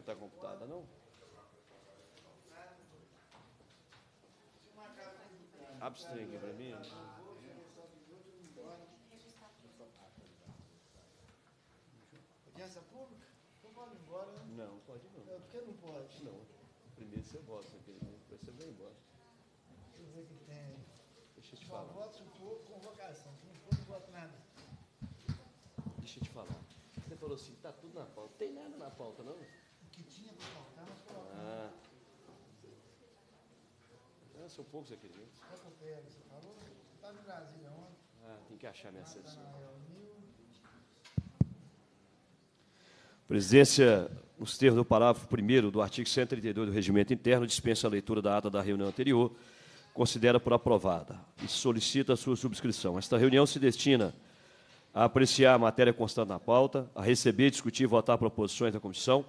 não está computada, não? Abstrai aqui para mim. Audiência pública? Então pode ir embora, né? Não, pode não. É, por que não pode? Não. Primeiro você vota, né? depois você vai embora. Deixa eu ver o que tem. Deixa eu te falar. Voto se for convocação, se não for, não voto nada. Deixa eu te falar. Você falou assim, tá tudo na pauta. Tem nada na pauta, não? Ah. são poucos aqui dentro. Você falou? Está no Brasil ontem. Ah, tem que achar minha sessão. Presidência, nos termos do parágrafo 1 do artigo 132 do Regimento Interno, dispensa a leitura da ata da reunião anterior, considera por aprovada e solicita a sua subscrição. Esta reunião se destina a apreciar a matéria constante na pauta, a receber, discutir e votar proposições da comissão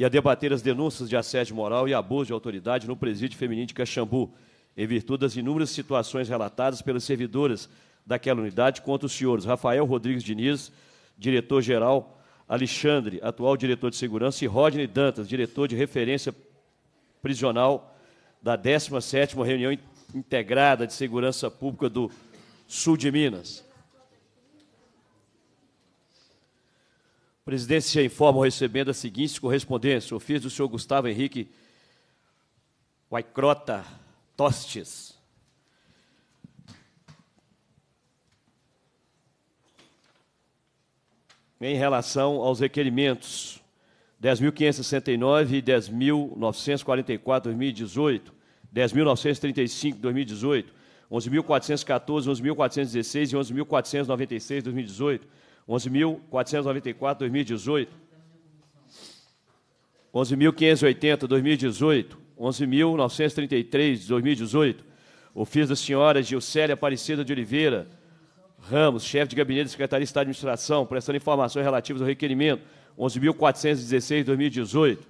e a debater as denúncias de assédio moral e abuso de autoridade no presídio feminino de Caxambu, em virtude das inúmeras situações relatadas pelas servidoras daquela unidade contra os senhores Rafael Rodrigues Diniz, diretor-geral, Alexandre, atual diretor de segurança, e Rodney Dantas, diretor de referência prisional da 17ª Reunião Integrada de Segurança Pública do Sul de Minas. Presidência informa recebendo a seguinte correspondência: ofício do senhor Gustavo Henrique Waicrota Tostes. Em relação aos requerimentos 10.569 e 10.944 2018, 10.935 2018, 11.414, 11.416 e 11.496 2018. 11.494, 2018. 11.580, 2018. 11.933, 2018. Ofício da senhora Gilcélia Aparecida de Oliveira Ramos, chefe de gabinete da Secretaria de Estado de Administração, prestando informações relativas ao requerimento 11.416, 2018.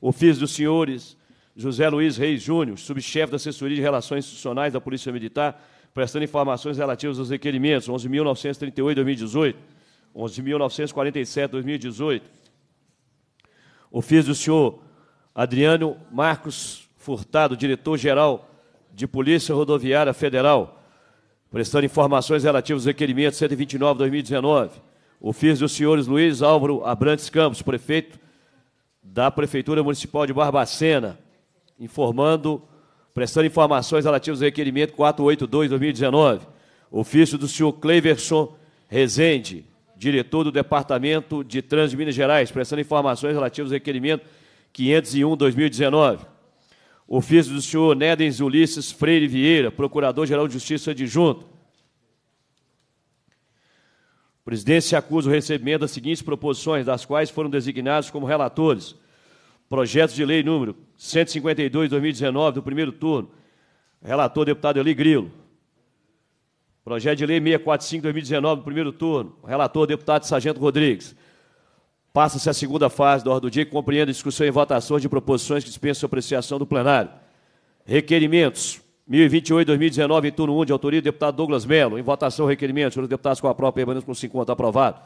Ofício dos senhores José Luiz Reis Júnior, subchefe da Assessoria de Relações Institucionais da Polícia Militar, prestando informações relativas aos requerimentos 11.938, 2018. 11.947, 2018. Ofício do senhor Adriano Marcos Furtado, diretor-geral de Polícia Rodoviária Federal, prestando informações relativas ao requerimento 129, 2019. Ofício dos senhores Luiz Álvaro Abrantes Campos, prefeito da Prefeitura Municipal de Barbacena, informando, prestando informações relativas ao requerimento 482, 2019. Ofício do senhor Cleverson Rezende, diretor do Departamento de Trânsito de Minas Gerais, prestando informações relativas ao requerimento 501-2019. Ofício do senhor Nedens Ulisses Freire Vieira, Procurador-Geral de Justiça adjunto. Presidente presidência acusa o recebimento das seguintes proposições, das quais foram designados como relatores. Projeto de lei número 152-2019, do primeiro turno. Relator, deputado Eli Grilo. Projeto de lei 645 2019, primeiro turno. Relator, deputado Sargento Rodrigues. Passa-se a segunda fase da ordem do dia compreendendo a discussão e votação de proposições que dispensam apreciação do plenário. Requerimentos. 1028-2019, em turno 1, de autoria do deputado Douglas Mello. Em votação, requerimento. Senhores deputados, com a própria, permanência com 50, aprovado.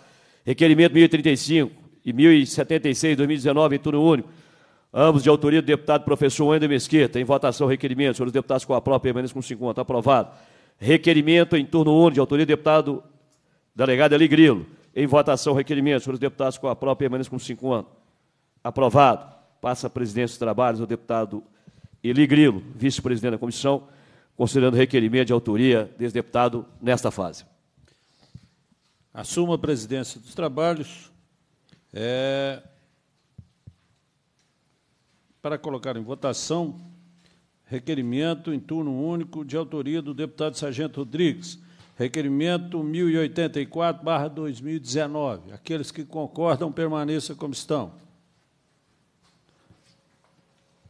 Requerimento 1035 e 1076-2019, em turno único. Ambos de autoria do deputado professor Wender Mesquita. Em votação, requerimento. Senhores deputados, com a própria, permanência com 50, aprovado. Requerimento em turno 1 de autoria do deputado delegado Eli Grilo. Em votação, requerimento. Senhores deputados, com a própria permanência com cinco anos. Aprovado. Passa a presidência dos trabalhos ao deputado Eli Grilo, vice-presidente da comissão, considerando requerimento de autoria desse deputado nesta fase. Assuma a presidência dos trabalhos é, para colocar em votação Requerimento em turno único de autoria do deputado Sargento Rodrigues. Requerimento 1084-2019. Aqueles que concordam permaneçam como estão.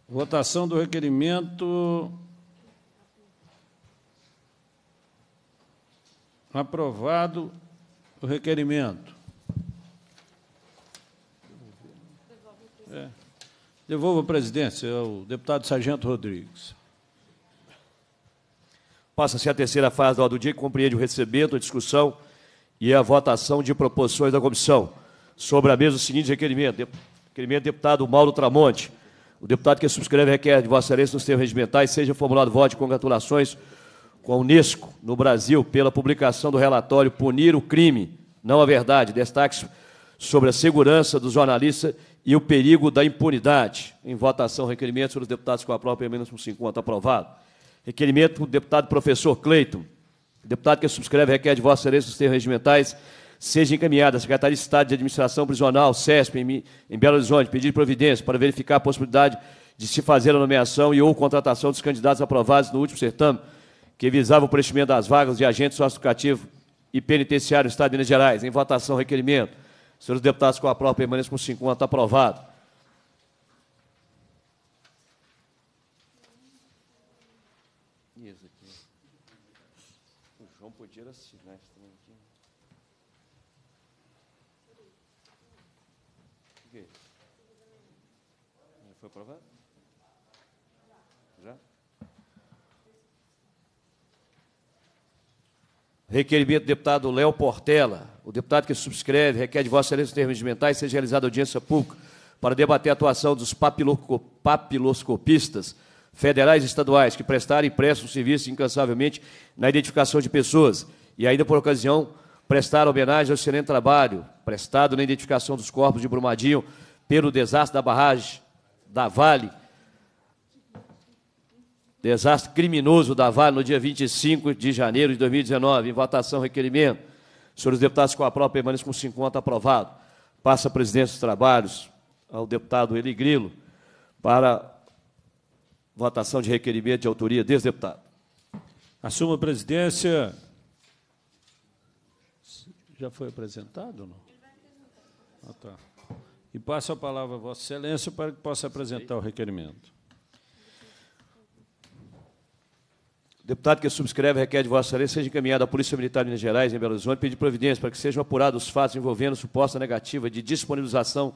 Votação do requerimento aprovado o requerimento. Devolvo a presidência ao deputado Sargento Rodrigues. Passa-se a terceira fase do dia, que compreende o recebimento, a discussão e a votação de proposições da comissão. Sobre a mesa, o seguinte requerimento. Requerimento do deputado Mauro Tramonte. O deputado que subscreve requer de Vossa Excelência nos termos regimentais seja formulado voto de congratulações com a Unesco no Brasil pela publicação do relatório Punir o Crime, não a Verdade. Destaques sobre a segurança dos jornalistas e o perigo da impunidade. Em votação, requerimento dos deputados com a própria menos 50, Aprovado. Requerimento do deputado professor Cleiton. Deputado que subscreve requer de Vossa Excelência os termos regimentais seja encaminhada à Secretaria de Estado de Administração Prisional, SESP, em, em Belo Horizonte, pedir providência para verificar a possibilidade de se fazer a nomeação e ou contratação dos candidatos aprovados no último certame, que visava o preenchimento das vagas de agente socioeducativo e penitenciário do Estado de Minas Gerais. Em votação, requerimento. Senhores deputados, com a prova permaneça com 50, aprovado. O João podia assinar né? esse também O que foi aprovado? Já? Requerimento do deputado Léo Portela o deputado que subscreve requer de Vossa Excelência os termos mentais seja realizada audiência pública para debater a atuação dos papiloscopistas federais e estaduais que prestaram e prestam serviço incansavelmente na identificação de pessoas e ainda, por ocasião, prestar homenagem ao excelente trabalho prestado na identificação dos corpos de Brumadinho pelo desastre da barragem da Vale, desastre criminoso da Vale no dia 25 de janeiro de 2019. Em votação, requerimento. Senhores deputados, com a prova permaneço com 50, aprovado. Passa a presidência dos trabalhos ao deputado Eli Grilo para votação de requerimento de autoria desse deputado. Assuma a presidência. Já foi apresentado ou não? Ah, tá. E passo a palavra a Vossa Excelência para que possa apresentar o requerimento. Deputado que subscreve requer de Vossa Excelência seja encaminhado à Polícia Militar de Minas Gerais, em Belo Horizonte, pedir providência para que sejam apurados os fatos envolvendo suposta negativa de disponibilização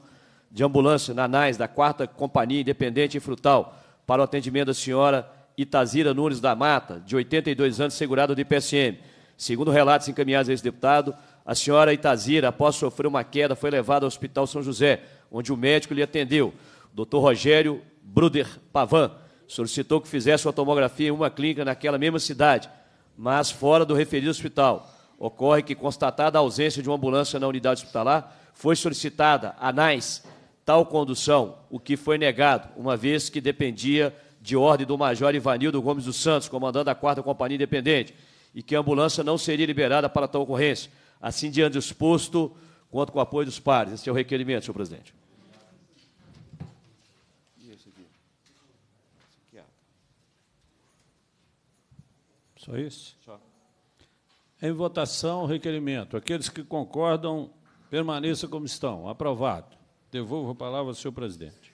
de ambulância na NAIS da 4 Companhia Independente em Frutal para o atendimento da senhora Itazira Nunes da Mata, de 82 anos, segurada do IPSM. Segundo relatos encaminhados a esse deputado, a senhora Itazira, após sofrer uma queda, foi levada ao Hospital São José, onde o médico lhe atendeu. Dr. Rogério Bruder Pavan solicitou que fizesse uma tomografia em uma clínica naquela mesma cidade, mas fora do referido hospital. Ocorre que, constatada a ausência de uma ambulância na unidade hospitalar, foi solicitada a NAIS tal condução, o que foi negado, uma vez que dependia de ordem do Major Ivanildo Gomes dos Santos, comandante da 4 Companhia Independente, e que a ambulância não seria liberada para tal ocorrência. Assim, diante do exposto, conto com o apoio dos pares. Esse é o requerimento, senhor presidente. Só isso? Só. Em votação, requerimento. Aqueles que concordam, permaneçam como estão. Aprovado. Devolvo a palavra ao senhor presidente.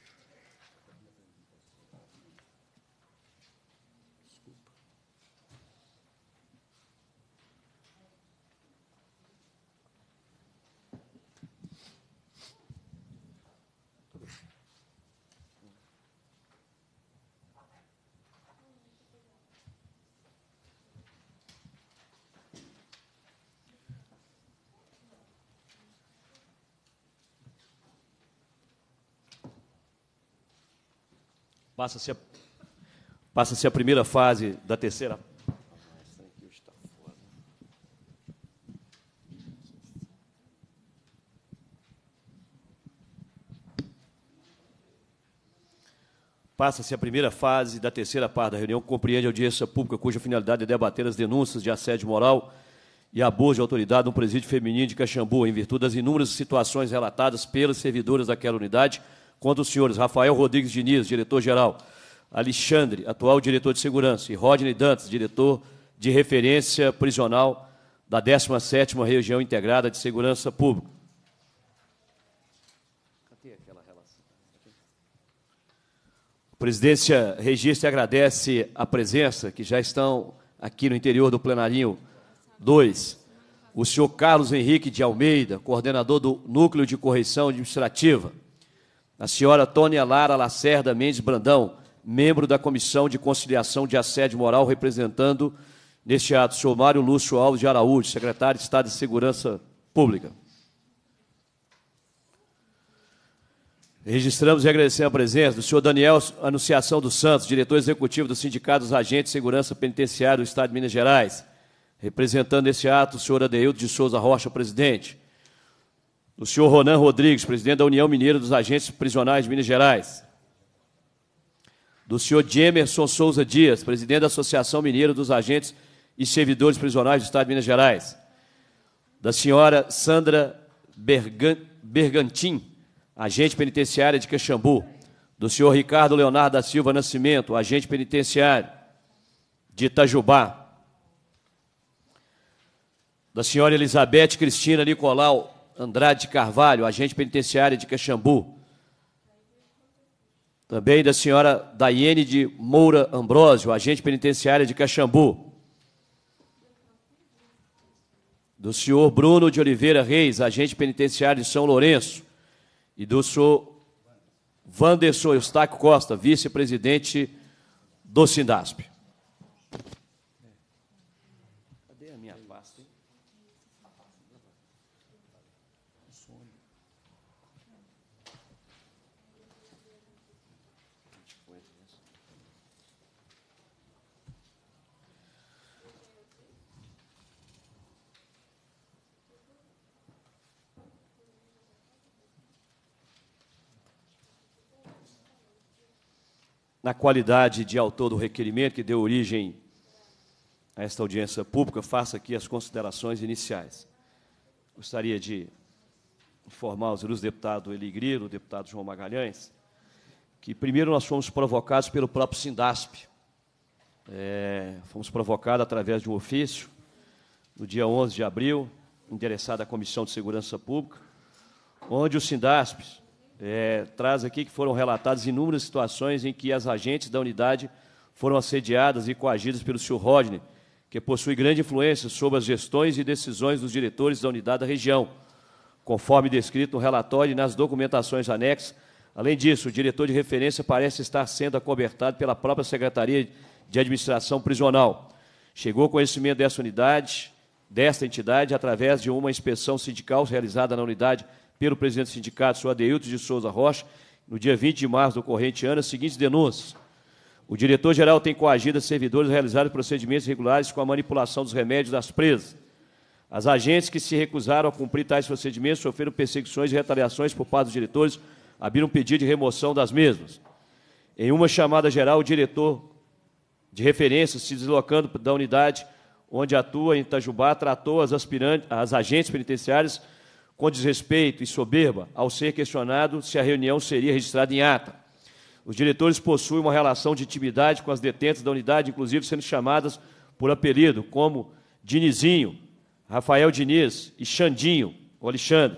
Passa-se a, passa a primeira fase da terceira. Passa-se a primeira fase da terceira parte da reunião, que compreende a audiência pública, cuja finalidade é debater as denúncias de assédio moral e abuso de autoridade no presídio feminino de Caxambu, em virtude das inúmeras situações relatadas pelas servidoras daquela unidade quando os senhores Rafael Rodrigues Diniz, diretor-geral, Alexandre, atual diretor de segurança, e Rodney Dantas, diretor de referência prisional da 17ª Região Integrada de Segurança Pública. A presidência registra e agradece a presença que já estão aqui no interior do plenarinho 2. O senhor Carlos Henrique de Almeida, coordenador do Núcleo de Correção Administrativa. A senhora Tônia Lara Lacerda Mendes Brandão, membro da Comissão de Conciliação de Assédio Moral, representando neste ato o senhor Mário Lúcio Alves de Araújo, secretário de Estado de Segurança Pública. Registramos e agradecemos a presença do senhor Daniel Anunciação dos Santos, diretor executivo do Sindicato dos Agentes de Segurança Penitenciária do Estado de Minas Gerais. Representando neste ato, o senhor Adeildo de Souza Rocha, presidente do senhor Ronan Rodrigues, presidente da União Mineira dos Agentes Prisionais de Minas Gerais, do senhor Jemerson Souza Dias, presidente da Associação Mineira dos Agentes e Servidores Prisionais do Estado de Minas Gerais, da senhora Sandra Bergantin, agente penitenciária de Caxambu, do senhor Ricardo Leonardo da Silva Nascimento, agente penitenciário de Itajubá, da senhora Elizabeth Cristina Nicolau Andrade Carvalho, agente penitenciária de Caxambu. Também da senhora Daiane de Moura Ambrósio, agente penitenciária de Caxambu. Do senhor Bruno de Oliveira Reis, agente penitenciário de São Lourenço. E do senhor Vanderson Eustáquio Costa, vice-presidente do Sindasp. na qualidade de autor do requerimento que deu origem a esta audiência pública, faço aqui as considerações iniciais. Gostaria de informar os ilustres deputado Eli Grilo, o deputado João Magalhães, que primeiro nós fomos provocados pelo próprio Sindasp. É, fomos provocados através de um ofício, no dia 11 de abril, endereçado à Comissão de Segurança Pública, onde o Sindasp, é, traz aqui que foram relatadas inúmeras situações em que as agentes da unidade foram assediadas e coagidas pelo senhor Rodney, que possui grande influência sobre as gestões e decisões dos diretores da unidade da região, conforme descrito no relatório e nas documentações anexas. Além disso, o diretor de referência parece estar sendo acobertado pela própria Secretaria de Administração Prisional. Chegou conhecimento dessa unidade, desta entidade, através de uma inspeção sindical realizada na unidade pelo presidente do sindicato, o Adeilton de Souza Rocha, no dia 20 de março do corrente ano, as seguintes denúncias. O diretor-geral tem coagido servidores a realizar procedimentos regulares com a manipulação dos remédios das presas. As agentes que se recusaram a cumprir tais procedimentos sofreram perseguições e retaliações por parte dos diretores, abriram um pedido de remoção das mesmas. Em uma chamada geral, o diretor de referência, se deslocando da unidade onde atua em Itajubá, tratou as, as agentes penitenciárias com desrespeito e soberba ao ser questionado se a reunião seria registrada em ata. Os diretores possuem uma relação de intimidade com as detentas da unidade, inclusive sendo chamadas por apelido, como Dinizinho, Rafael Diniz e Xandinho, o Alexandre.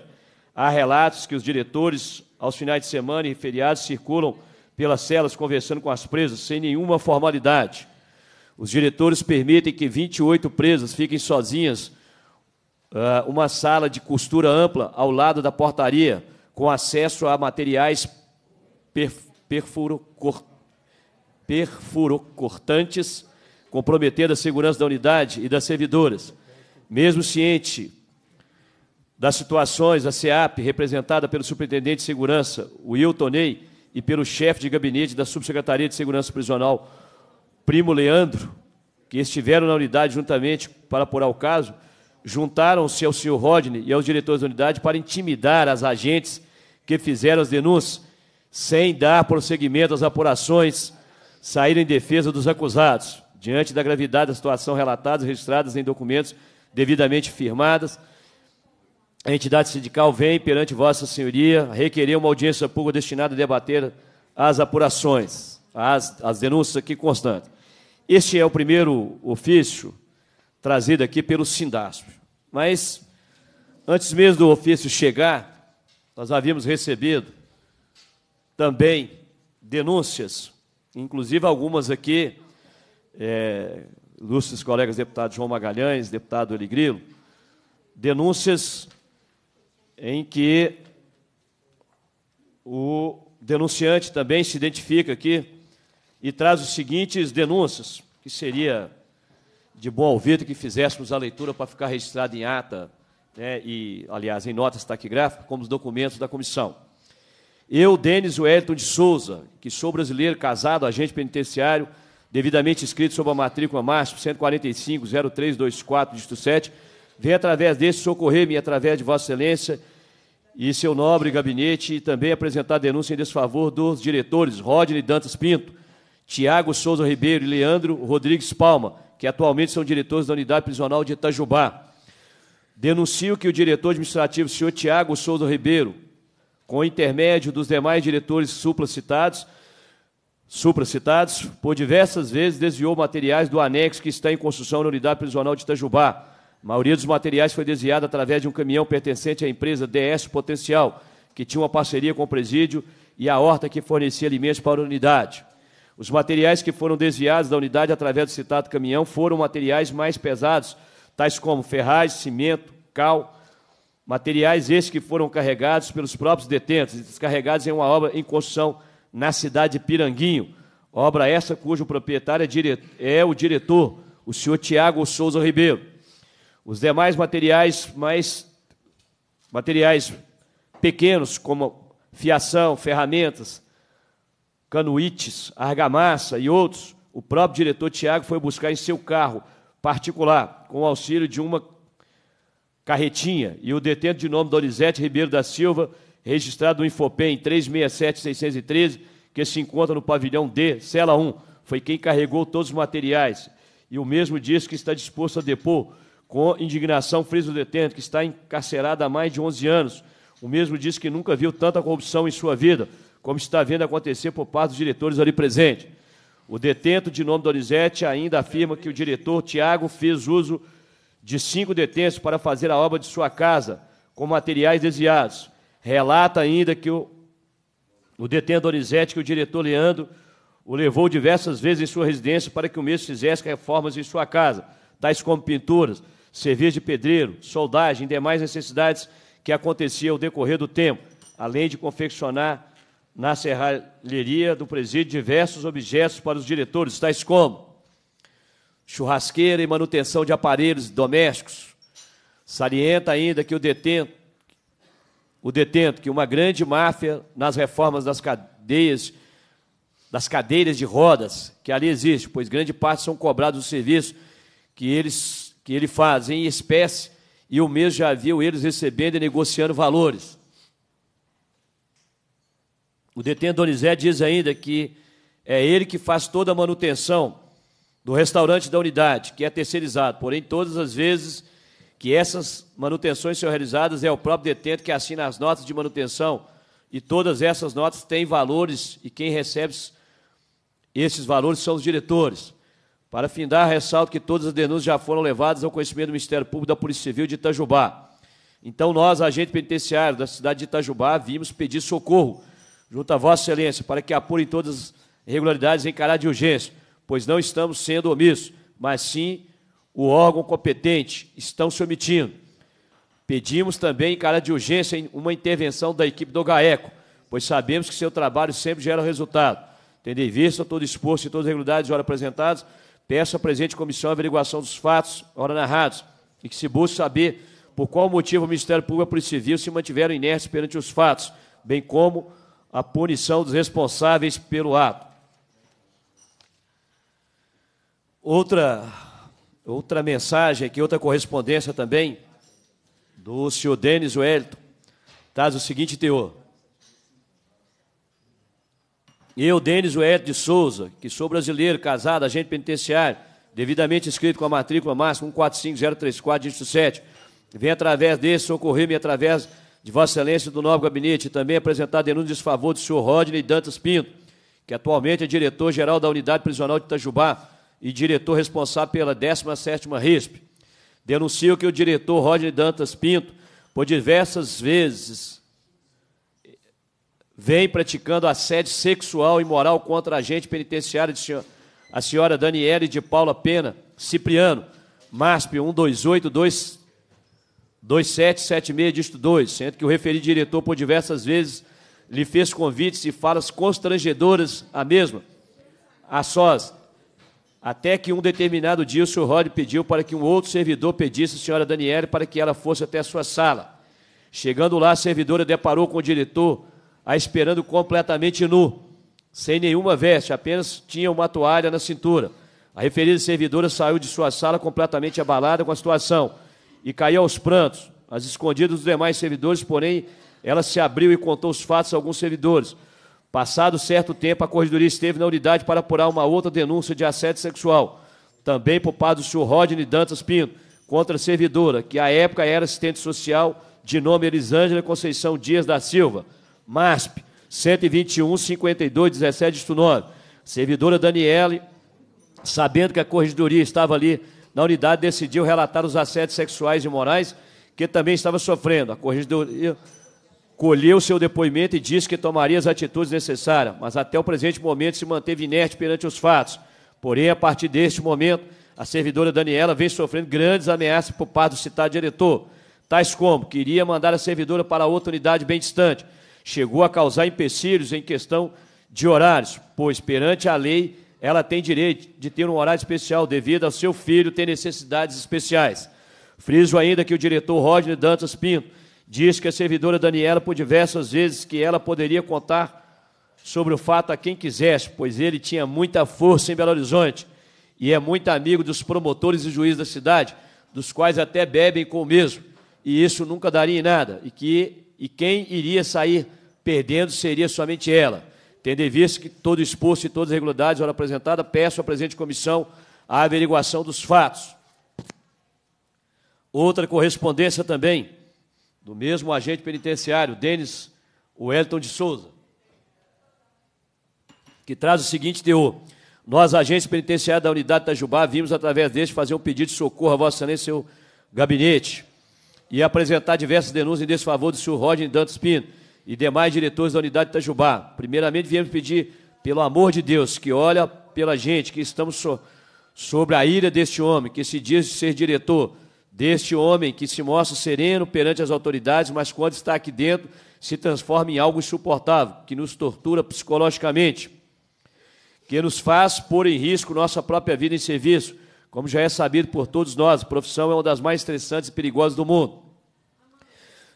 Há relatos que os diretores, aos finais de semana e feriados, circulam pelas celas conversando com as presas sem nenhuma formalidade. Os diretores permitem que 28 presas fiquem sozinhas ah, uma sala de costura ampla ao lado da portaria, com acesso a materiais perfurocortantes, comprometendo a segurança da unidade e das servidoras. Mesmo ciente das situações, a SEAP, representada pelo Superintendente de Segurança, Wilton Ney, e pelo chefe de gabinete da Subsecretaria de Segurança Prisional, Primo Leandro, que estiveram na unidade juntamente para apurar o caso, juntaram-se ao senhor Rodney e aos diretores da unidade para intimidar as agentes que fizeram as denúncias, sem dar prosseguimento às apurações, saíram em defesa dos acusados. Diante da gravidade da situação relatada e registrada em documentos devidamente firmadas, a entidade sindical vem perante Vossa Senhoria requerer uma audiência pública destinada a debater as apurações, as, as denúncias aqui constantes. Este é o primeiro ofício trazido aqui pelo Sindasp. Mas, antes mesmo do ofício chegar, nós havíamos recebido também denúncias, inclusive algumas aqui, é, ilustres colegas deputado João Magalhães, deputado Eligrilo, denúncias em que o denunciante também se identifica aqui e traz os seguintes denúncias, que seria de bom ouvido que fizéssemos a leitura para ficar registrado em ata, né, e, aliás, em nota taquigráficas, como os documentos da comissão. Eu, Denis Wellington de Souza, que sou brasileiro, casado, agente penitenciário, devidamente inscrito sob a matrícula Márcio 145-0324, dígito 7, venho através deste socorrer-me através de Vossa Excelência e seu nobre gabinete e também apresentar denúncia em desfavor dos diretores Rodney Dantas Pinto, Tiago Souza Ribeiro e Leandro Rodrigues Palma, que atualmente são diretores da unidade prisional de Itajubá. Denuncio que o diretor administrativo, senhor Tiago Souza Ribeiro, com intermédio dos demais diretores supracitados, supracitados, por diversas vezes desviou materiais do anexo que está em construção na unidade prisional de Itajubá. A maioria dos materiais foi desviada através de um caminhão pertencente à empresa DS Potencial, que tinha uma parceria com o presídio e a horta que fornecia alimentos para a unidade. Os materiais que foram desviados da unidade através do citado caminhão foram materiais mais pesados, tais como ferragem, cimento, cal, materiais esses que foram carregados pelos próprios detentos e descarregados em uma obra em construção na cidade de Piranguinho. Obra essa cujo proprietário é, é o diretor, o senhor Tiago Souza Ribeiro. Os demais materiais mais materiais pequenos, como fiação, ferramentas, Canuites, Argamassa e outros, o próprio diretor Tiago foi buscar em seu carro particular, com o auxílio de uma carretinha, e o detento de nome Donizete Ribeiro da Silva, registrado no Infopem 367-613, que se encontra no pavilhão D, cela 1, foi quem carregou todos os materiais, e o mesmo diz que está disposto a depor com indignação frisa o detento, que está encarcerado há mais de 11 anos. O mesmo diz que nunca viu tanta corrupção em sua vida, como está vendo acontecer por parte dos diretores ali presentes. O detento de nome Donizete ainda afirma que o diretor Tiago fez uso de cinco detentos para fazer a obra de sua casa, com materiais desviados. Relata ainda que o, o detento Donizete, que o diretor Leandro o levou diversas vezes em sua residência para que o mesmo fizesse reformas em sua casa, tais como pinturas, serviço de pedreiro, soldagem e demais necessidades que aconteciam ao decorrer do tempo, além de confeccionar na serralheria do presídio diversos objetos para os diretores, tais como churrasqueira e manutenção de aparelhos domésticos. Salienta ainda que o detento, o detento que uma grande máfia nas reformas das cadeias das cadeiras de rodas que ali existe, pois grande parte são cobrados do serviço que eles que ele faz em espécie e o mesmo já viu eles recebendo e negociando valores. O detentor Donizé diz ainda que é ele que faz toda a manutenção do restaurante da unidade, que é terceirizado, porém, todas as vezes que essas manutenções são realizadas, é o próprio detento que assina as notas de manutenção, e todas essas notas têm valores, e quem recebe esses valores são os diretores. Para findar, ressalto que todas as denúncias já foram levadas ao conhecimento do Ministério Público da Polícia Civil de Itajubá. Então, nós, agente penitenciário da cidade de Itajubá, vimos pedir socorro junto a Vossa Excelência, para que apurem todas as irregularidades em caráter de urgência, pois não estamos sendo omissos, mas sim o órgão competente estão se omitindo. Pedimos também, em caráter de urgência, uma intervenção da equipe do GAECO, pois sabemos que seu trabalho sempre gera resultado. Tendo em vista todo exposto e todas as irregularidades ora apresentadas, peço à presente comissão a averiguação dos fatos ora narrados e que se busque saber por qual motivo o Ministério Público e a Polícia Civil se mantiveram inertes perante os fatos, bem como a punição dos responsáveis pelo ato. Outra, outra mensagem aqui, outra correspondência também, do senhor Denis Wellington, traz o seguinte teor. Eu, Denis Wellington de Souza, que sou brasileiro, casado, agente penitenciário, devidamente inscrito com a matrícula máxima 145034 dígito 7, vem através desse socorrer-me através de Vossa Excelência do Novo Gabinete, e também apresentar denúncia em desfavor do senhor Rodney Dantas Pinto, que atualmente é diretor-geral da Unidade Prisional de Itajubá e diretor responsável pela 17ª RISP. Denuncio que o diretor Rodney Dantas Pinto, por diversas vezes, vem praticando assédio sexual e moral contra a agente penitenciária de senhor, a senhora Daniele de Paula Pena Cipriano, MASP 1282 2776, dígito 2, sendo que o referido diretor, por diversas vezes, lhe fez convites e falas constrangedoras a mesma, a sós, até que um determinado dia o Sr. Rod pediu para que um outro servidor pedisse a senhora Daniele para que ela fosse até a sua sala. Chegando lá, a servidora deparou com o diretor, a esperando completamente nu, sem nenhuma veste, apenas tinha uma toalha na cintura. A referida servidora saiu de sua sala completamente abalada com a situação e caiu aos prantos. As escondidas dos demais servidores, porém, ela se abriu e contou os fatos a alguns servidores. Passado certo tempo, a corregedoria esteve na unidade para apurar uma outra denúncia de assédio sexual, também por parte do senhor Rodney Dantas Pinto, contra a servidora, que à época era assistente social, de nome Elisângela Conceição Dias da Silva, MASP, 121 52 17 9. Servidora Daniele, sabendo que a corregedoria estava ali na unidade decidiu relatar os assédios sexuais e morais que também estava sofrendo. A corregedoria colheu seu depoimento e disse que tomaria as atitudes necessárias, mas até o presente momento se manteve inerte perante os fatos. Porém, a partir deste momento, a servidora Daniela vem sofrendo grandes ameaças por parte do citado diretor, tais como queria mandar a servidora para outra unidade bem distante, chegou a causar empecilhos em questão de horários, pois perante a lei ela tem direito de ter um horário especial devido ao seu filho ter necessidades especiais. Friso ainda que o diretor Rodney Dantas Pinto diz que a servidora Daniela por diversas vezes que ela poderia contar sobre o fato a quem quisesse, pois ele tinha muita força em Belo Horizonte e é muito amigo dos promotores e juízes da cidade, dos quais até bebem com o mesmo, e isso nunca daria em nada, e que e quem iria sair perdendo seria somente ela. Tendo em vista que todo exposto e todas as irregularidades foram apresentadas, peço à presente comissão a averiguação dos fatos. Outra correspondência também, do mesmo agente penitenciário, Denis Wellington de Souza, que traz o seguinte teor. Nós, agentes penitenciários da unidade Itajubá, vimos através deste fazer um pedido de socorro a Vossa Excelência e seu gabinete e apresentar diversas denúncias em desfavor do senhor Roger Dantes Pinto, e demais diretores da unidade Itajubá. Primeiramente, viemos pedir, pelo amor de Deus, que olha pela gente, que estamos so, sobre a ira deste homem, que se diz ser diretor, deste homem que se mostra sereno perante as autoridades, mas quando está aqui dentro, se transforma em algo insuportável, que nos tortura psicologicamente, que nos faz pôr em risco nossa própria vida em serviço. Como já é sabido por todos nós, a profissão é uma das mais estressantes e perigosas do mundo.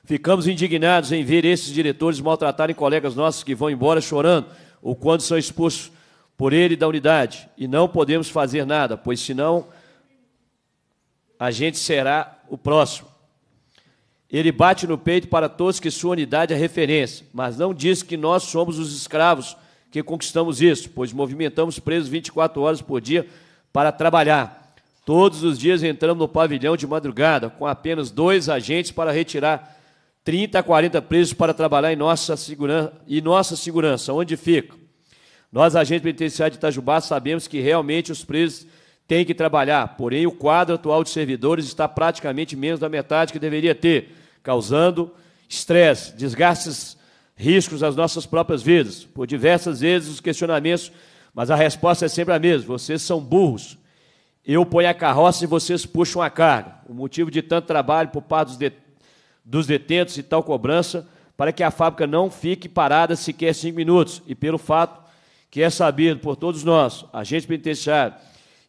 Ficamos indignados em ver esses diretores maltratarem colegas nossos que vão embora chorando ou quando são expulsos por ele da unidade. E não podemos fazer nada, pois senão a gente será o próximo. Ele bate no peito para todos que sua unidade é referência, mas não diz que nós somos os escravos que conquistamos isso, pois movimentamos presos 24 horas por dia para trabalhar. Todos os dias entramos no pavilhão de madrugada, com apenas dois agentes para retirar 30 a 40 presos para trabalhar em nossa segurança e nossa segurança. Onde fica? Nós, agentes penitenciários de Itajubá, sabemos que realmente os presos têm que trabalhar, porém o quadro atual de servidores está praticamente menos da metade que deveria ter, causando estresse, desgastes, riscos às nossas próprias vidas. Por diversas vezes os questionamentos, mas a resposta é sempre a mesma: vocês são burros. Eu ponho a carroça e vocês puxam a carga. O motivo de tanto trabalho por parte dos, de, dos detentos e tal cobrança para que a fábrica não fique parada sequer cinco minutos. E pelo fato que é sabido por todos nós, agentes penitenciários,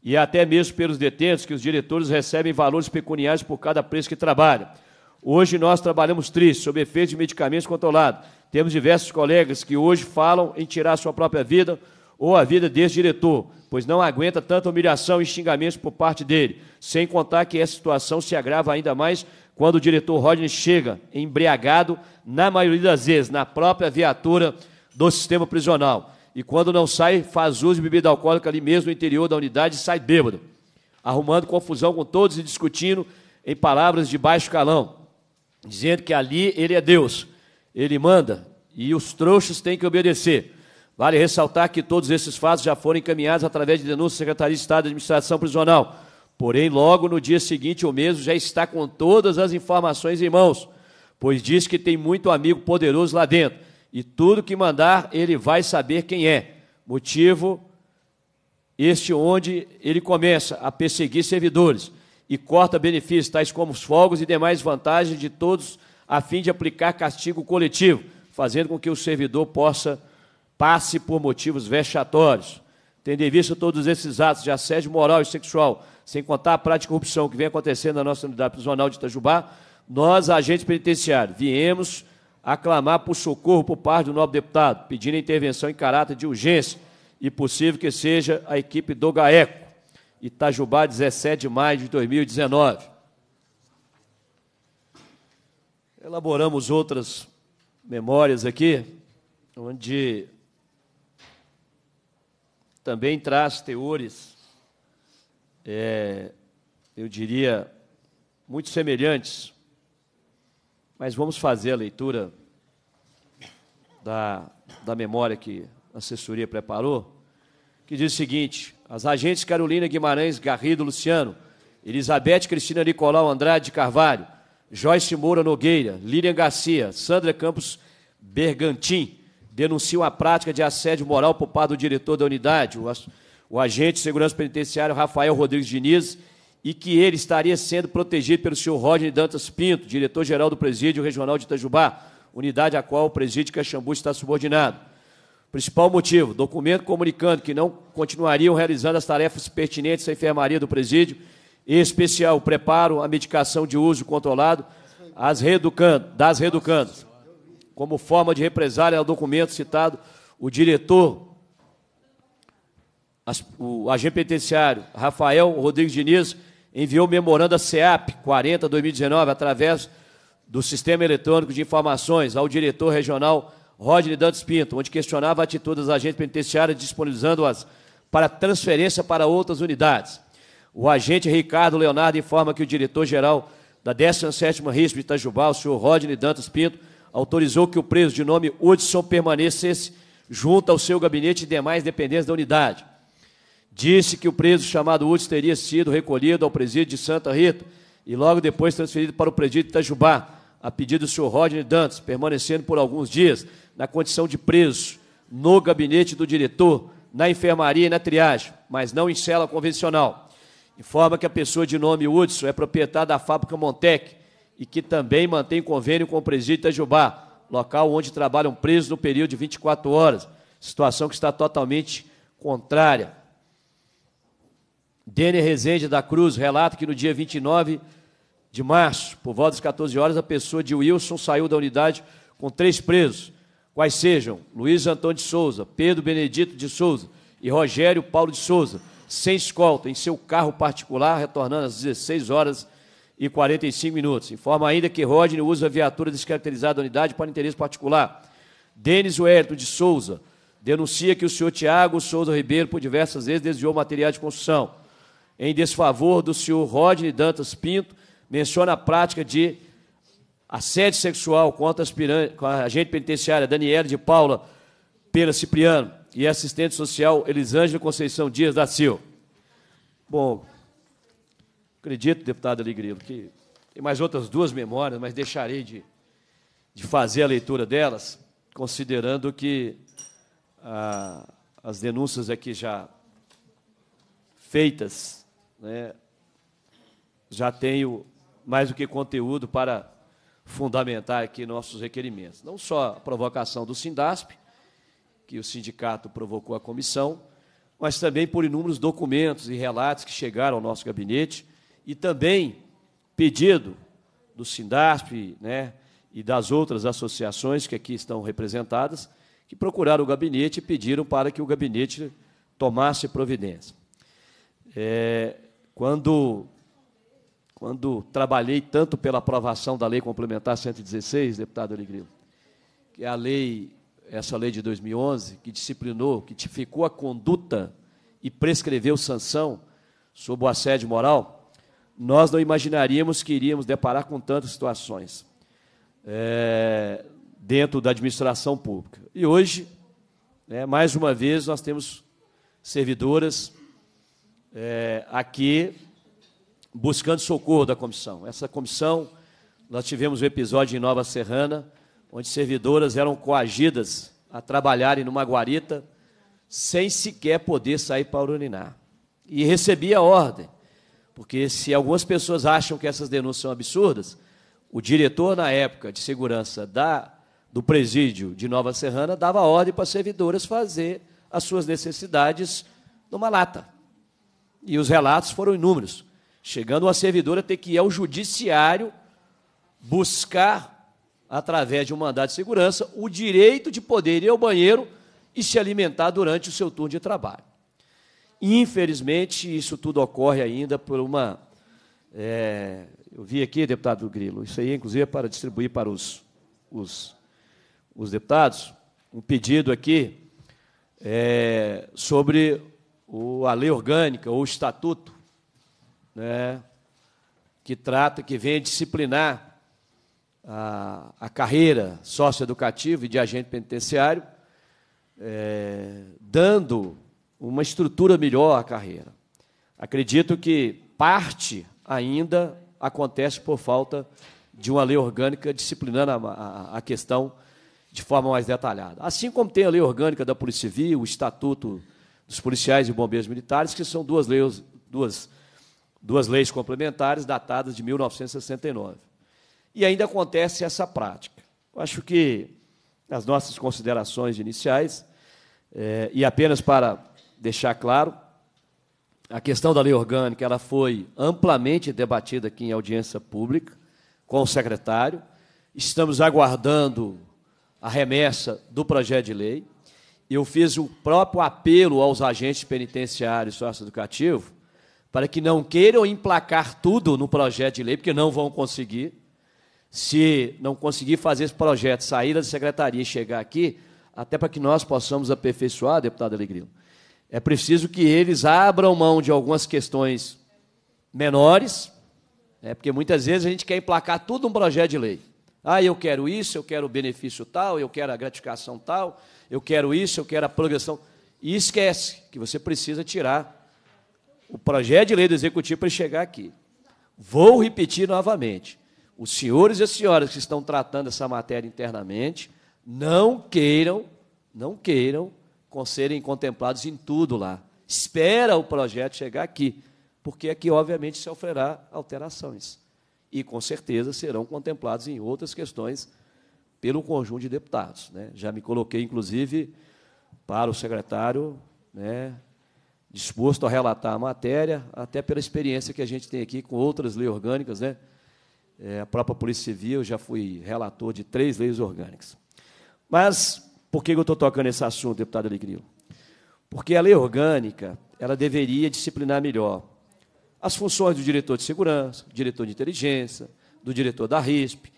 e até mesmo pelos detentos, que os diretores recebem valores pecuniários por cada preço que trabalham. Hoje nós trabalhamos triste, sob efeito de medicamentos controlados. Temos diversos colegas que hoje falam em tirar sua própria vida ou a vida desse diretor, pois não aguenta tanta humilhação e xingamentos por parte dele, sem contar que essa situação se agrava ainda mais quando o diretor Rodney chega embriagado, na maioria das vezes, na própria viatura do sistema prisional. E quando não sai, faz uso de bebida alcoólica ali mesmo no interior da unidade e sai bêbado, arrumando confusão com todos e discutindo em palavras de baixo calão, dizendo que ali ele é Deus, ele manda e os trouxas têm que obedecer. Vale ressaltar que todos esses fatos já foram encaminhados através de denúncia à Secretaria de Estado de Administração Prisional Porém, logo no dia seguinte, o mesmo já está com todas as informações em mãos, pois diz que tem muito amigo poderoso lá dentro, e tudo que mandar ele vai saber quem é. Motivo este onde ele começa a perseguir servidores e corta benefícios, tais como os folgos e demais vantagens de todos, a fim de aplicar castigo coletivo, fazendo com que o servidor possa passe por motivos vexatórios. Tendo em vista todos esses atos de assédio moral e sexual, sem contar a prática de corrupção que vem acontecendo na nossa unidade prisional de Itajubá, nós, agentes penitenciários, viemos aclamar por socorro por parte do nobre deputado, pedindo intervenção em caráter de urgência e possível que seja a equipe do GAECO, Itajubá, 17 de maio de 2019. Elaboramos outras memórias aqui, onde também traz teores é, eu diria, muito semelhantes, mas vamos fazer a leitura da, da memória que a assessoria preparou, que diz o seguinte: as agentes Carolina Guimarães Garrido Luciano, Elizabeth Cristina Nicolau Andrade Carvalho, Joyce Moura Nogueira, Lilian Garcia, Sandra Campos Bergantin, denunciam a prática de assédio moral por parte do diretor da unidade, o o agente de segurança penitenciária Rafael Rodrigues Diniz, e que ele estaria sendo protegido pelo senhor Roger Dantas Pinto, diretor-geral do Presídio Regional de Itajubá, unidade a qual o presídio Caxambu está subordinado. Principal motivo: documento comunicando que não continuariam realizando as tarefas pertinentes à enfermaria do presídio, em especial o preparo, a medicação de uso controlado as reeducando, das reeducandas. Como forma de represália ao documento citado, o diretor o agente penitenciário Rafael Rodrigues Diniz enviou memorando a CEAP 40 2019 através do Sistema Eletrônico de Informações ao diretor regional Rodney Dantes Pinto, onde questionava a atitude das agentes penitenciárias disponibilizando-as para transferência para outras unidades. O agente Ricardo Leonardo informa que o diretor-geral da 17ª RISP de Itajubá, o senhor Rodney Dantas Pinto, autorizou que o preso de nome Hudson permanecesse junto ao seu gabinete e demais dependências da unidade. Disse que o preso chamado Hudson teria sido recolhido ao presídio de Santa Rita e logo depois transferido para o presídio de Itajubá, a pedido do senhor Rodney Dantas, permanecendo por alguns dias na condição de preso, no gabinete do diretor, na enfermaria e na triagem, mas não em cela convencional. Informa que a pessoa de nome Hudson é proprietária da fábrica Montec e que também mantém convênio com o presídio de Itajubá, local onde trabalham presos no período de 24 horas, situação que está totalmente contrária Dene Rezende da Cruz relata que no dia 29 de março, por volta das 14 horas, a pessoa de Wilson saiu da unidade com três presos, quais sejam Luiz Antônio de Souza, Pedro Benedito de Souza e Rogério Paulo de Souza, sem escolta, em seu carro particular, retornando às 16 horas e 45 minutos. Informa ainda que Rodney usa a viatura descaracterizada da unidade para interesse particular. Denis Wellington de Souza denuncia que o senhor Tiago Souza Ribeiro, por diversas vezes, desviou material de construção em desfavor do senhor Rodney Dantas Pinto, menciona a prática de assédio sexual contra com a agente penitenciária Daniela de Paula Pera Cipriano e assistente social Elisângela Conceição Dias da Silva. Bom, acredito, deputado Alegrilo, que tem mais outras duas memórias, mas deixarei de, de fazer a leitura delas, considerando que ah, as denúncias aqui já feitas né, já tenho mais do que conteúdo para fundamentar aqui nossos requerimentos. Não só a provocação do Sindasp, que o sindicato provocou a comissão, mas também por inúmeros documentos e relatos que chegaram ao nosso gabinete e também pedido do Sindasp né, e das outras associações que aqui estão representadas, que procuraram o gabinete e pediram para que o gabinete tomasse providência. É, quando, quando trabalhei tanto pela aprovação da Lei Complementar 116, deputado Alegrilo, que é a lei, essa lei de 2011, que disciplinou, que tipificou a conduta e prescreveu sanção sob o assédio moral, nós não imaginaríamos que iríamos deparar com tantas situações é, dentro da administração pública. E hoje, né, mais uma vez, nós temos servidoras é, aqui buscando socorro da comissão. Essa comissão, nós tivemos um episódio em Nova Serrana, onde servidoras eram coagidas a trabalharem numa guarita sem sequer poder sair para urinar. E recebia ordem, porque se algumas pessoas acham que essas denúncias são absurdas, o diretor, na época de segurança da, do presídio de Nova Serrana, dava ordem para as servidoras fazer as suas necessidades numa lata. E os relatos foram inúmeros, chegando a servidora ter que ir ao judiciário buscar, através de um mandado de segurança, o direito de poder ir ao banheiro e se alimentar durante o seu turno de trabalho. Infelizmente, isso tudo ocorre ainda por uma. É, eu vi aqui, deputado Grilo, isso aí, inclusive, é para distribuir para os, os, os deputados, um pedido aqui é, sobre o a lei orgânica, ou o estatuto, né, que trata, que vem disciplinar a, a carreira socioeducativa e de agente penitenciário, é, dando uma estrutura melhor à carreira. Acredito que parte ainda acontece por falta de uma lei orgânica disciplinando a, a, a questão de forma mais detalhada. Assim como tem a lei orgânica da Polícia Civil, o estatuto dos policiais e bombeiros militares, que são duas leis, duas, duas leis complementares datadas de 1969. E ainda acontece essa prática. Eu acho que as nossas considerações iniciais, é, e apenas para deixar claro, a questão da lei orgânica ela foi amplamente debatida aqui em audiência pública com o secretário. Estamos aguardando a remessa do projeto de lei eu fiz o próprio apelo aos agentes penitenciários socioeducativos para que não queiram emplacar tudo no projeto de lei, porque não vão conseguir. Se não conseguir fazer esse projeto, sair da secretaria e chegar aqui, até para que nós possamos aperfeiçoar, deputado Alegrilo, é preciso que eles abram mão de algumas questões menores, né, porque muitas vezes a gente quer emplacar tudo um projeto de lei. Ah, eu quero isso, eu quero o benefício tal, eu quero a gratificação tal, eu quero isso, eu quero a progressão. E esquece que você precisa tirar o projeto de lei do executivo para chegar aqui. Vou repetir novamente. Os senhores e as senhoras que estão tratando essa matéria internamente não queiram, não queiram serem contemplados em tudo lá. Espera o projeto chegar aqui, porque aqui, obviamente, sofrerá alterações. E, com certeza, serão contemplados em outras questões pelo conjunto de deputados. Né? Já me coloquei, inclusive, para o secretário, né, disposto a relatar a matéria, até pela experiência que a gente tem aqui com outras leis orgânicas. Né? É, a própria Polícia Civil, eu já fui relator de três leis orgânicas. Mas por que eu estou tocando esse assunto, deputado Alegrio? Porque a lei orgânica ela deveria disciplinar melhor as funções do diretor de segurança, do diretor de inteligência, do diretor da RISP,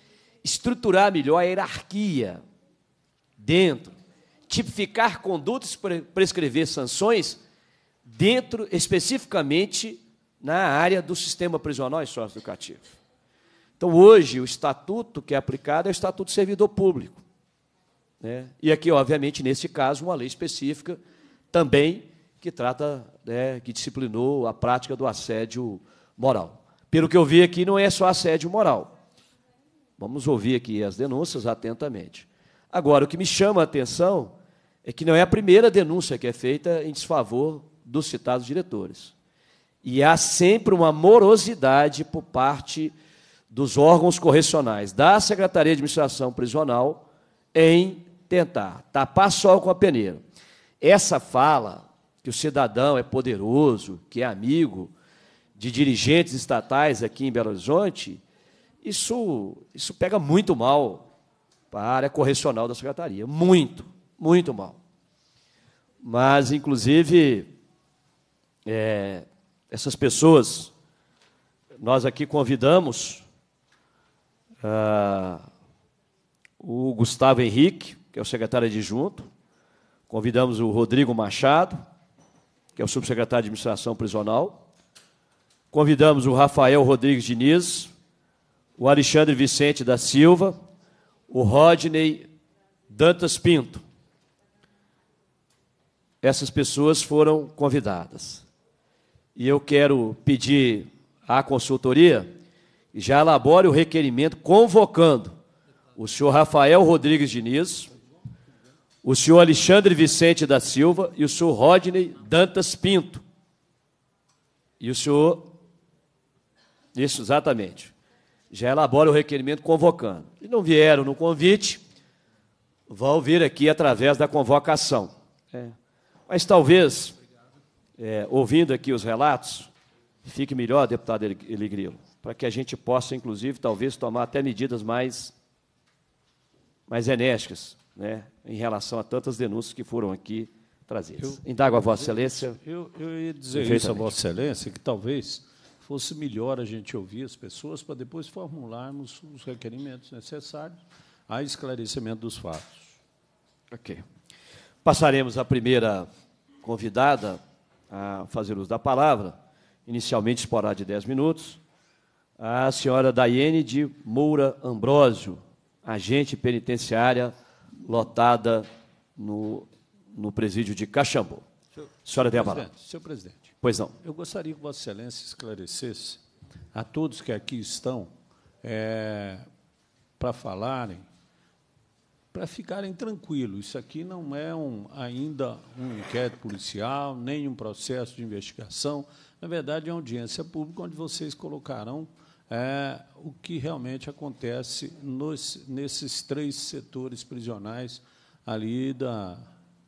estruturar melhor a hierarquia dentro, tipificar condutas para prescrever sanções dentro, especificamente, na área do sistema prisional e socioeducativo. Então, hoje, o estatuto que é aplicado é o Estatuto do Servidor Público. Né? E aqui, obviamente, nesse caso, uma lei específica também que trata, né, que disciplinou a prática do assédio moral. Pelo que eu vi aqui, não é só assédio moral Vamos ouvir aqui as denúncias atentamente. Agora, o que me chama a atenção é que não é a primeira denúncia que é feita em desfavor dos citados diretores. E há sempre uma morosidade por parte dos órgãos correcionais, da Secretaria de Administração Prisional, em tentar tapar sol com a peneira. Essa fala que o cidadão é poderoso, que é amigo de dirigentes estatais aqui em Belo Horizonte, isso, isso pega muito mal para a área correcional da secretaria. Muito, muito mal. Mas, inclusive, é, essas pessoas, nós aqui convidamos ah, o Gustavo Henrique, que é o secretário adjunto, convidamos o Rodrigo Machado, que é o subsecretário de administração prisional, convidamos o Rafael Rodrigues Diniz, o Alexandre Vicente da Silva, o Rodney Dantas Pinto. Essas pessoas foram convidadas. E eu quero pedir à consultoria já elabore o requerimento convocando o senhor Rafael Rodrigues Diniz, o senhor Alexandre Vicente da Silva e o senhor Rodney Dantas Pinto. E o senhor. Isso, exatamente já elabora o requerimento convocando. E não vieram no convite, vão vir aqui através da convocação. É. Mas talvez, é, ouvindo aqui os relatos, fique melhor, deputado Eligrilo, para que a gente possa, inclusive, talvez tomar até medidas mais, mais enérgicas né, em relação a tantas denúncias que foram aqui trazidas. Eu, Indago a Vossa Excelência. Eu, eu ia dizer isso a Vossa Excelência, que talvez fosse melhor a gente ouvir as pessoas para depois formularmos os requerimentos necessários a esclarecimento dos fatos. Ok. Passaremos a primeira convidada a fazer uso da palavra, inicialmente exporá de 10 minutos, a senhora Daiane de Moura Ambrósio, agente penitenciária lotada no, no presídio de Caxambu. senhora tem a palavra. Senhor presidente, Pois não. Eu gostaria que Vossa Excelência esclarecesse a todos que aqui estão é, para falarem, para ficarem tranquilos. Isso aqui não é um, ainda um inquérito policial, nem um processo de investigação. Na verdade, é uma audiência pública onde vocês colocarão é, o que realmente acontece nos, nesses três setores prisionais ali da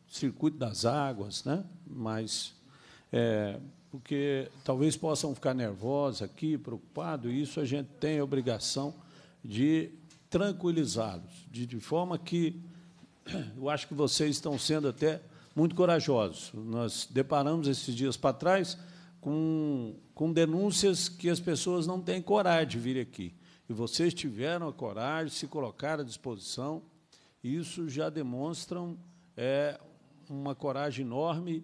circuito das águas, né? Mas é, porque talvez possam ficar nervosos aqui, preocupados, e isso a gente tem a obrigação de tranquilizá-los, de, de forma que eu acho que vocês estão sendo até muito corajosos. Nós deparamos esses dias para trás com, com denúncias que as pessoas não têm coragem de vir aqui. E vocês tiveram a coragem, se colocaram à disposição, e isso já demonstram é, uma coragem enorme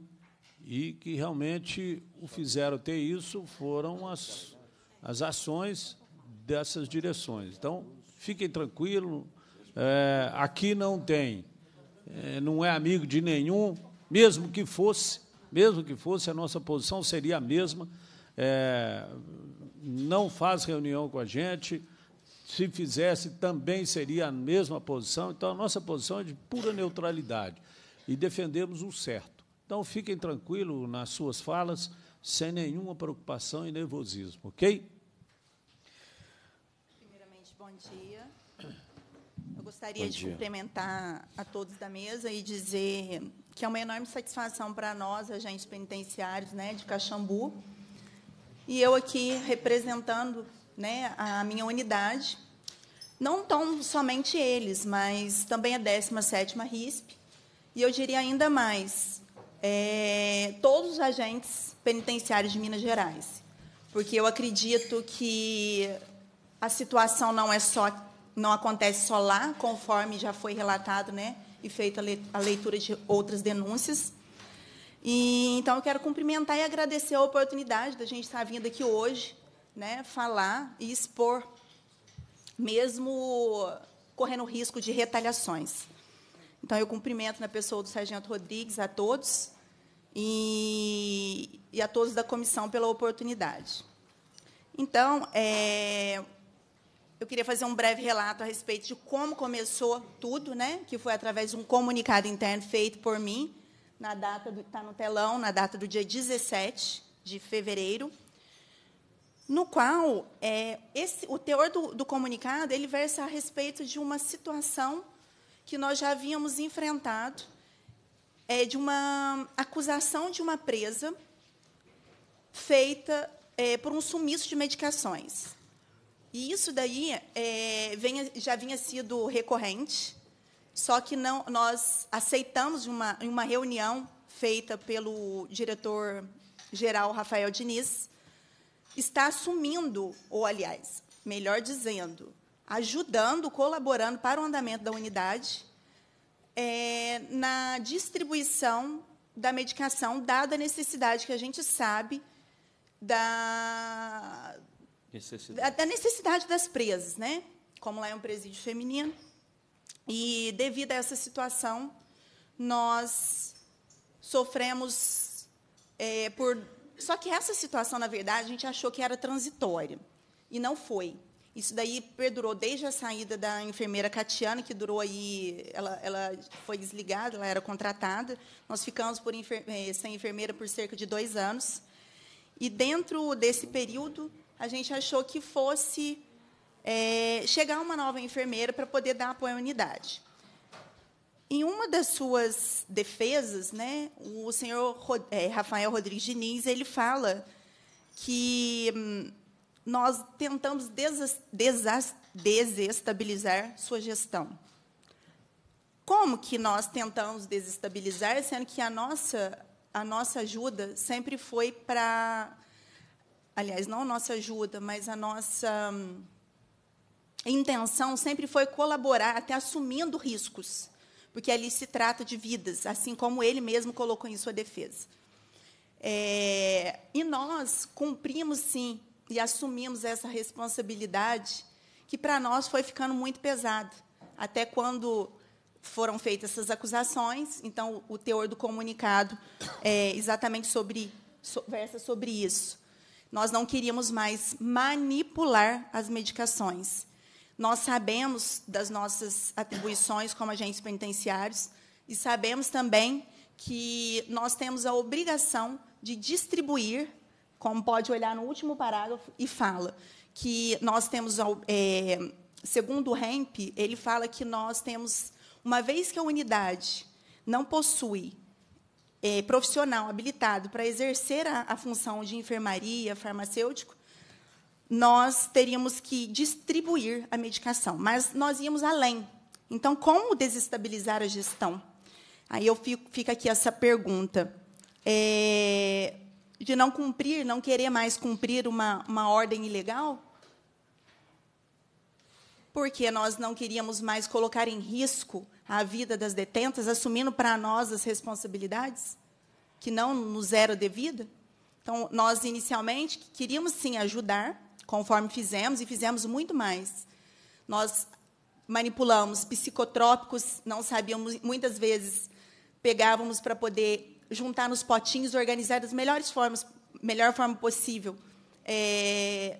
e que realmente o fizeram ter isso foram as, as ações dessas direções. Então, fiquem tranquilos, é, aqui não tem, é, não é amigo de nenhum, mesmo que fosse, mesmo que fosse, a nossa posição seria a mesma. É, não faz reunião com a gente, se fizesse também seria a mesma posição, então a nossa posição é de pura neutralidade e defendemos o certo. Então fiquem tranquilos nas suas falas, sem nenhuma preocupação e nervosismo, ok? Primeiramente, bom dia. Eu gostaria de cumprimentar a todos da mesa e dizer que é uma enorme satisfação para nós, agentes penitenciários né, de Caxambu, e eu aqui representando né, a minha unidade, não tão somente eles, mas também a 17ª RISP, e eu diria ainda mais, é, todos os agentes penitenciários de Minas Gerais, porque eu acredito que a situação não é só não acontece só lá, conforme já foi relatado, né, e feita a leitura de outras denúncias. E então eu quero cumprimentar e agradecer a oportunidade da gente estar vindo aqui hoje, né, falar e expor, mesmo correndo risco de retaliações. Então, eu cumprimento na pessoa do Sargento Rodrigues a todos e, e a todos da comissão pela oportunidade. Então, é, eu queria fazer um breve relato a respeito de como começou tudo, né? que foi através de um comunicado interno feito por mim, na data está no telão, na data do dia 17 de fevereiro, no qual é, esse, o teor do, do comunicado ele versa a respeito de uma situação que nós já havíamos enfrentado é, de uma acusação de uma presa feita é, por um sumiço de medicações. E isso daí é, vem, já vinha sido recorrente, só que não, nós aceitamos uma, em uma reunião feita pelo diretor-geral Rafael Diniz, está assumindo, ou, aliás, melhor dizendo, ajudando, colaborando para o andamento da unidade é, na distribuição da medicação, dada a necessidade que a gente sabe da necessidade, da necessidade das presas, né? Como lá é um presídio feminino. E, devido a essa situação, nós sofremos é, por. Só que essa situação, na verdade, a gente achou que era transitória. E não foi. Isso daí perdurou desde a saída da enfermeira Catiana, que durou aí, ela, ela foi desligada, ela era contratada. Nós ficamos por enfer eh, sem enfermeira por cerca de dois anos. E dentro desse período, a gente achou que fosse é, chegar uma nova enfermeira para poder dar apoio à unidade. Em uma das suas defesas, né, o senhor eh, Rafael Rodrigues Diniz ele fala que hum, nós tentamos desestabilizar sua gestão. Como que nós tentamos desestabilizar, sendo que a nossa, a nossa ajuda sempre foi para. Aliás, não a nossa ajuda, mas a nossa hum, intenção sempre foi colaborar, até assumindo riscos, porque ali se trata de vidas, assim como ele mesmo colocou em sua defesa. É, e nós cumprimos, sim, e assumimos essa responsabilidade que para nós foi ficando muito pesado. Até quando foram feitas essas acusações, então o teor do comunicado é exatamente sobre versa sobre isso. Nós não queríamos mais manipular as medicações. Nós sabemos das nossas atribuições como agentes penitenciários e sabemos também que nós temos a obrigação de distribuir como pode olhar no último parágrafo, e fala que nós temos, é, segundo o REMP, ele fala que nós temos, uma vez que a unidade não possui é, profissional habilitado para exercer a, a função de enfermaria, farmacêutico, nós teríamos que distribuir a medicação, mas nós íamos além. Então, como desestabilizar a gestão? Aí eu fico, fica aqui essa pergunta. É, de não cumprir, não querer mais cumprir uma, uma ordem ilegal? Porque nós não queríamos mais colocar em risco a vida das detentas, assumindo para nós as responsabilidades que não nos eram devidas? Então, nós inicialmente queríamos sim ajudar, conforme fizemos, e fizemos muito mais. Nós manipulamos psicotrópicos, não sabíamos, muitas vezes pegávamos para poder juntar nos potinhos, organizar das melhores formas, melhor forma possível. É...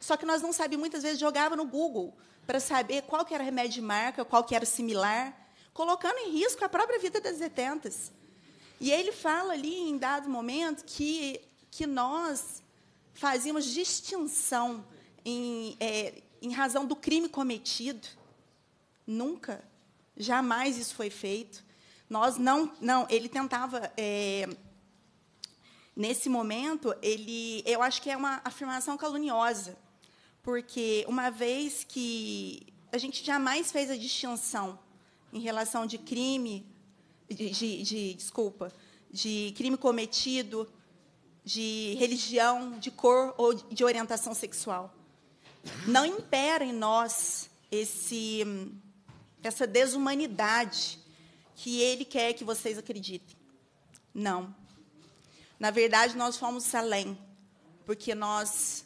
Só que nós não sabíamos, muitas vezes jogava no Google para saber qual que era remédio de marca, qual que era similar, colocando em risco a própria vida das detentas. E ele fala ali, em dado momento, que, que nós fazíamos distinção em, é, em razão do crime cometido. Nunca, jamais isso foi feito. Nós não, não, ele tentava é, nesse momento ele, eu acho que é uma afirmação caluniosa, porque uma vez que a gente jamais fez a distinção em relação de crime, de, de, de desculpa, de crime cometido, de religião, de cor ou de orientação sexual. Não impera em nós esse, essa desumanidade que ele quer que vocês acreditem. Não. Na verdade, nós fomos além, porque nós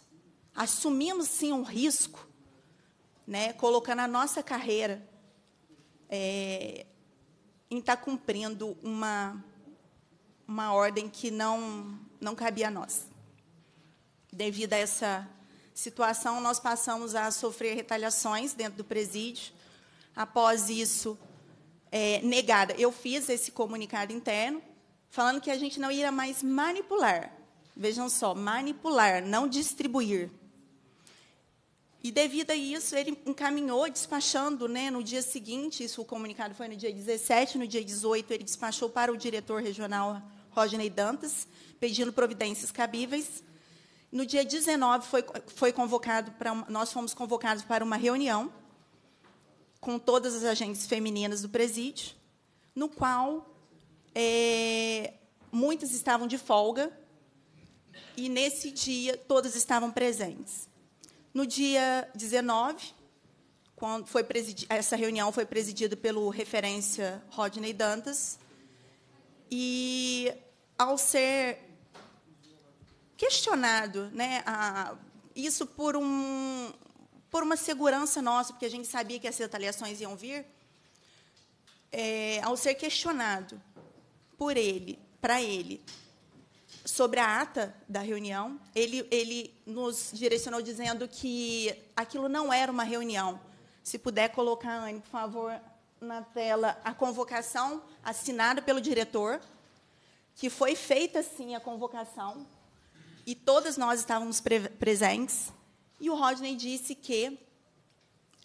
assumimos sim um risco, né, colocando a nossa carreira é, em estar tá cumprindo uma, uma ordem que não, não cabia a nós. Devido a essa situação, nós passamos a sofrer retaliações dentro do presídio. Após isso, é, negada. Eu fiz esse comunicado interno falando que a gente não iria mais manipular. Vejam só, manipular, não distribuir. E devido a isso, ele encaminhou, despachando, né, no dia seguinte, isso o comunicado foi no dia 17, no dia 18 ele despachou para o diretor regional Rodney Dantas, pedindo providências cabíveis. No dia 19 foi, foi convocado para nós fomos convocados para uma reunião com todas as agentes femininas do presídio, no qual é, muitas estavam de folga e, nesse dia, todas estavam presentes. No dia 19, quando foi essa reunião foi presidida pelo referência Rodney Dantas, e, ao ser questionado né, a, isso por um, por uma segurança nossa, porque a gente sabia que essas retaliações iam vir, é, ao ser questionado por ele, para ele, sobre a ata da reunião, ele, ele nos direcionou dizendo que aquilo não era uma reunião. Se puder colocar, Anne, por favor, na tela, a convocação assinada pelo diretor, que foi feita, sim, a convocação, e todas nós estávamos pre presentes. E o Rodney disse que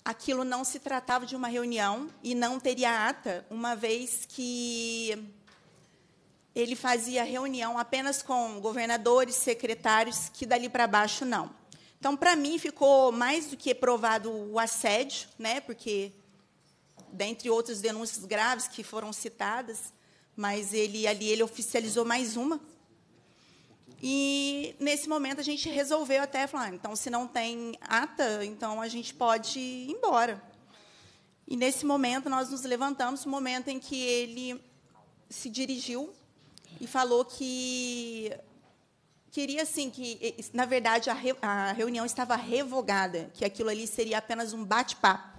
aquilo não se tratava de uma reunião e não teria ata, uma vez que ele fazia reunião apenas com governadores, secretários, que dali para baixo não. Então, para mim, ficou mais do que provado o assédio, né? porque, dentre outras denúncias graves que foram citadas, mas ele ali ele oficializou mais uma, e nesse momento a gente resolveu até falar, ah, então se não tem ata, então a gente pode ir embora. E nesse momento nós nos levantamos, no momento em que ele se dirigiu e falou que queria assim que na verdade a, re, a reunião estava revogada, que aquilo ali seria apenas um bate-papo.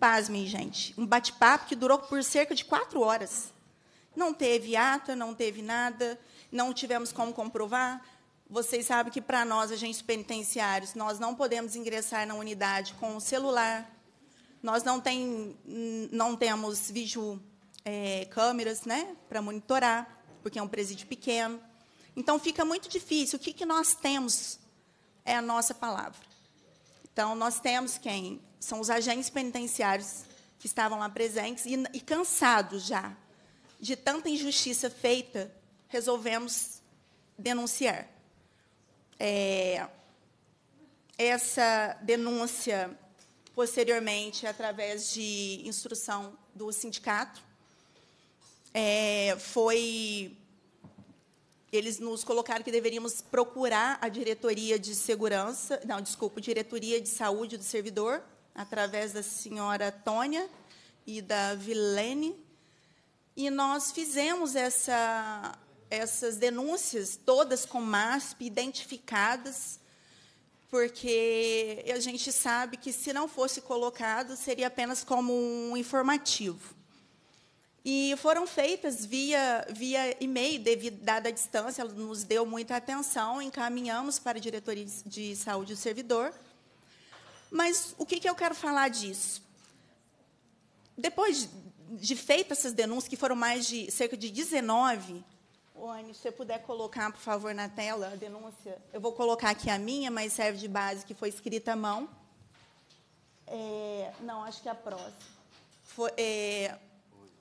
Pasmem, gente, um bate-papo que durou por cerca de quatro horas. Não teve ata, não teve nada não tivemos como comprovar. Vocês sabem que, para nós, agentes penitenciários, nós não podemos ingressar na unidade com o celular, nós não, tem, não temos vídeo é, câmeras né, para monitorar, porque é um presídio pequeno. Então, fica muito difícil. O que, que nós temos é a nossa palavra. Então, nós temos quem? São os agentes penitenciários que estavam lá presentes e, e cansados já de tanta injustiça feita resolvemos denunciar. É, essa denúncia, posteriormente, através de instrução do sindicato, é, foi. Eles nos colocaram que deveríamos procurar a diretoria de segurança, não, desculpa, diretoria de saúde do servidor, através da senhora Tônia e da Vilene, e nós fizemos essa essas denúncias todas com MASP identificadas, porque a gente sabe que se não fosse colocado seria apenas como um informativo. E foram feitas via, via e-mail, devido, dada a distância, ela nos deu muita atenção, encaminhamos para a Diretoria de Saúde do Servidor. Mas o que, que eu quero falar disso? Depois de, de feitas essas denúncias, que foram mais de cerca de 19, o Anis, se você puder colocar, por favor, na tela a denúncia. Eu vou colocar aqui a minha, mas serve de base, que foi escrita à mão. É, não, acho que é a próxima. Foi, é,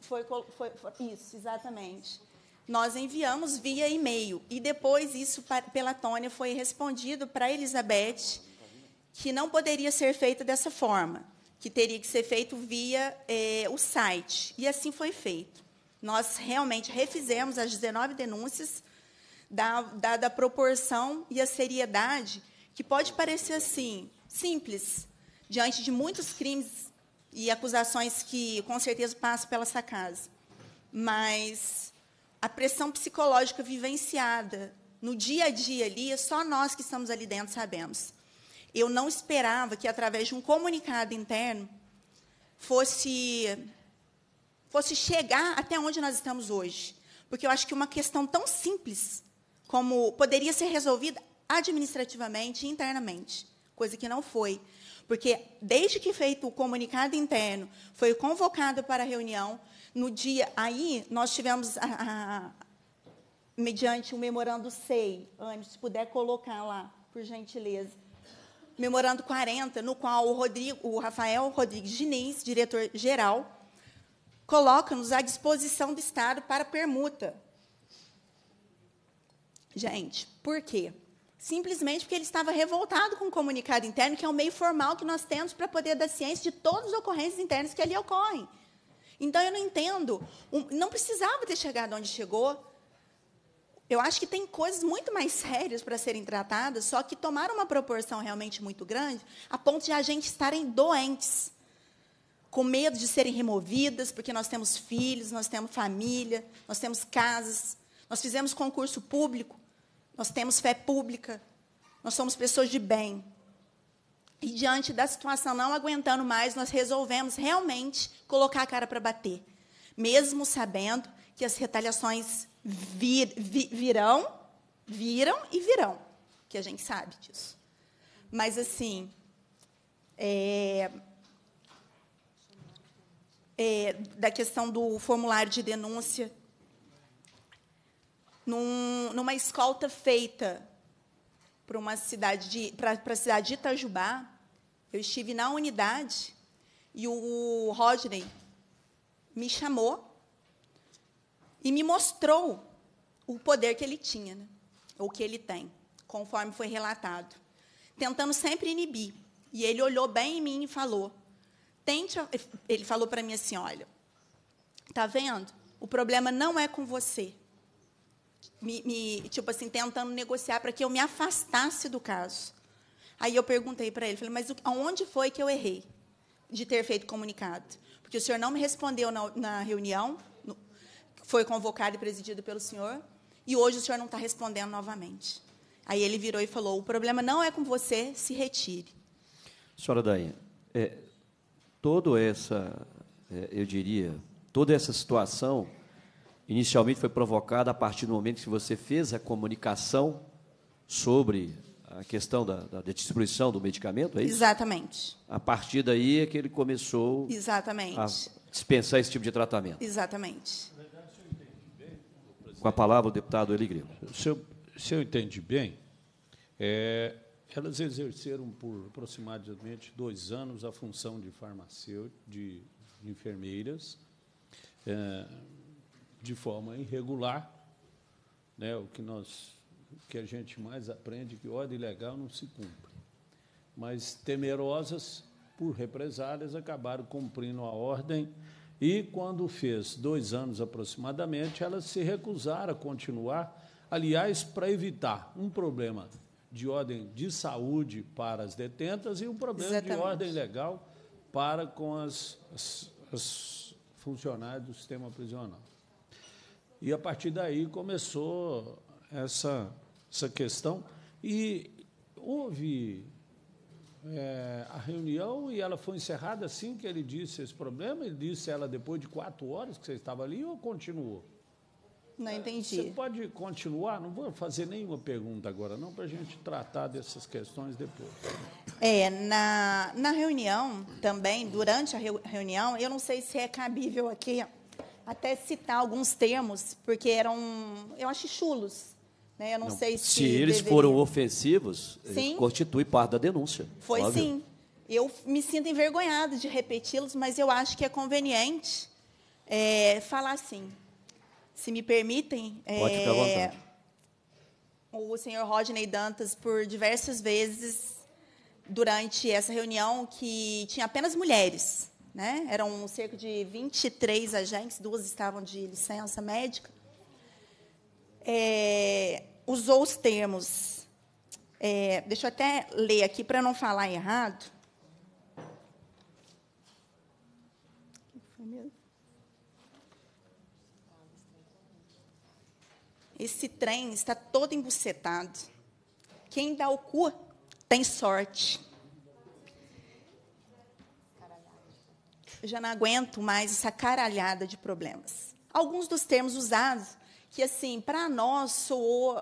foi, foi, foi, isso, exatamente. Nós enviamos via e-mail e depois isso pela Tônia foi respondido para a Elizabeth que não poderia ser feita dessa forma, que teria que ser feito via é, o site. E assim foi feito. Nós realmente refizemos as 19 denúncias, dada a proporção e a seriedade, que pode parecer assim, simples, diante de muitos crimes e acusações que, com certeza, passam pela essa casa. Mas a pressão psicológica vivenciada no dia a dia ali, é só nós que estamos ali dentro sabemos. Eu não esperava que, através de um comunicado interno, fosse fosse chegar até onde nós estamos hoje. Porque eu acho que uma questão tão simples como poderia ser resolvida administrativamente e internamente, coisa que não foi. Porque, desde que feito o comunicado interno, foi convocado para a reunião, no dia. Aí, nós tivemos, a, a, mediante o memorando SEI, Anne, se puder colocar lá, por gentileza. Memorando 40, no qual o, Rodrigo, o Rafael Rodrigues Diniz, diretor-geral, coloca-nos à disposição do Estado para permuta. Gente, por quê? Simplesmente porque ele estava revoltado com o comunicado interno, que é o meio formal que nós temos para poder dar ciência de todas as ocorrências internas que ali ocorrem. Então, eu não entendo. Não precisava ter chegado onde chegou. Eu acho que tem coisas muito mais sérias para serem tratadas, só que tomaram uma proporção realmente muito grande, a ponto de a gente estarem doentes com medo de serem removidas, porque nós temos filhos, nós temos família, nós temos casas, nós fizemos concurso público, nós temos fé pública, nós somos pessoas de bem. E diante da situação não aguentando mais, nós resolvemos realmente colocar a cara para bater, mesmo sabendo que as retaliações vir, virão, viram e virão, que a gente sabe disso. Mas assim, é, é, da questão do formulário de denúncia, num, numa escolta feita para uma cidade para a cidade de Itajubá, eu estive na unidade e o Rodney me chamou e me mostrou o poder que ele tinha, né? ou que ele tem, conforme foi relatado, tentando sempre inibir. E ele olhou bem em mim e falou: tente. Ele falou para mim assim: olha, tá vendo? O problema não é com você. Me, me tipo assim, tentando negociar para que eu me afastasse do caso. Aí eu perguntei para ele, falei, mas aonde foi que eu errei de ter feito comunicado? Porque o senhor não me respondeu na, na reunião, no, foi convocado e presidido pelo senhor, e hoje o senhor não está respondendo novamente. Aí ele virou e falou: o problema não é com você, se retire. Senhora Daia, é, toda essa, é, eu diria, toda essa situação inicialmente foi provocada a partir do momento que você fez a comunicação sobre a questão da, da distribuição do medicamento, é isso? Exatamente. A partir daí é que ele começou Exatamente. a dispensar esse tipo de tratamento. Exatamente. Com a palavra, o deputado Eli Se se eu entendi bem, é, elas exerceram por aproximadamente dois anos a função de farmacêutica, de, enfermeiras, é, de forma irregular. Né, o que nós, que a gente mais aprende é que ordem legal não se cumpre. Mas temerosas por represálias acabaram cumprindo a ordem e quando fez dois anos aproximadamente, elas se recusaram a continuar, aliás, para evitar um problema de ordem de saúde para as detentas e um problema Exatamente. de ordem legal para com as, as, as do sistema prisional. E a partir daí começou essa, essa questão e houve é, a reunião e ela foi encerrada assim que ele disse esse problema? Ele disse ela depois de quatro horas que você estava ali ou continuou? Não é, entendi. Você pode continuar? Não vou fazer nenhuma pergunta agora, não, para a gente tratar dessas questões depois. É, na, na reunião também, durante a reunião, eu não sei se é cabível aqui até citar alguns termos, porque eram, eu acho, chulos. Né? Eu não, não sei se. Se eles deveriam. foram ofensivos, sim. constitui parte da denúncia. Foi óbvio. sim. Eu me sinto envergonhada de repeti-los, mas eu acho que é conveniente é, falar assim se me permitem. Pode ficar à é, vontade. O senhor Rodney Dantas, por diversas vezes, durante essa reunião, que tinha apenas mulheres, né? eram cerca de 23 agentes, duas estavam de licença médica, é, usou os termos. É, deixa eu até ler aqui para não falar errado. Esse trem está todo embucetado. Quem dá o cu tem sorte. Eu já não aguento mais essa caralhada de problemas. Alguns dos termos usados que, assim, para nós soou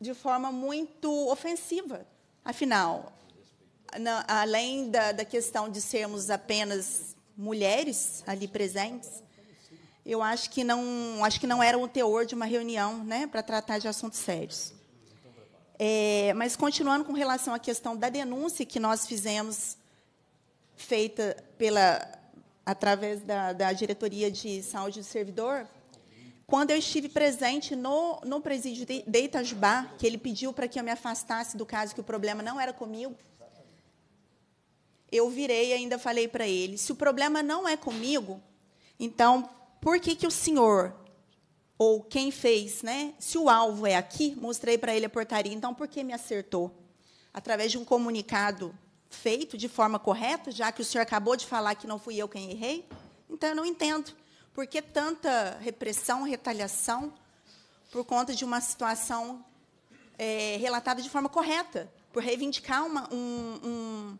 de forma muito ofensiva. Afinal, na, além da, da questão de sermos apenas mulheres ali presentes, eu acho que não, acho que não era o teor de uma reunião né, para tratar de assuntos sérios. É, mas, continuando com relação à questão da denúncia que nós fizemos, feita pela, através da, da diretoria de saúde do servidor, quando eu estive presente no, no presídio de, de Itajubá, que ele pediu para que eu me afastasse do caso, que o problema não era comigo, eu virei e ainda falei para ele: se o problema não é comigo, então por que, que o senhor, ou quem fez, né? Se o alvo é aqui, mostrei para ele a portaria, então por que me acertou? Através de um comunicado feito de forma correta, já que o senhor acabou de falar que não fui eu quem errei? Então eu não entendo. Por que tanta repressão, retaliação, por conta de uma situação é, relatada de forma correta, por reivindicar uma, um, um,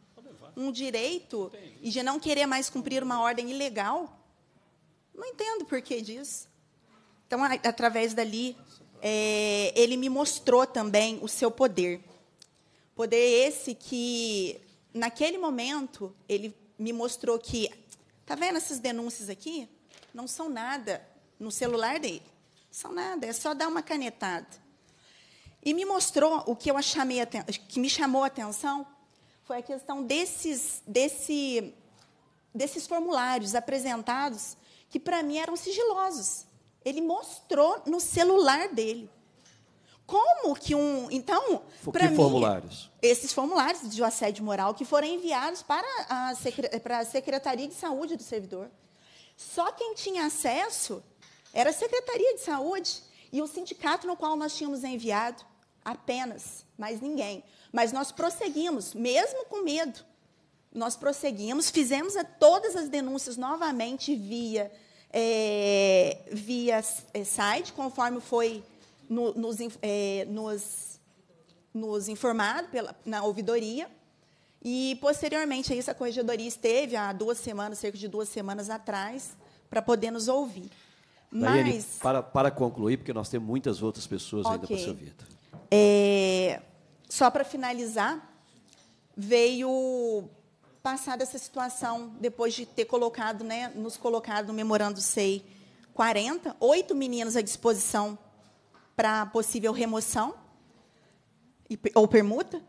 um direito e de não querer mais cumprir uma ordem ilegal? Não entendo por que disso. Então, a, através dali, é, ele me mostrou também o seu poder. Poder esse que, naquele momento, ele me mostrou que, está vendo essas denúncias aqui? Não são nada no celular dele. São nada, é só dar uma canetada. E me mostrou o que eu chamei, que me chamou a atenção foi a questão desses, desse, desses formulários apresentados que para mim eram sigilosos. Ele mostrou no celular dele. Como que um. Então, para mim. formulários? Esses formulários de assédio moral que foram enviados para a, para a Secretaria de Saúde do servidor. Só quem tinha acesso era a Secretaria de Saúde e o sindicato no qual nós tínhamos enviado apenas, mais ninguém. Mas nós prosseguimos, mesmo com medo. Nós prosseguimos, fizemos todas as denúncias novamente via é, via é, site, conforme foi no, nos, é, nos, nos, informado pela, na ouvidoria. E, posteriormente, a isso, a corregedoria esteve há duas semanas, cerca de duas semanas atrás, para poder nos ouvir. Daiane, Mas... para, para concluir, porque nós temos muitas outras pessoas okay. ainda para ser É, só para finalizar, veio passar dessa situação, depois de ter colocado, né, nos colocado no memorando SEI 40, oito meninos à disposição para possível remoção e, ou permuta,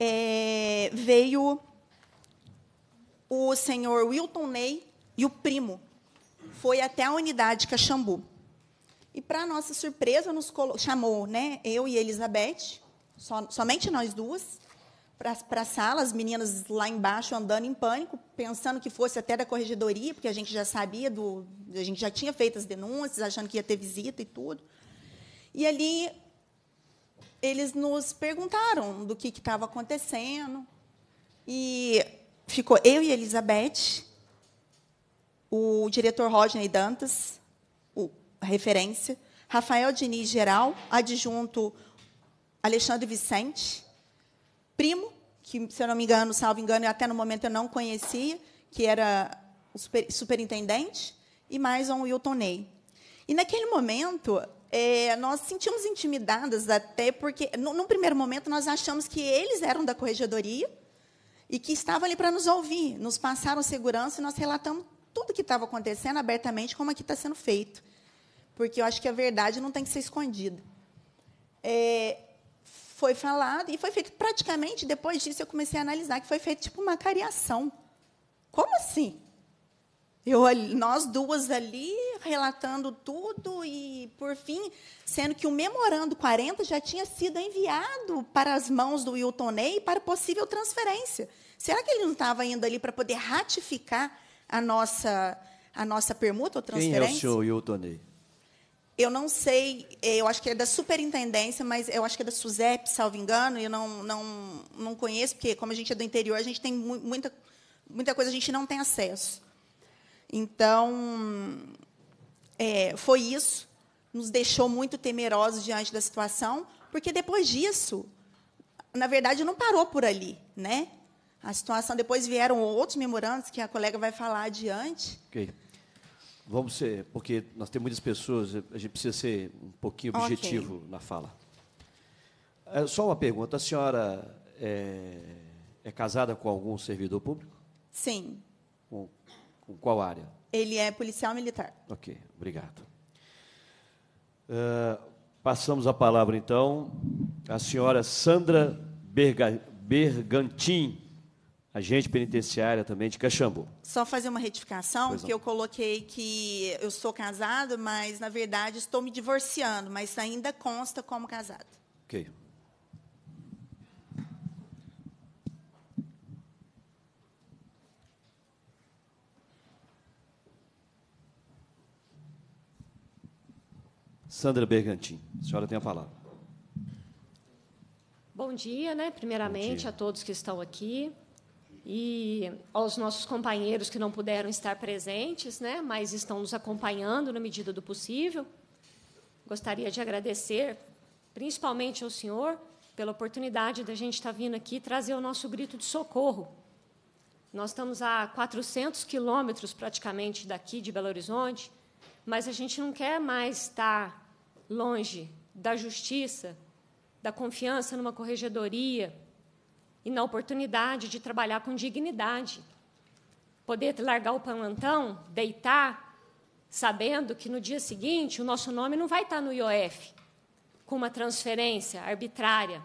é, veio o senhor Wilton Ney e o primo. Foi até a unidade Caxambu. E, para nossa surpresa, nos chamou né, eu e Elizabeth, so somente nós duas, para a sala, as meninas lá embaixo andando em pânico, pensando que fosse até da corregedoria, porque a gente já sabia do, a gente já tinha feito as denúncias, achando que ia ter visita e tudo. E ali eles nos perguntaram do que estava acontecendo. E ficou eu e Elizabeth, o diretor Rodney Dantas, o, referência, Rafael Diniz Geral, adjunto Alexandre Vicente, primo, que, se eu não me engano, salvo engano, até no momento eu não conhecia, que era o super, superintendente, e mais um Wilton Ney. E, naquele momento, é, nós sentimos intimidadas até porque, no, num primeiro momento, nós achamos que eles eram da corregedoria e que estavam ali para nos ouvir. Nos passaram segurança e nós relatamos tudo o que estava acontecendo abertamente, como aqui está sendo feito. Porque eu acho que a verdade não tem que ser escondida. É, foi falado e foi feito praticamente depois disso eu comecei a analisar que foi feito tipo uma cariação. Como assim? Eu, nós duas ali relatando tudo e por fim, sendo que o memorando 40 já tinha sido enviado para as mãos do Wilton Ney para possível transferência. Será que ele não estava indo ali para poder ratificar a nossa a nossa permuta ou transferência? Quem é o senhor Wilton Ney? eu não sei, eh, eu acho que é da superintendência, mas eu acho que é da SUSEP, salvo engano, eu não, não, não conheço, porque como a gente é do interior, a gente tem mu muita, muita coisa, a gente não tem acesso. Então, é, foi isso, nos deixou muito temerosos diante da situação, porque depois disso, na verdade, não parou por ali, né? A situação, depois vieram outros memorandos que a colega vai falar adiante. Ok. Vamos ser, porque nós temos muitas pessoas, a gente precisa ser um pouquinho objetivo okay. na fala. É, só uma pergunta: a senhora é, é, casada com algum servidor público? Sim. Com, com, qual área? Ele é policial militar. Ok, obrigado. Uh, passamos a palavra, então, à senhora Sandra Berga, Bergantin agente penitenciária também de Caxambu. Só fazer uma retificação, que eu coloquei que eu sou casado, mas, na verdade, estou me divorciando, mas ainda consta como casado. Ok. Sandra Bergantin, a senhora tem a palavra. Bom dia, né? Primeiramente dia. a todos que estão aqui e aos nossos companheiros que não puderam estar presentes, né, mas estão nos acompanhando na medida do possível. Gostaria de agradecer, principalmente ao senhor, pela oportunidade da gente estar vindo aqui trazer o nosso grito de socorro. Nós estamos a 400 quilômetros praticamente daqui de Belo Horizonte, mas a gente não quer mais estar longe da justiça, da confiança numa corregedoria, e na oportunidade de trabalhar com dignidade. Poder largar o plantão, deitar, sabendo que no dia seguinte o nosso nome não vai estar no IOF, com uma transferência arbitrária.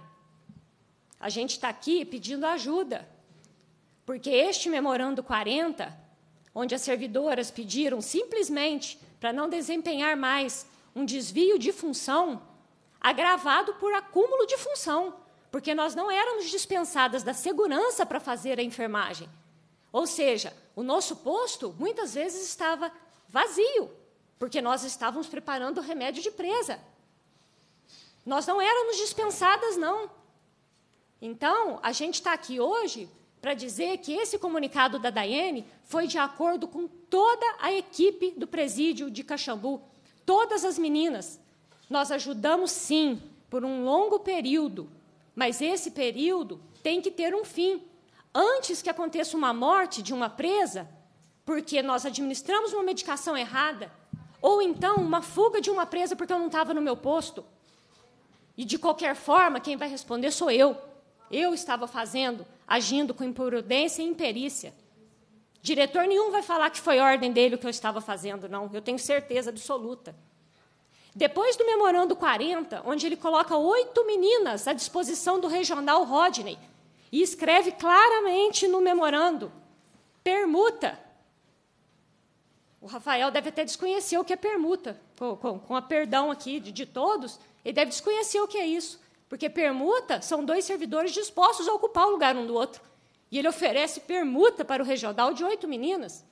A gente está aqui pedindo ajuda, porque este memorando 40, onde as servidoras pediram simplesmente para não desempenhar mais um desvio de função agravado por acúmulo de função porque nós não éramos dispensadas da segurança para fazer a enfermagem. Ou seja, o nosso posto muitas vezes estava vazio, porque nós estávamos preparando o remédio de presa. Nós não éramos dispensadas, não. Então, a gente está aqui hoje para dizer que esse comunicado da Daiane foi de acordo com toda a equipe do presídio de Caxambu, todas as meninas. Nós ajudamos, sim, por um longo período, mas esse período tem que ter um fim. Antes que aconteça uma morte de uma presa, porque nós administramos uma medicação errada, ou então uma fuga de uma presa porque eu não estava no meu posto. E de qualquer forma, quem vai responder sou eu. Eu estava fazendo, agindo com imprudência e imperícia. Diretor nenhum vai falar que foi ordem dele o que eu estava fazendo, não. Eu tenho certeza absoluta. Depois do Memorando 40, onde ele coloca oito meninas à disposição do regional Rodney, e escreve claramente no memorando: permuta. O Rafael deve até desconhecer o que é permuta, com, com, com a perdão aqui de, de todos, ele deve desconhecer o que é isso, porque permuta são dois servidores dispostos a ocupar o lugar um do outro. E ele oferece permuta para o regional de oito meninas.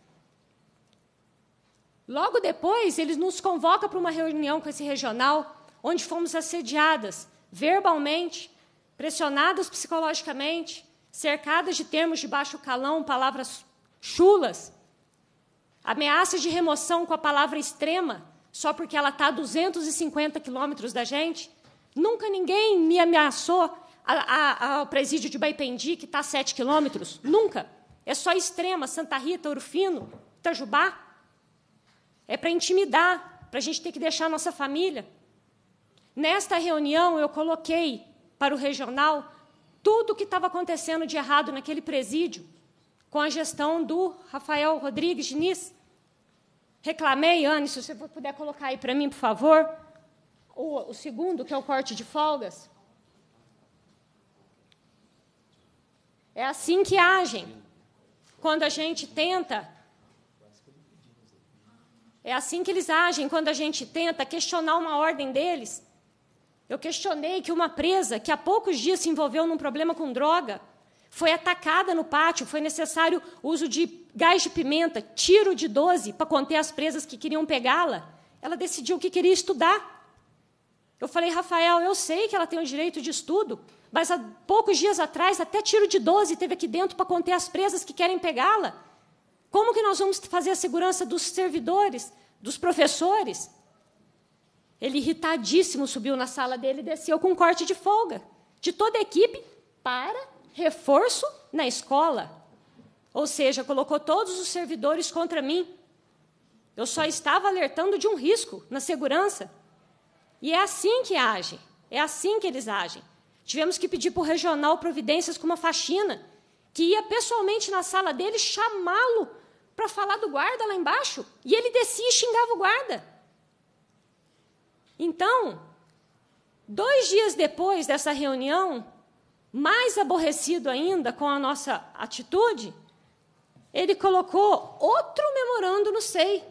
Logo depois, eles nos convocam para uma reunião com esse regional, onde fomos assediadas verbalmente, pressionadas psicologicamente, cercadas de termos de baixo calão, palavras chulas, ameaças de remoção com a palavra extrema, só porque ela está a 250 quilômetros da gente. Nunca ninguém me ameaçou ao presídio de Baipendi, que está a 7 quilômetros. Nunca. É só extrema, Santa Rita, Orofino, Itajubá é para intimidar, para a gente ter que deixar a nossa família. Nesta reunião, eu coloquei para o regional tudo o que estava acontecendo de errado naquele presídio, com a gestão do Rafael Rodrigues Diniz. Reclamei, Anne, se você puder colocar aí para mim, por favor, o, o segundo, que é o corte de folgas. É assim que agem. Quando a gente tenta é assim que eles agem quando a gente tenta questionar uma ordem deles. Eu questionei que uma presa que há poucos dias se envolveu num problema com droga foi atacada no pátio, foi necessário uso de gás de pimenta, tiro de 12 para conter as presas que queriam pegá-la. Ela decidiu que queria estudar. Eu falei, Rafael, eu sei que ela tem o direito de estudo, mas há poucos dias atrás, até tiro de 12 teve aqui dentro para conter as presas que querem pegá-la. Como que nós vamos fazer a segurança dos servidores, dos professores? Ele, irritadíssimo, subiu na sala dele e desceu com um corte de folga de toda a equipe para reforço na escola. Ou seja, colocou todos os servidores contra mim. Eu só estava alertando de um risco na segurança. E é assim que agem, é assim que eles agem. Tivemos que pedir para o regional providências com uma faxina, que ia pessoalmente na sala dele chamá-lo para falar do guarda lá embaixo, e ele descia e xingava o guarda. Então, dois dias depois dessa reunião, mais aborrecido ainda com a nossa atitude, ele colocou outro memorando no SEI.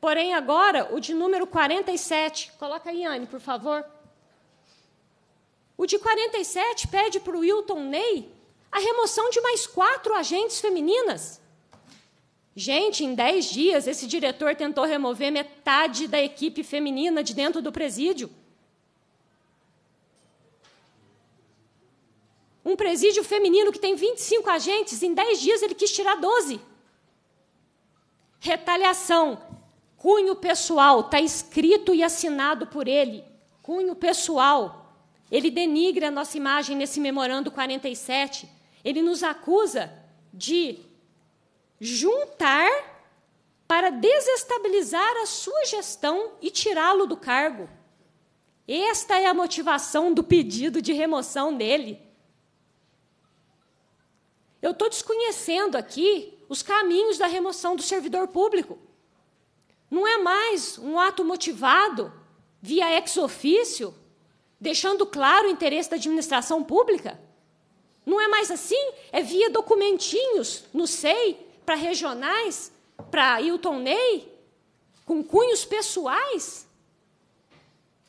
Porém, agora, o de número 47. Coloca aí, Anne, por favor. O de 47 pede para o Wilton Ney a remoção de mais quatro agentes femininas Gente, em dez dias, esse diretor tentou remover metade da equipe feminina de dentro do presídio. Um presídio feminino que tem 25 agentes, em 10 dias ele quis tirar 12. Retaliação. Cunho pessoal, está escrito e assinado por ele. Cunho pessoal. Ele denigra a nossa imagem nesse memorando 47. Ele nos acusa de juntar para desestabilizar a sua gestão e tirá-lo do cargo. Esta é a motivação do pedido de remoção dele. Eu estou desconhecendo aqui os caminhos da remoção do servidor público. Não é mais um ato motivado via ex ofício, deixando claro o interesse da administração pública. Não é mais assim, é via documentinhos no SEI, para regionais, para Hilton Ney, com cunhos pessoais?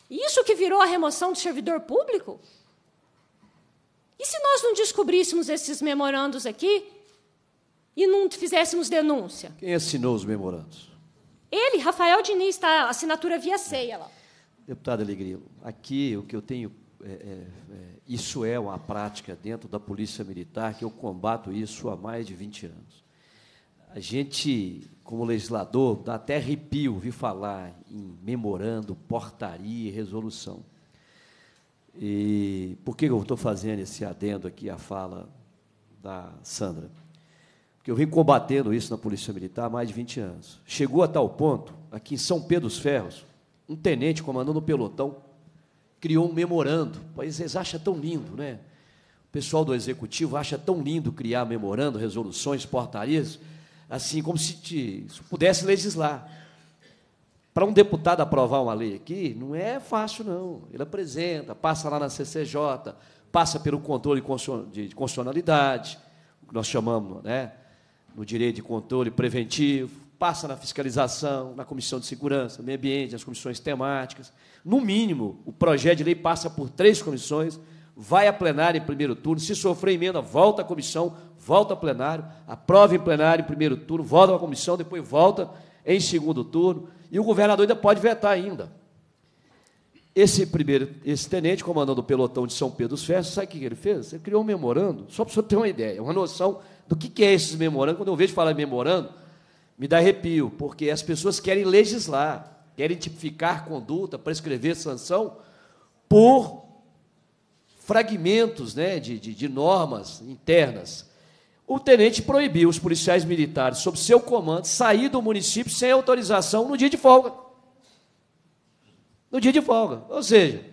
Isso que virou a remoção do servidor público? E se nós não descobríssemos esses memorandos aqui e não fizéssemos denúncia? Quem assinou os memorandos? Ele, Rafael Diniz, está assinatura via ceia lá. Deputado Alegria, aqui o que eu tenho. É, é, é, isso é uma prática dentro da Polícia Militar que eu combato isso há mais de 20 anos a gente, como legislador, dá até arrepio ouvir falar em memorando, portaria e resolução. E por que eu estou fazendo esse adendo aqui à fala da Sandra? Porque eu vim combatendo isso na Polícia Militar há mais de 20 anos. Chegou a tal ponto, aqui em São Pedro dos Ferros, um tenente comandando o pelotão criou um memorando. Pois vocês acham tão lindo, né? O pessoal do Executivo acha tão lindo criar memorando, resoluções, portarias assim, como se, te, se pudesse legislar. Para um deputado aprovar uma lei aqui, não é fácil, não. Ele apresenta, passa lá na CCJ, passa pelo controle de constitucionalidade, que nós chamamos né, no direito de controle preventivo, passa na fiscalização, na Comissão de Segurança, Meio Ambiente, nas comissões temáticas. No mínimo, o projeto de lei passa por três comissões, vai a plenária em primeiro turno, se sofrer emenda, volta à comissão, volta ao plenário, aprova em plenário em primeiro turno, volta à comissão, depois volta em segundo turno, e o governador ainda pode vetar ainda. Esse primeiro, esse tenente comandando o pelotão de São Pedro dos Ferros, sabe o que ele fez? Ele criou um memorando, só para o senhor ter uma ideia, uma noção do que é esses memorandos. Quando eu vejo falar memorando, me dá arrepio, porque as pessoas querem legislar, querem tipificar conduta, prescrever sanção por fragmentos né, de, de, de normas internas o tenente proibiu os policiais militares, sob seu comando, sair do município sem autorização no dia de folga. No dia de folga. Ou seja,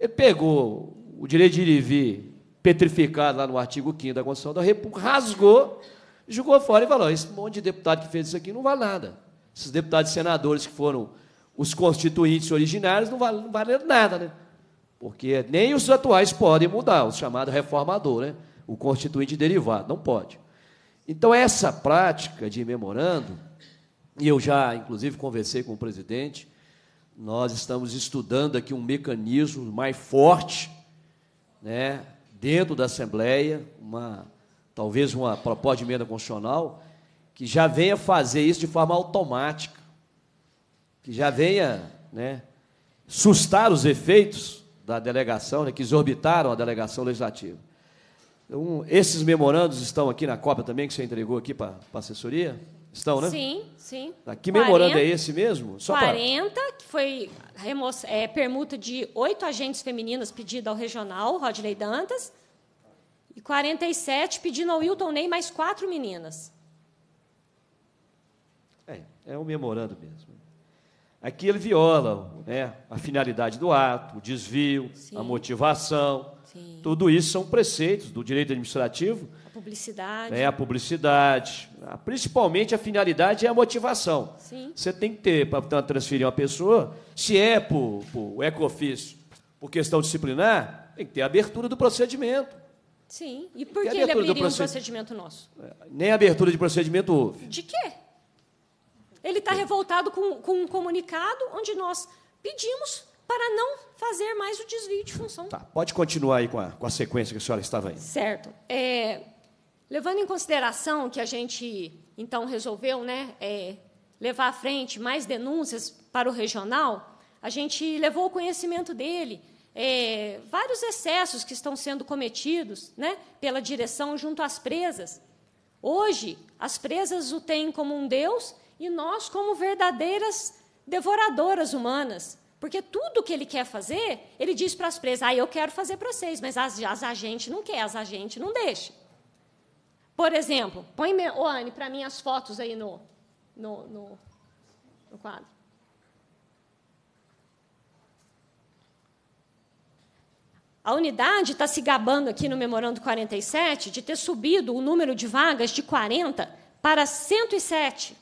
ele pegou o direito de ir e vir petrificado lá no artigo 5 da Constituição da República, rasgou, jogou fora e falou: esse monte de deputado que fez isso aqui não vale nada. Esses deputados e senadores que foram os constituintes originários não valeram, não valeram nada, né? Porque nem os atuais podem mudar, o chamado reformador, né? o constituinte derivado, não pode. Então, essa prática de memorando, e eu já, inclusive, conversei com o presidente, nós estamos estudando aqui um mecanismo mais forte, né, dentro da Assembleia, uma, talvez uma proposta de emenda constitucional, que já venha fazer isso de forma automática, que já venha né, sustar os efeitos da delegação, né, que exorbitaram a delegação legislativa. Então, esses memorandos estão aqui na cópia também, que você entregou aqui para a assessoria? Estão, né? Sim, sim. Tá, que 40, memorando é esse mesmo? Só 40, pra... que foi é, permuta de oito agentes femininas pedida ao regional, Rodney Dantas, e 47 pedindo ao Wilton Ney mais quatro meninas. É, é um memorando mesmo. Aqui ele viola né, a finalidade do ato, o desvio, sim. a motivação, tudo isso são preceitos do direito administrativo. A publicidade. Né, a publicidade. Ah, principalmente a finalidade é a motivação. Sim. Você tem que ter, para transferir uma pessoa, se é por, por ecofício, por questão disciplinar, tem que ter abertura do procedimento. Sim. E por que, ele abriria proced... um procedimento nosso? É, nem abertura de procedimento houve. De quê? Ele está revoltado com, com um comunicado onde nós pedimos para não fazer mais o desvio de função. Tá, pode continuar aí com a, com a sequência que a senhora estava aí. Certo. É, levando em consideração que a gente, então, resolveu né, é, levar à frente mais denúncias para o regional, a gente levou o conhecimento dele, é, vários excessos que estão sendo cometidos né, pela direção junto às presas. Hoje, as presas o têm como um Deus e nós como verdadeiras devoradoras humanas. Porque tudo que ele quer fazer, ele diz para as presas: ah, eu quero fazer para vocês, mas as, as agentes não quer, as agentes não deixa. Por exemplo, põe, oh, Anne, para mim as fotos aí no, no, no, no quadro. A unidade está se gabando aqui no Memorando 47 de ter subido o número de vagas de 40 para 107.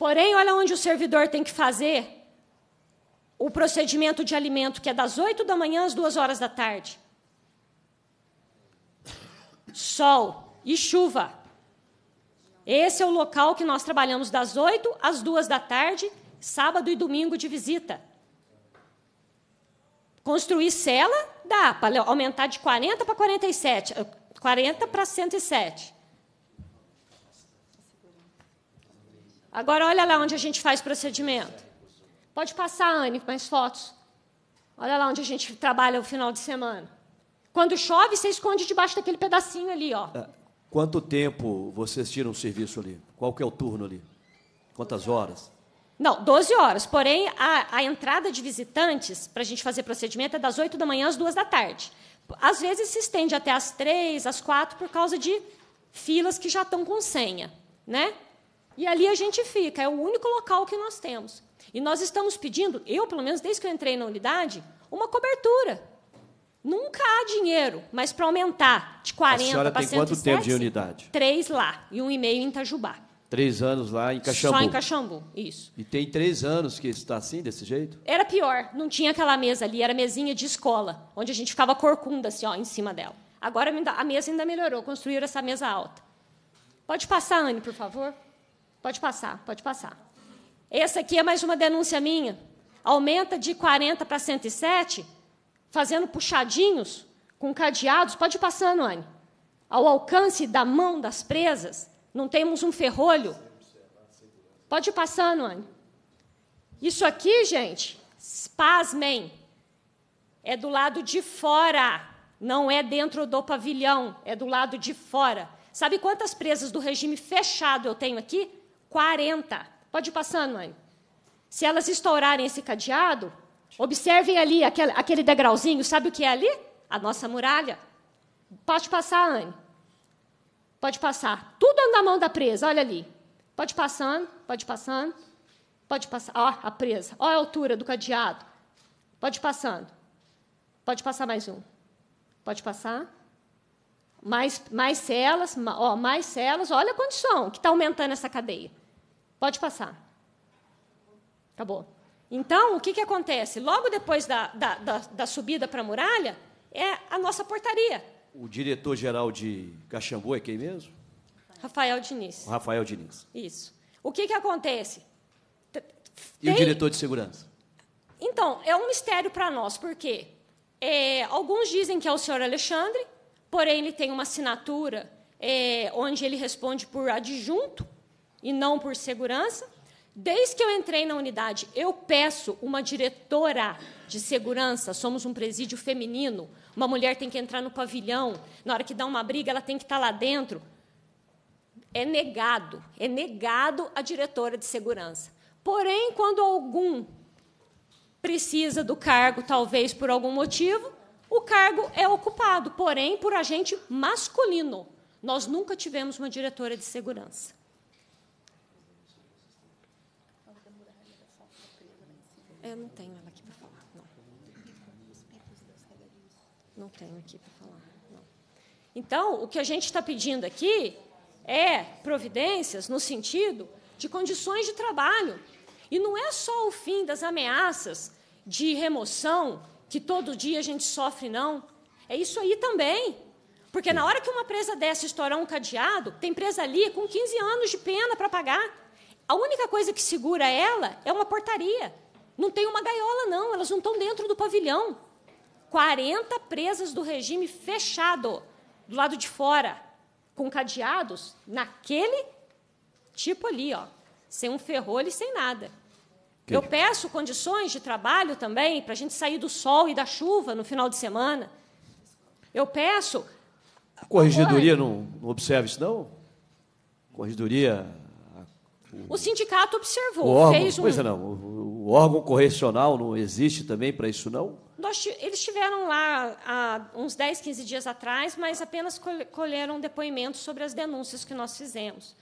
Porém, olha onde o servidor tem que fazer o procedimento de alimento, que é das 8 da manhã às 2 horas da tarde. Sol e chuva. Esse é o local que nós trabalhamos das 8 às 2 da tarde, sábado e domingo de visita. Construir cela dá para aumentar de 40 para 47, 40 para 107. Agora olha lá onde a gente faz procedimento. Pode passar, Anne, mais fotos. Olha lá onde a gente trabalha o final de semana. Quando chove, você esconde debaixo daquele pedacinho ali, ó. É, quanto tempo vocês tiram o serviço ali? Qual que é o turno ali? Quantas horas? Não, 12 horas. Porém, a, a entrada de visitantes para a gente fazer procedimento é das 8 da manhã às 2 da tarde. Às vezes se estende até às 3, às 4, por causa de filas que já estão com senha. Né? E ali a gente fica, é o único local que nós temos. E nós estamos pedindo, eu pelo menos desde que eu entrei na unidade, uma cobertura. Nunca há dinheiro, mas para aumentar de 40 para 107... A senhora tem quanto tempo de unidade? Três lá e um e meio em Itajubá. Três anos lá em Caxambu. Só em Caxambu, isso. E tem três anos que está assim, desse jeito? Era pior. Não tinha aquela mesa ali, era mesinha de escola, onde a gente ficava corcunda assim, ó, em cima dela. Agora a mesa ainda melhorou, construíram essa mesa alta. Pode passar, Anne, por favor? Pode passar, pode passar. Essa aqui é mais uma denúncia minha. Aumenta de 40 para 107, fazendo puxadinhos com cadeados. Pode ir passando, Anne. Ao alcance da mão das presas, não temos um ferrolho. Pode ir passando, Anne. Isso aqui, gente, pasmem, é do lado de fora, não é dentro do pavilhão, é do lado de fora. Sabe quantas presas do regime fechado eu tenho aqui? 40. Pode passar, passando, mãe. Se elas estourarem esse cadeado, observem ali aquele, aquele degrauzinho, sabe o que é ali? A nossa muralha. Pode passar, Anne. Pode passar. Tudo na mão da presa, olha ali. Pode passando, pode passando. Pode passar. Ó, a presa. Ó a altura do cadeado. Pode passando. Pode passar mais um. Pode passar. Mais, mais celas, ó, mais celas. Olha a condição que está aumentando essa cadeia. Pode passar. Acabou. Então, o que, que acontece? Logo depois da, da, da, da subida para a muralha, é a nossa portaria. O diretor-geral de Caxambu é quem mesmo? Rafael Diniz. O Rafael Diniz. Isso. O que, que acontece? Tem... E o diretor de segurança? Então, é um mistério para nós, porque é, alguns dizem que é o senhor Alexandre, porém ele tem uma assinatura é, onde ele responde por adjunto, e não por segurança. Desde que eu entrei na unidade, eu peço uma diretora de segurança. Somos um presídio feminino. Uma mulher tem que entrar no pavilhão. Na hora que dá uma briga, ela tem que estar lá dentro. É negado. É negado a diretora de segurança. Porém, quando algum precisa do cargo, talvez por algum motivo, o cargo é ocupado, porém por agente masculino. Nós nunca tivemos uma diretora de segurança. Eu não tenho ela aqui para falar, não. Não tenho aqui para falar, não. Então, o que a gente está pedindo aqui é providências no sentido de condições de trabalho. E não é só o fim das ameaças de remoção que todo dia a gente sofre, não. É isso aí também. Porque na hora que uma presa dessa estourar um cadeado, tem presa ali com 15 anos de pena para pagar. A única coisa que segura ela é uma portaria. Não tem uma gaiola, não, elas não estão dentro do pavilhão. 40 presas do regime fechado, do lado de fora, com cadeados, naquele tipo ali, ó, sem um ferrolho e sem nada. Eu peço condições de trabalho também, para a gente sair do sol e da chuva no final de semana. Eu peço. A corregedoria não, não observa isso, não? Corregedoria o sindicato observou, o órgão, fez um... Pois é, não, o, órgão correcional não existe também para isso, não? Nós, eles estiveram lá há uns 10, 15 dias atrás, mas apenas colheram depoimentos sobre as denúncias que nós fizemos.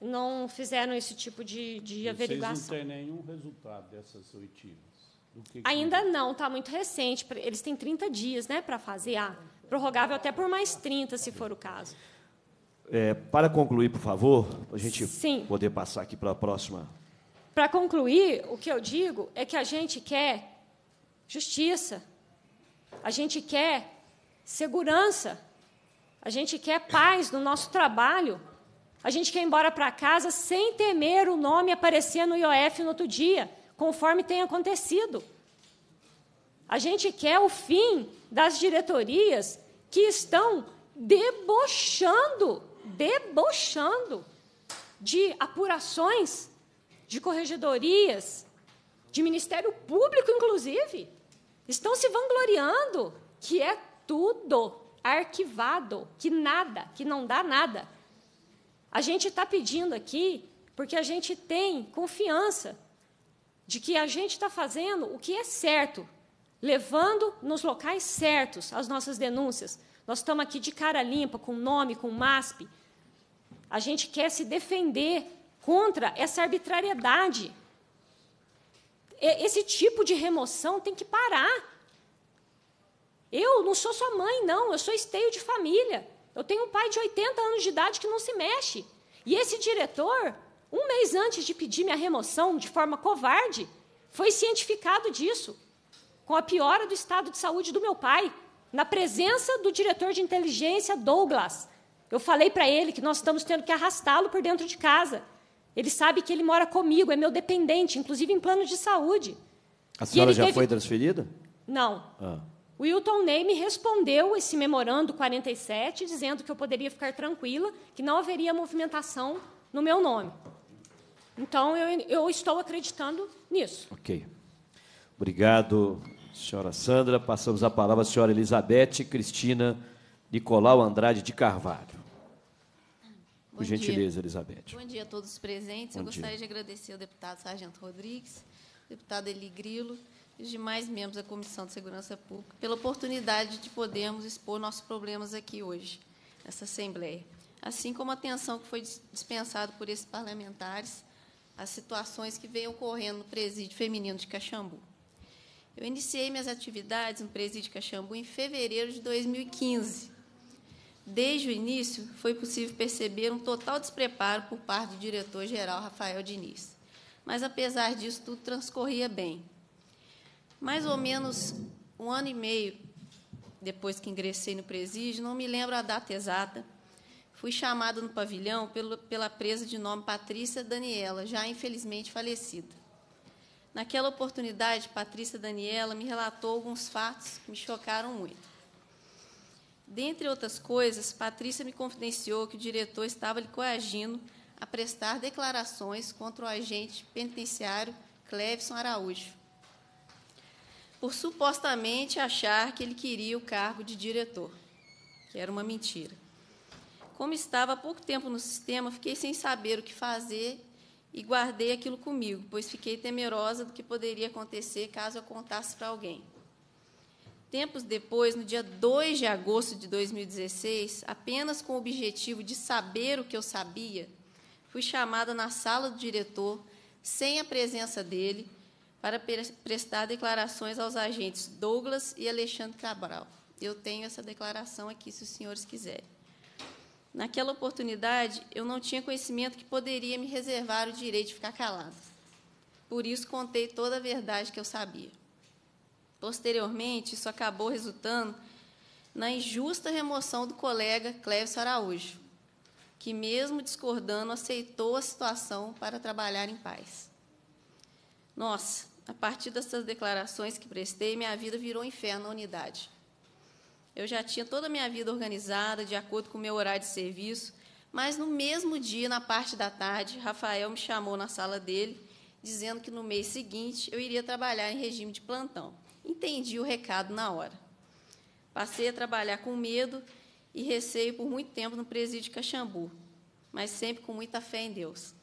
Não fizeram esse tipo de, de Vocês averiguação. Vocês não têm nenhum resultado dessas oitivas? Que Ainda que... não, está muito recente. Eles têm 30 dias né, para fazer. Ah, prorrogável até por mais 30, se for o caso. É, para concluir, por favor, para a gente Sim. poder passar aqui para a próxima. Para concluir, o que eu digo é que a gente quer justiça, a gente quer segurança, a gente quer paz no nosso trabalho, a gente quer ir embora para casa sem temer o nome aparecer no IOF no outro dia, conforme tem acontecido. A gente quer o fim das diretorias que estão debochando debochando de apurações, de corregedorias, de Ministério Público, inclusive. Estão se vangloriando que é tudo arquivado, que nada, que não dá nada. A gente está pedindo aqui porque a gente tem confiança de que a gente está fazendo o que é certo, levando nos locais certos as nossas denúncias. Nós estamos aqui de cara limpa, com nome, com MASP. A gente quer se defender contra essa arbitrariedade. Esse tipo de remoção tem que parar. Eu não sou sua mãe, não. Eu sou esteio de família. Eu tenho um pai de 80 anos de idade que não se mexe. E esse diretor, um mês antes de pedir minha remoção de forma covarde, foi cientificado disso, com a piora do estado de saúde do meu pai na presença do diretor de inteligência, Douglas. Eu falei para ele que nós estamos tendo que arrastá-lo por dentro de casa. Ele sabe que ele mora comigo, é meu dependente, inclusive em plano de saúde. A senhora já teve... foi transferida? Não. Ah. O Wilton Ney me respondeu esse memorando 47, dizendo que eu poderia ficar tranquila, que não haveria movimentação no meu nome. Então, eu, eu estou acreditando nisso. Ok. Obrigado, Senhora Sandra, passamos a palavra à senhora Elizabeth Cristina Nicolau Andrade de Carvalho. Bom Por gentileza, dia. Elizabeth. Bom dia a todos presentes. Bom Eu gostaria dia. de agradecer ao deputado Sargento Rodrigues, deputado Eli Grilo e os demais membros da Comissão de Segurança Pública pela oportunidade de podermos expor nossos problemas aqui hoje, nessa Assembleia. Assim como a atenção que foi dispensada por esses parlamentares às situações que vêm ocorrendo no presídio feminino de Caxambu. Eu iniciei minhas atividades no presídio Caxambu em fevereiro de 2015. Desde o início, foi possível perceber um total despreparo por parte do diretor-geral Rafael Diniz. Mas, apesar disso, tudo transcorria bem. Mais ou menos um ano e meio depois que ingressei no presídio, não me lembro a data exata, fui chamada no pavilhão pelo, pela presa de nome Patrícia Daniela, já infelizmente falecida. Naquela oportunidade, Patrícia Daniela me relatou alguns fatos que me chocaram muito. Dentre outras coisas, Patrícia me confidenciou que o diretor estava lhe coagindo a prestar declarações contra o agente penitenciário Clevison Araújo, por supostamente achar que ele queria o cargo de diretor, que era uma mentira. Como estava há pouco tempo no sistema, fiquei sem saber o que fazer e guardei aquilo comigo, pois fiquei temerosa do que poderia acontecer caso eu contasse para alguém. Tempos depois, no dia 2 de agosto de 2016, apenas com o objetivo de saber o que eu sabia, fui chamada na sala do diretor, sem a presença dele, para prestar declarações aos agentes Douglas e Alexandre Cabral. Eu tenho essa declaração aqui, se os senhores quiserem. Naquela oportunidade, eu não tinha conhecimento que poderia me reservar o direito de ficar calada. Por isso, contei toda a verdade que eu sabia. Posteriormente, isso acabou resultando na injusta remoção do colega Clévis Araújo, que, mesmo discordando, aceitou a situação para trabalhar em paz. Nossa, a partir dessas declarações que prestei, minha vida virou um inferno na unidade. Eu já tinha toda a minha vida organizada, de acordo com o meu horário de serviço, mas no mesmo dia, na parte da tarde, Rafael me chamou na sala dele, dizendo que no mês seguinte eu iria trabalhar em regime de plantão. Entendi o recado na hora. Passei a trabalhar com medo e receio por muito tempo no presídio de Caxambu, mas sempre com muita fé em Deus.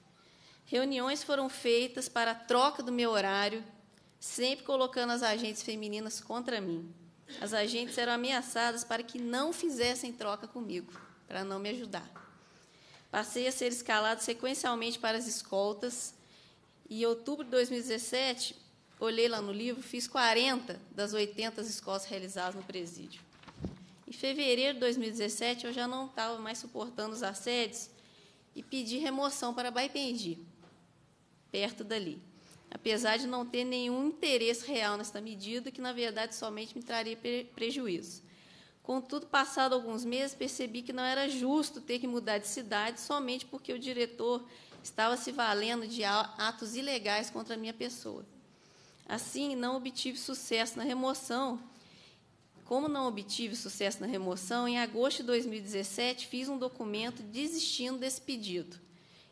Reuniões foram feitas para a troca do meu horário, sempre colocando as agentes femininas contra mim as agentes eram ameaçadas para que não fizessem troca comigo, para não me ajudar. Passei a ser escalado sequencialmente para as escoltas, e em outubro de 2017, olhei lá no livro, fiz 40 das 80 escolas realizadas no presídio. Em fevereiro de 2017, eu já não estava mais suportando os assédios e pedi remoção para Baipendi, perto dali apesar de não ter nenhum interesse real nesta medida, que, na verdade, somente me traria prejuízo. Contudo, passado alguns meses, percebi que não era justo ter que mudar de cidade somente porque o diretor estava se valendo de atos ilegais contra a minha pessoa. Assim, não obtive sucesso na remoção. Como não obtive sucesso na remoção, em agosto de 2017 fiz um documento desistindo desse pedido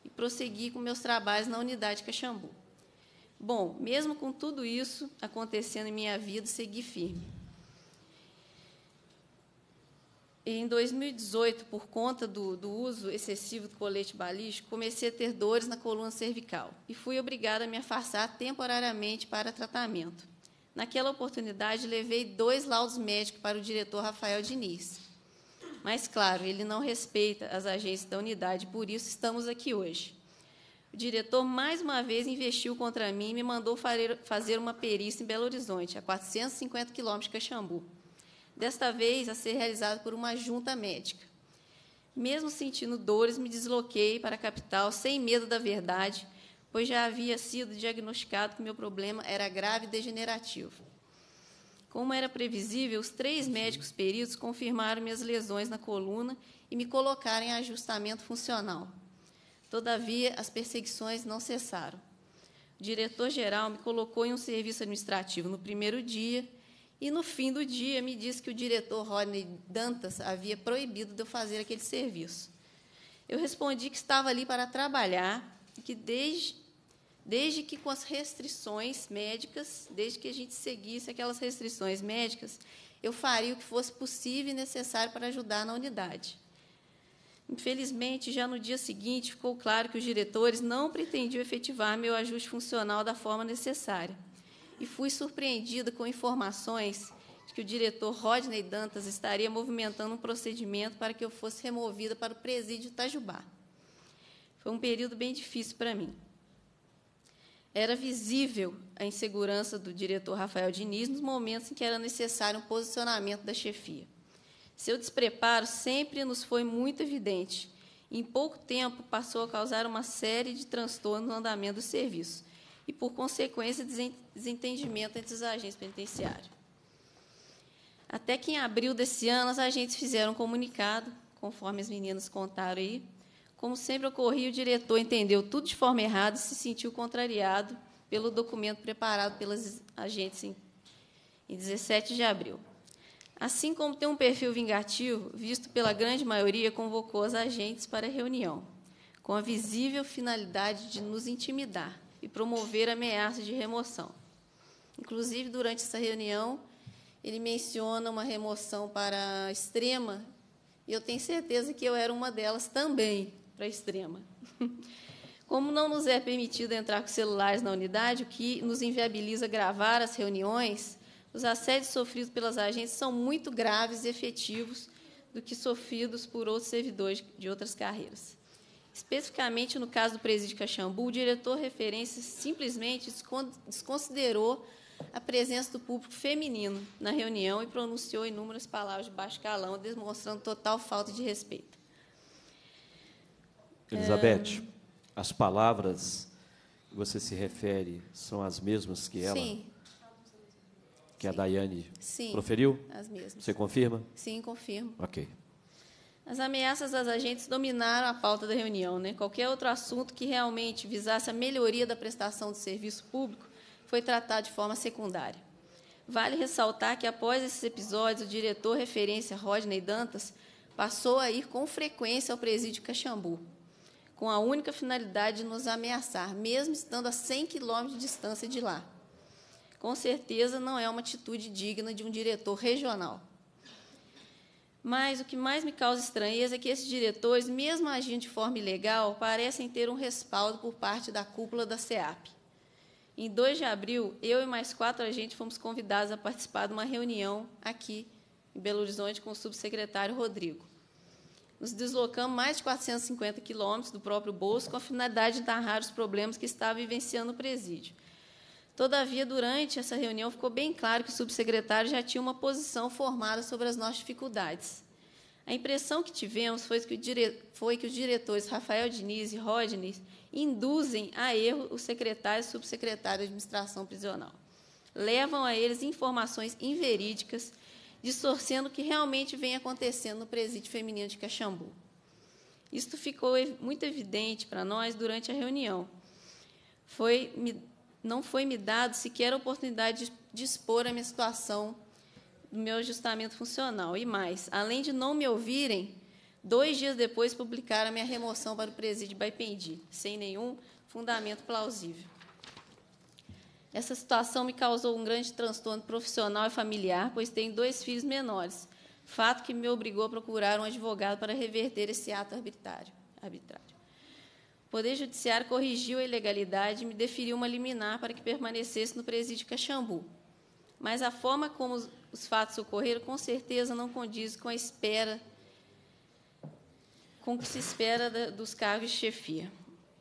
e prossegui com meus trabalhos na unidade Caxambu. Bom, mesmo com tudo isso acontecendo em minha vida, segui firme. Em 2018, por conta do, do, uso excessivo do colete balístico, comecei a ter dores na coluna cervical e fui obrigada a me afastar temporariamente para tratamento. Naquela oportunidade, levei dois laudos médicos para o diretor Rafael Diniz. Mas, claro, ele não respeita as agências da unidade, por isso estamos aqui hoje. O diretor, mais uma vez, investiu contra mim e me mandou fazer uma perícia em Belo Horizonte, a 450 quilômetros de Caxambu. Desta vez, a ser realizada por uma junta médica. Mesmo sentindo dores, me desloquei para a capital sem medo da verdade, pois já havia sido diagnosticado que meu problema era grave e degenerativo. Como era previsível, os três médicos peritos confirmaram minhas lesões na coluna e me colocaram em ajustamento funcional. Todavia, as perseguições não cessaram. O diretor-geral me colocou em um serviço administrativo no primeiro dia e, no fim do dia, me disse que o diretor Rodney Dantas havia proibido de eu fazer aquele serviço. Eu respondi que estava ali para trabalhar e que, desde, desde que com as restrições médicas, desde que a gente seguisse aquelas restrições médicas, eu faria o que fosse possível e necessário para ajudar na unidade. Infelizmente, já no dia seguinte, ficou claro que os diretores não pretendiam efetivar meu ajuste funcional da forma necessária. E fui surpreendida com informações de que o diretor Rodney Dantas estaria movimentando um procedimento para que eu fosse removida para o presídio Itajubá. Foi um período bem difícil para mim. Era visível a insegurança do diretor Rafael Diniz nos momentos em que era necessário um posicionamento da chefia. Seu despreparo sempre nos foi muito evidente. Em pouco tempo, passou a causar uma série de transtornos no andamento do serviço e, por consequência, desentendimento entre os agentes penitenciários. Até que, em abril desse ano, os agentes fizeram um comunicado, conforme as meninas contaram aí. Como sempre ocorria, o diretor entendeu tudo de forma errada e se sentiu contrariado pelo documento preparado pelas agentes em 17 de abril assim como tem um perfil vingativo, visto pela grande maioria, convocou os agentes para a reunião, com a visível finalidade de nos intimidar e promover ameaças de remoção. Inclusive, durante essa reunião, ele menciona uma remoção para a extrema, e eu tenho certeza que eu era uma delas também para a extrema. Como não nos é permitido entrar com celulares na unidade, o que nos inviabiliza gravar as reuniões, os assédios sofridos pelas agências são muito graves e efetivos do que sofridos por outros servidores de outras carreiras. Especificamente no caso do presídio Caxambu, o diretor referência simplesmente desconsiderou a presença do público feminino na reunião e pronunciou inúmeras palavras de baixo calão, demonstrando total falta de respeito. Elizabeth, é... as palavras que você se refere são as mesmas que ela? Sim que Sim. a Daiane Sim, proferiu? As mesmas. Você confirma? Sim, confirmo. Ok. As ameaças às agentes dominaram a pauta da reunião. Né? Qualquer outro assunto que realmente visasse a melhoria da prestação de serviço público foi tratado de forma secundária. Vale ressaltar que, após esses episódios, o diretor referência Rodney Dantas passou a ir com frequência ao presídio Caxambu, com a única finalidade de nos ameaçar, mesmo estando a 100 quilômetros de distância de lá com certeza não é uma atitude digna de um diretor regional. Mas o que mais me causa estranheza é que esses diretores, mesmo agindo de forma ilegal, parecem ter um respaldo por parte da cúpula da SEAP. Em 2 de abril, eu e mais quatro agentes fomos convidados a participar de uma reunião aqui em Belo Horizonte com o subsecretário Rodrigo. Nos deslocamos mais de 450 quilômetros do próprio bolso com a finalidade de narrar os problemas que estava vivenciando o presídio. Todavia, durante essa reunião, ficou bem claro que o subsecretário já tinha uma posição formada sobre as nossas dificuldades. A impressão que tivemos foi que, dire... foi que os diretores Rafael Diniz e Rodney induzem a erro o secretário e subsecretário de administração prisional. Levam a eles informações inverídicas, distorcendo o que realmente vem acontecendo no presídio feminino de Caxambu. Isto ficou muito evidente para nós durante a reunião. Foi, me não foi me dado sequer a oportunidade de expor a minha situação do meu ajustamento funcional. E mais, além de não me ouvirem, dois dias depois publicaram a minha remoção para o presídio Baipendi, sem nenhum fundamento plausível. Essa situação me causou um grande transtorno profissional e familiar, pois tenho dois filhos menores, fato que me obrigou a procurar um advogado para reverter esse ato arbitrário. arbitrário. O Poder Judiciário corrigiu a ilegalidade e me deferiu uma liminar para que permanecesse no presídio Caxambu. Mas a forma como os, os fatos ocorreram, com certeza, não condiz com a espera, com o que se espera da, dos cargos de chefia.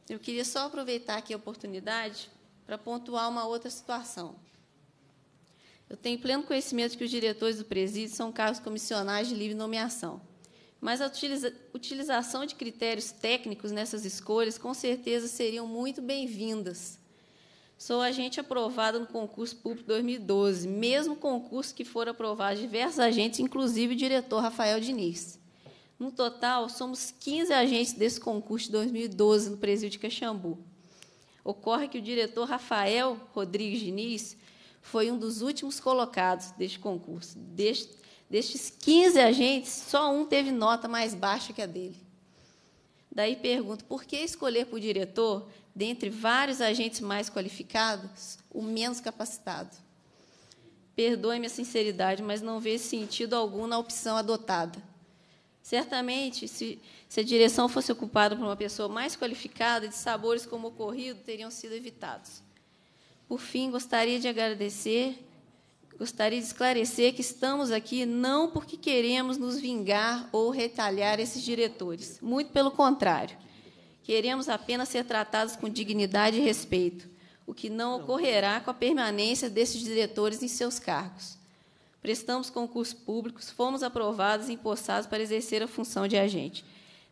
Eu queria só aproveitar aqui a oportunidade para pontuar uma outra situação. Eu tenho pleno conhecimento que os diretores do presídio são cargos comissionais de livre nomeação mas a utilização de critérios técnicos nessas escolhas com certeza seriam muito bem-vindas. Sou agente aprovada no concurso público 2012, mesmo concurso que foram aprovados diversos agentes, inclusive o diretor Rafael Diniz. No total, somos 15 agentes desse concurso de 2012 no presídio de Caxambu. Ocorre que o diretor Rafael Rodrigues Diniz foi um dos últimos colocados deste concurso. Deste Destes 15 agentes, só um teve nota mais baixa que a dele. Daí pergunto, por que escolher para o diretor, dentre vários agentes mais qualificados, o menos capacitado? Perdoe-me a sinceridade, mas não vejo sentido algum na opção adotada. Certamente, se, se, a direção fosse ocupada por uma pessoa mais qualificada, dissabores como ocorrido teriam sido evitados. Por fim, gostaria de agradecer Gostaria de esclarecer que estamos aqui não porque queremos nos vingar ou retalhar esses diretores, muito pelo contrário. Queremos apenas ser tratados com dignidade e respeito, o que não ocorrerá com a permanência desses diretores em seus cargos. Prestamos concursos públicos, fomos aprovados e empossados para exercer a função de agente.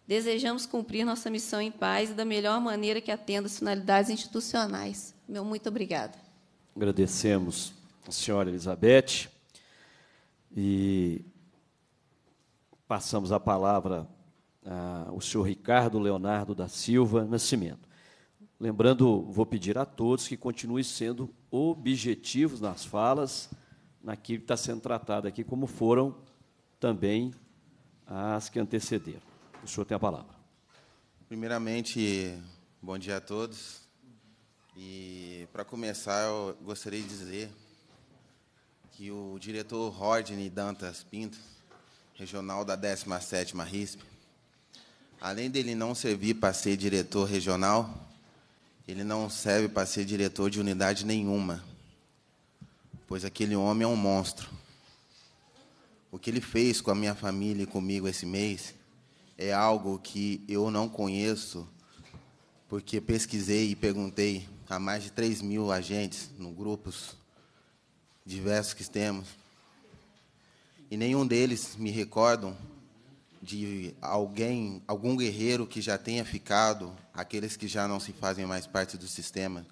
Desejamos cumprir nossa missão em paz e da melhor maneira que atenda as finalidades institucionais. Meu muito obrigada. Agradecemos a senhora Elizabeth, e passamos a palavra ao ah, senhor Ricardo Leonardo da Silva Nascimento. Lembrando, vou pedir a todos que continuem sendo objetivos nas falas, naquilo que está sendo tratado aqui, como foram também as que antecederam. O senhor tem a palavra. Primeiramente, bom dia a todos. E, para começar, eu gostaria de dizer que o diretor Rodney Dantas Pinto, regional da 17ª RISP, além dele não servir para ser diretor regional, ele não serve para ser diretor de unidade nenhuma, pois aquele homem é um monstro. O que ele fez com a minha família e comigo esse mês é algo que eu não conheço, porque pesquisei e perguntei a mais de 3 mil agentes, no grupos, diversos que temos. E nenhum deles me recordam de alguém, algum guerreiro que já tenha ficado, aqueles que já não se fazem mais parte do sistema,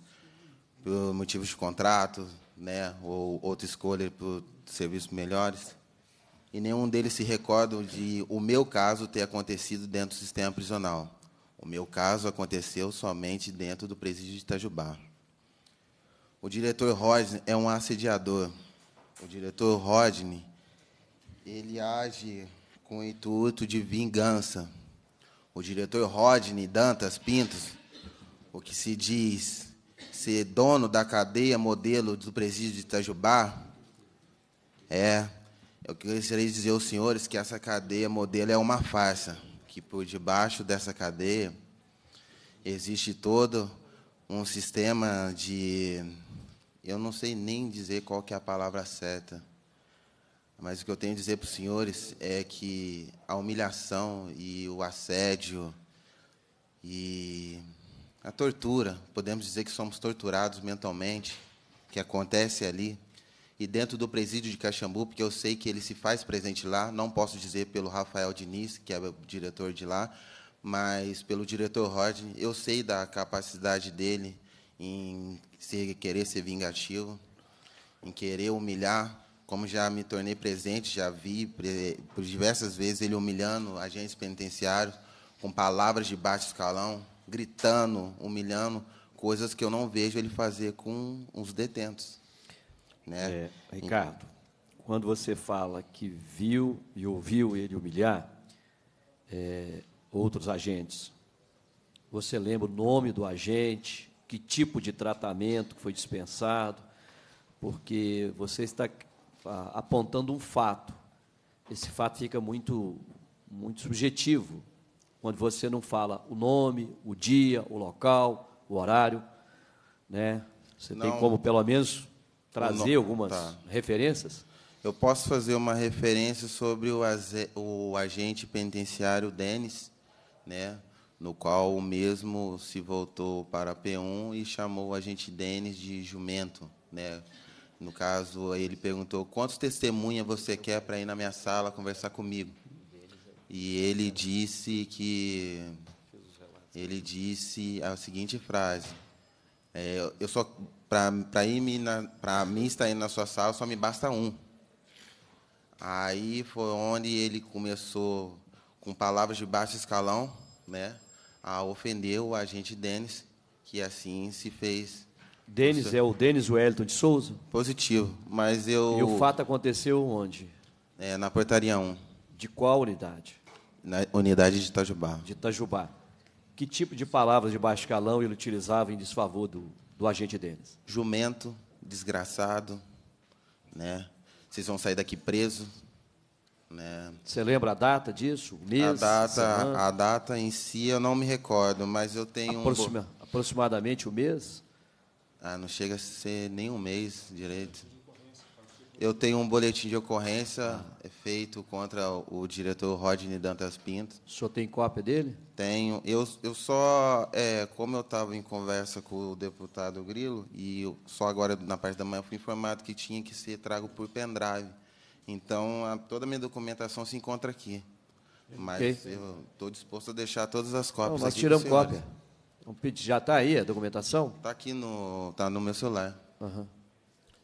por motivos de contrato, né, ou outra escolha por serviços melhores. E nenhum deles se recorda de o meu caso ter acontecido dentro do sistema prisional. O meu caso aconteceu somente dentro do presídio de Itajubá. O diretor Rodney é um assediador. O diretor Rodney, ele age com o intuito de vingança. O diretor Rodney Dantas Pintos, o que se diz ser dono da cadeia modelo do presídio de Itajubá, é, é eu gostaria de dizer aos senhores que essa cadeia modelo é uma farsa, que por debaixo dessa cadeia existe todo um sistema de eu não sei nem dizer qual que é a palavra certa. Mas o que eu tenho a dizer para os senhores é que a humilhação e o assédio e a tortura, podemos dizer que somos torturados mentalmente, que acontece ali e dentro do presídio de Caxambu, porque eu sei que ele se faz presente lá, não posso dizer pelo Rafael Diniz, que é o diretor de lá, mas pelo diretor Rodney, eu sei da capacidade dele em ser, querer ser vingativo, em querer humilhar, como já me tornei presente, já vi por diversas vezes ele humilhando agentes penitenciários com palavras de baixo escalão, gritando, humilhando, coisas que eu não vejo ele fazer com os detentos. Né? É, Ricardo, quando você fala que viu e ouviu ele humilhar é, outros agentes, você lembra o nome do agente, que tipo de tratamento foi dispensado, porque você está ah, apontando um fato. Esse fato fica muito, muito subjetivo quando você não fala o nome, o dia, o local, o horário, né? Você não, tem como pelo menos trazer não, algumas tá. referências? Eu posso fazer uma referência sobre o, o agente penitenciário Denis, né? no qual o mesmo se voltou para P1 e chamou a gente Denis de jumento, né? No caso, ele perguntou quantos testemunhas você quer para ir na minha sala conversar comigo. E ele disse que ele disse a seguinte frase: é, eu só para ir para mim estar indo na sua sala só me basta um. Aí foi onde ele começou com palavras de baixo escalão, né? a ofender o agente Denis, que assim se fez. Denis é o Denis Wellington de Souza? Positivo, mas eu. E o fato aconteceu onde? É, na portaria 1. De qual unidade? Na unidade de Itajubá. De Itajubá. Que tipo de palavras de baixo calão ele utilizava em desfavor do, do agente Denis? Jumento, desgraçado, né? Vocês vão sair daqui presos. Né? Você lembra a data disso? Mês, a data, a data em si eu não me recordo, mas eu tenho Aproxima, um... aproximadamente o um mês. Ah, não chega a ser nem um mês direito. Eu tenho um boletim de ocorrência ah. É feito contra o diretor Rodney Dantas Pinto. O senhor tem cópia dele? Tenho. Eu, eu só, é, como eu estava em conversa com o deputado Grilo, e só agora, na parte da manhã, fui informado que tinha que ser trago por pendrive. Então, a, toda a minha documentação se encontra aqui. Mas okay. eu estou disposto a deixar todas as cópias. Não, nós tiramos cópia. já está aí a documentação? Está aqui no, tá no meu celular. Uhum.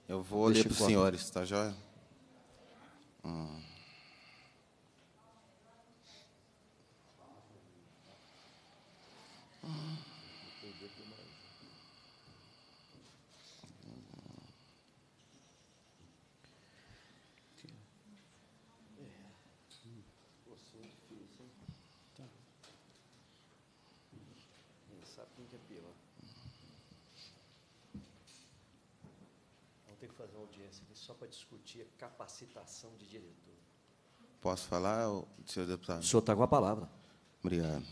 Eu vou Deixa ler para os senhores, tá joia? Hum. hum. capacitação de diretor. Posso falar, senhor deputado? O senhor está com a palavra. Obrigado.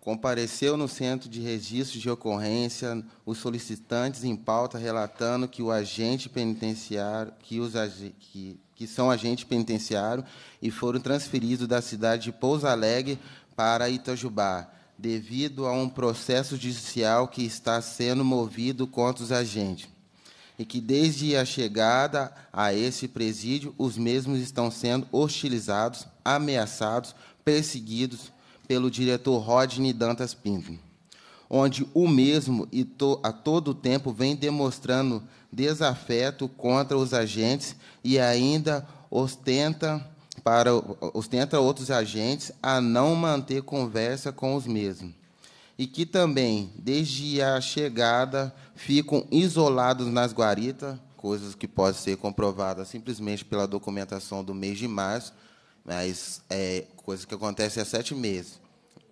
Compareceu no centro de registro de ocorrência os solicitantes em pauta relatando que o agente penitenciário, que, os, que, que são agente penitenciário e foram transferidos da cidade de Pouso Alegre para Itajubá, devido a um processo judicial que está sendo movido contra os agentes e que desde a chegada a esse presídio os mesmos estão sendo hostilizados, ameaçados, perseguidos pelo diretor Rodney Dantas Pinto, onde o mesmo e to, a todo tempo vem demonstrando desafeto contra os agentes e ainda ostenta para ostenta outros agentes a não manter conversa com os mesmos e que também, desde a chegada, ficam isolados nas guaritas, coisas que podem ser comprovadas simplesmente pela documentação do mês de março, mas é coisa que acontece há sete meses.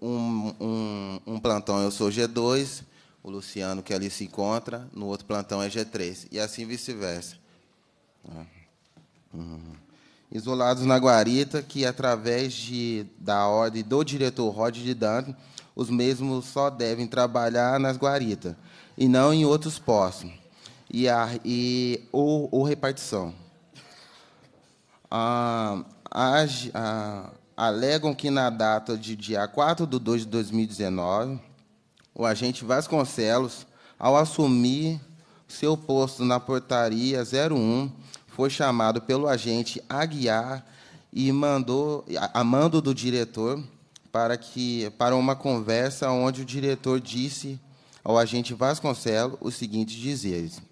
Um, um, um plantão eu sou G2, o Luciano que ali se encontra, no outro plantão é G3, e assim vice-versa. É. Uhum. isolados na guarita, que através de, da ordem do diretor Rod de Dante os mesmos só devem trabalhar nas guaritas e não em outros postos e, a, e ou, ou repartição. Ah, a, ah, alegam que na data de dia 4 de 2 de 2019, o agente Vasconcelos, ao assumir seu posto na portaria 01, foi chamado pelo agente Aguiar e mandou, a mando do diretor, para, que, para uma conversa onde o diretor disse ao agente Vasconcelos o seguinte dizeres.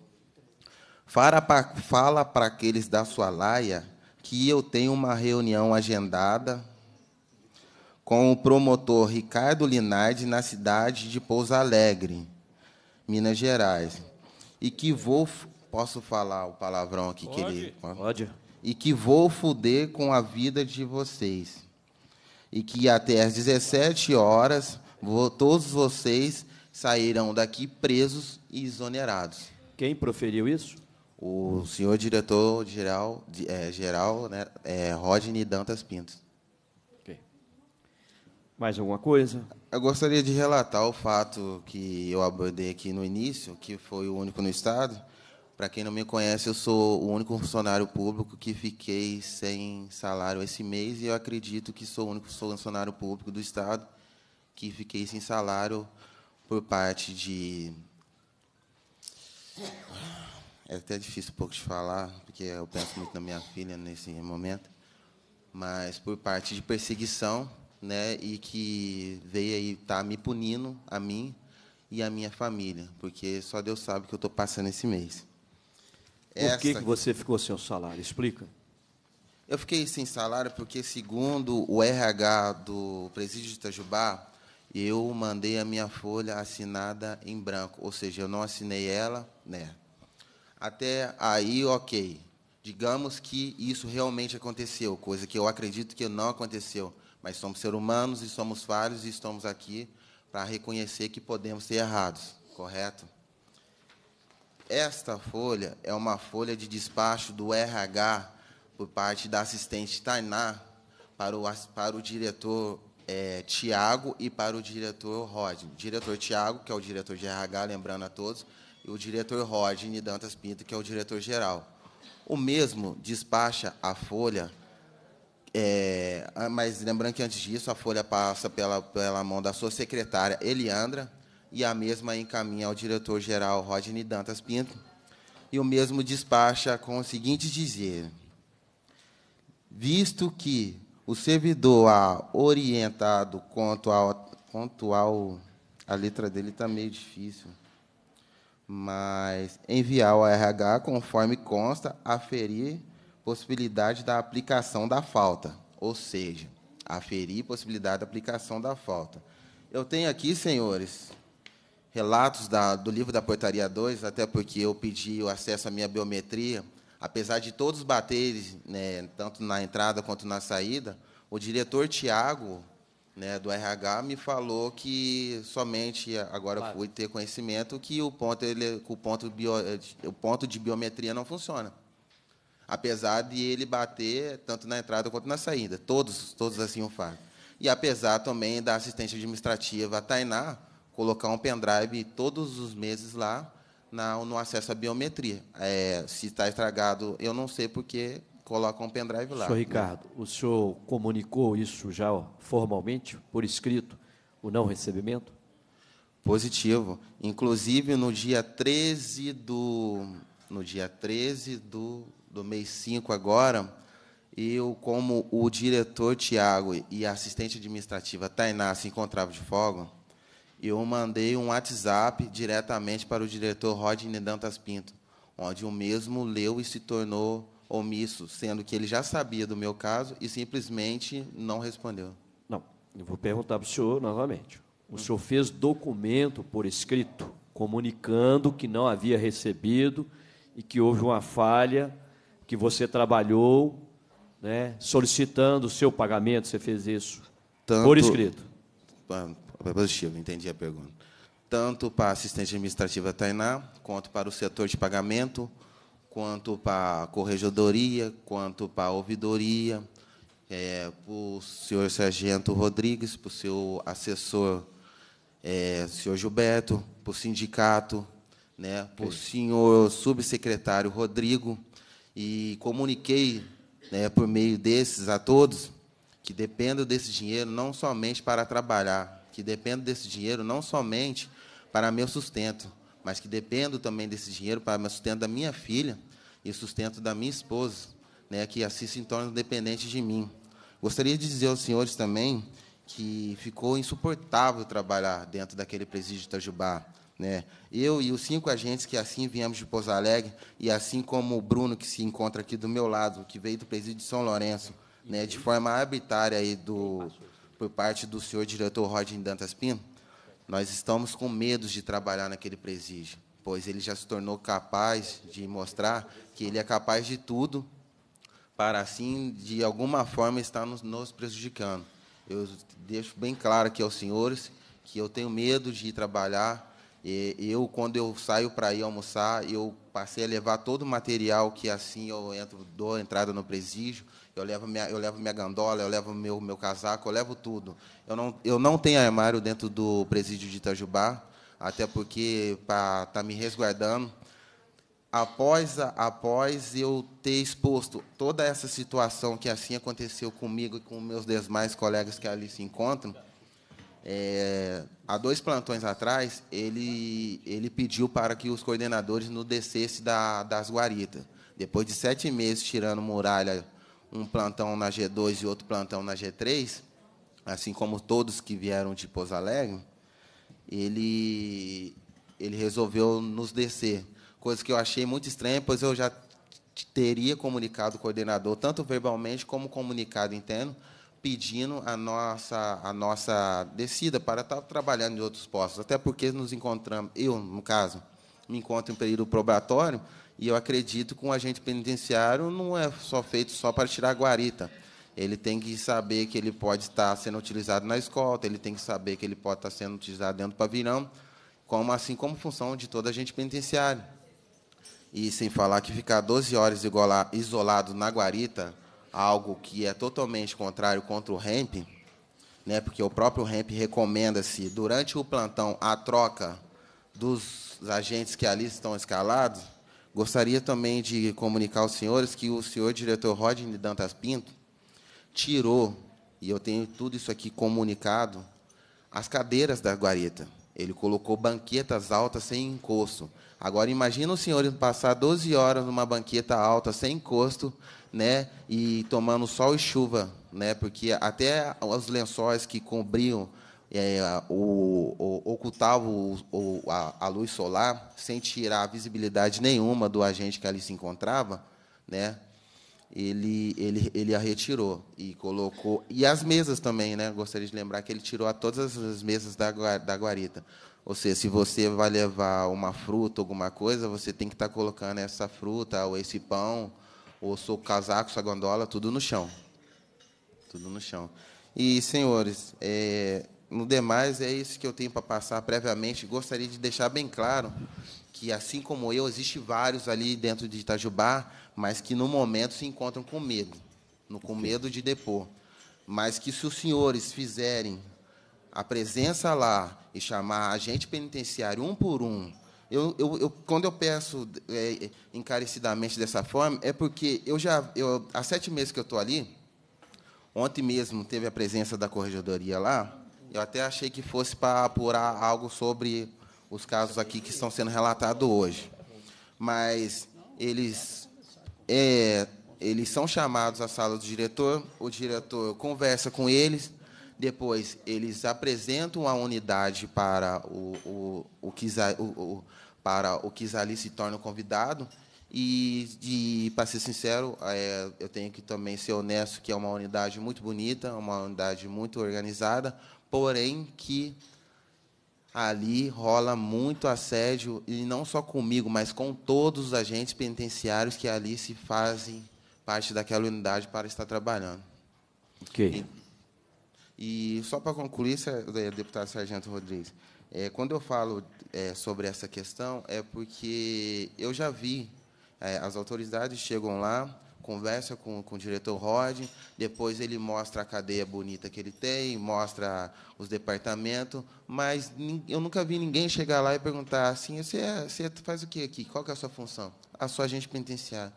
Fala para aqueles da sua laia que eu tenho uma reunião agendada com o promotor Ricardo Linardi na cidade de Pouso Alegre, Minas Gerais. E que vou. Posso falar o palavrão aqui, Pode. querido? Pode. E que vou fuder com a vida de vocês e que até às 17 horas todos vocês sairão daqui presos e exonerados. Quem proferiu isso? O senhor diretor-geral é, eh, geral, né, é, Rodney Dantas Pinto. Okay. Mais alguma coisa? Eu gostaria de relatar o fato que eu abordei aqui no início, que foi o único no Estado, para quem não me conhece, eu sou o único funcionário público que fiquei sem salário esse mês e eu acredito que sou o único funcionário público do Estado que fiquei sem salário por parte de. É até difícil um pouco de falar, porque eu penso muito na minha filha nesse momento, mas por parte de perseguição, né, e que veio aí tá me punindo a mim e a minha família, porque só Deus sabe o que eu estou passando esse mês. Por que, que você ficou sem o salário? Explica. Eu fiquei sem salário porque, segundo o RH do presídio de Itajubá, eu mandei a minha folha assinada em branco, ou seja, eu não assinei ela, né? Até aí, ok. Digamos que isso realmente aconteceu, coisa que eu acredito que não aconteceu, mas somos seres humanos e somos falhos e estamos aqui para reconhecer que podemos ser errados, correto? Esta folha é uma folha de despacho do RH por parte da assistente Tainá para o, para o diretor é, Tiago e para o diretor Rodney. Diretor Tiago, que é o diretor de RH, lembrando a todos, e o diretor Rodney Dantas Pinto, que é o diretor geral. O mesmo despacha a folha, é, mas lembrando que antes disso a folha passa pela, pela mão da sua secretária Eliandra, e a mesma encaminha ao diretor-geral Rodney Dantas Pinto, e o mesmo despacha com o seguinte dizer: Visto que o servidor a orientado quanto ao quanto ao a letra dele está meio difícil, mas enviar ao RH conforme consta aferir possibilidade da aplicação da falta, ou seja, aferir possibilidade da aplicação da falta. Eu tenho aqui, senhores, relatos da, do livro da Portaria 2, até porque eu pedi o acesso à minha biometria, apesar de todos baterem, né, tanto na entrada quanto na saída, o diretor Tiago, né, do RH, me falou que somente agora claro. fui ter conhecimento que o ponto, ele, o, ponto bio, o ponto de biometria não funciona. Apesar de ele bater tanto na entrada quanto na saída. Todos, todos assim o fazem. E apesar também da assistência administrativa Tainá, colocar um pendrive todos os meses lá na, no acesso à biometria. É, se está estragado, eu não sei porque coloca um pendrive lá. Senhor Ricardo, né? o senhor comunicou isso já ó, formalmente, por escrito, o não recebimento? Positivo. Inclusive, no dia 13 do, no dia 13 do, do mês 5 agora, eu, como o diretor Tiago e a assistente administrativa Tainá se encontravam de folga, eu mandei um WhatsApp diretamente para o diretor Rodney Dantas Pinto, onde o mesmo leu e se tornou omisso, sendo que ele já sabia do meu caso e simplesmente não respondeu. Não, eu vou perguntar para o senhor novamente. O senhor fez documento por escrito, comunicando que não havia recebido e que houve uma falha, que você trabalhou, né, solicitando o seu pagamento, você fez isso? Tanto, por escrito positivo, entendi a pergunta. Tanto para a assistente administrativa Tainá, quanto para o setor de pagamento, quanto para a corregedoria, quanto para a ouvidoria, é, para o senhor Sargento Rodrigues, para o seu assessor, é, senhor Gilberto, para o sindicato, né, para o senhor subsecretário Rodrigo, e comuniquei né, por meio desses a todos que dependo desse dinheiro não somente para trabalhar que dependo desse dinheiro não somente para meu sustento, mas que dependo também desse dinheiro para o sustento da minha filha e o sustento da minha esposa, né, que assim se torna dependente de mim. Gostaria de dizer aos senhores também que ficou insuportável trabalhar dentro daquele presídio de Itajubá. Né? Eu e os cinco agentes que assim viemos de Pouso Alegre, e assim como o Bruno, que se encontra aqui do meu lado, que veio do presídio de São Lourenço, né, de forma arbitrária aí do, por parte do senhor diretor Rodin Dantas Pino. nós estamos com medo de trabalhar naquele presídio, pois ele já se tornou capaz de mostrar que ele é capaz de tudo para, assim, de alguma forma, estar nos, nos prejudicando. Eu deixo bem claro aqui aos senhores que eu tenho medo de ir trabalhar eu, quando eu saio para ir almoçar, eu passei a levar todo o material que assim eu entro, dou entrada no presídio, eu levo minha, eu levo minha gandola, eu levo meu, meu casaco, eu levo tudo. Eu não, eu não tenho armário dentro do presídio de Itajubá, até porque para estar tá me resguardando. Após, após eu ter exposto toda essa situação que assim aconteceu comigo e com meus demais colegas que ali se encontram, é, há dois plantões atrás, ele, ele pediu para que os coordenadores nos descessem da, das guaritas. Depois de sete meses tirando muralha um plantão na G2 e outro plantão na G3, assim como todos que vieram de Pouso Alegre, ele, ele resolveu nos descer. Coisa que eu achei muito estranha, pois eu já teria comunicado o coordenador, tanto verbalmente como comunicado interno, pedindo a nossa, a nossa descida para estar trabalhando em outros postos. Até porque nos encontramos, eu, no caso, me encontro em período probatório, e eu acredito que um agente penitenciário não é só feito só para tirar a guarita. Ele tem que saber que ele pode estar sendo utilizado na escolta, ele tem que saber que ele pode estar sendo utilizado dentro do pavilhão, como, assim como função de todo agente penitenciário. E sem falar que ficar 12 horas isolado na guarita, algo que é totalmente contrário contra o REMP, né, porque o próprio REMP recomenda-se, durante o plantão, a troca dos agentes que ali estão escalados, Gostaria também de comunicar aos senhores que o senhor diretor Rodney Dantas Pinto tirou, e eu tenho tudo isso aqui comunicado, as cadeiras da guarita. Ele colocou banquetas altas sem encosto. Agora imagina o senhor passar 12 horas numa banqueta alta sem encosto, né, e tomando sol e chuva, né, porque até os lençóis que cobriam é, o, o, ocultava o, a, a, luz solar sem tirar a visibilidade nenhuma do agente que ali se encontrava, né? Ele, ele, ele a retirou e colocou. E as mesas também, né? Gostaria de lembrar que ele tirou a todas as mesas da, da guarita. Ou seja, se você vai levar uma fruta, alguma coisa, você tem que estar tá colocando essa fruta, ou esse pão, ou seu casaco, sua gondola, tudo no chão. Tudo no chão. E, senhores, é, no demais, é isso que eu tenho para passar previamente. Gostaria de deixar bem claro que, assim como eu, existe vários ali dentro de Itajubá, mas que, no momento, se encontram com medo, no, com medo de depor. Mas que, se os senhores fizerem a presença lá e chamar agente penitenciário um por um, eu, eu, eu, quando eu peço é, encarecidamente dessa forma, é porque eu já, eu, há sete meses que eu estou ali, ontem mesmo teve a presença da corregedoria lá, eu até achei que fosse para apurar algo sobre os casos aqui que estão sendo relatados hoje. Mas eles, é, eles são chamados à sala do diretor, o diretor conversa com eles, depois eles apresentam a unidade para o, o, o, que, o, o para o que se torna convidado. E, para ser sincero, é, eu tenho que também ser honesto que é uma unidade muito bonita, uma unidade muito organizada, porém que ali rola muito assédio, e não só comigo, mas com todos os agentes penitenciários que ali se fazem parte daquela unidade para estar trabalhando. Ok. E, e só para concluir, é, deputado Sargento Rodrigues, é, quando eu falo é, sobre essa questão, é porque eu já vi é, as autoridades chegam lá, conversa com, com o diretor Rod, depois ele mostra a cadeia bonita que ele tem, mostra os departamentos, mas eu nunca vi ninguém chegar lá e perguntar assim, você, é, você faz o que aqui? Qual que é a sua função? A ah, sua agente penitenciária.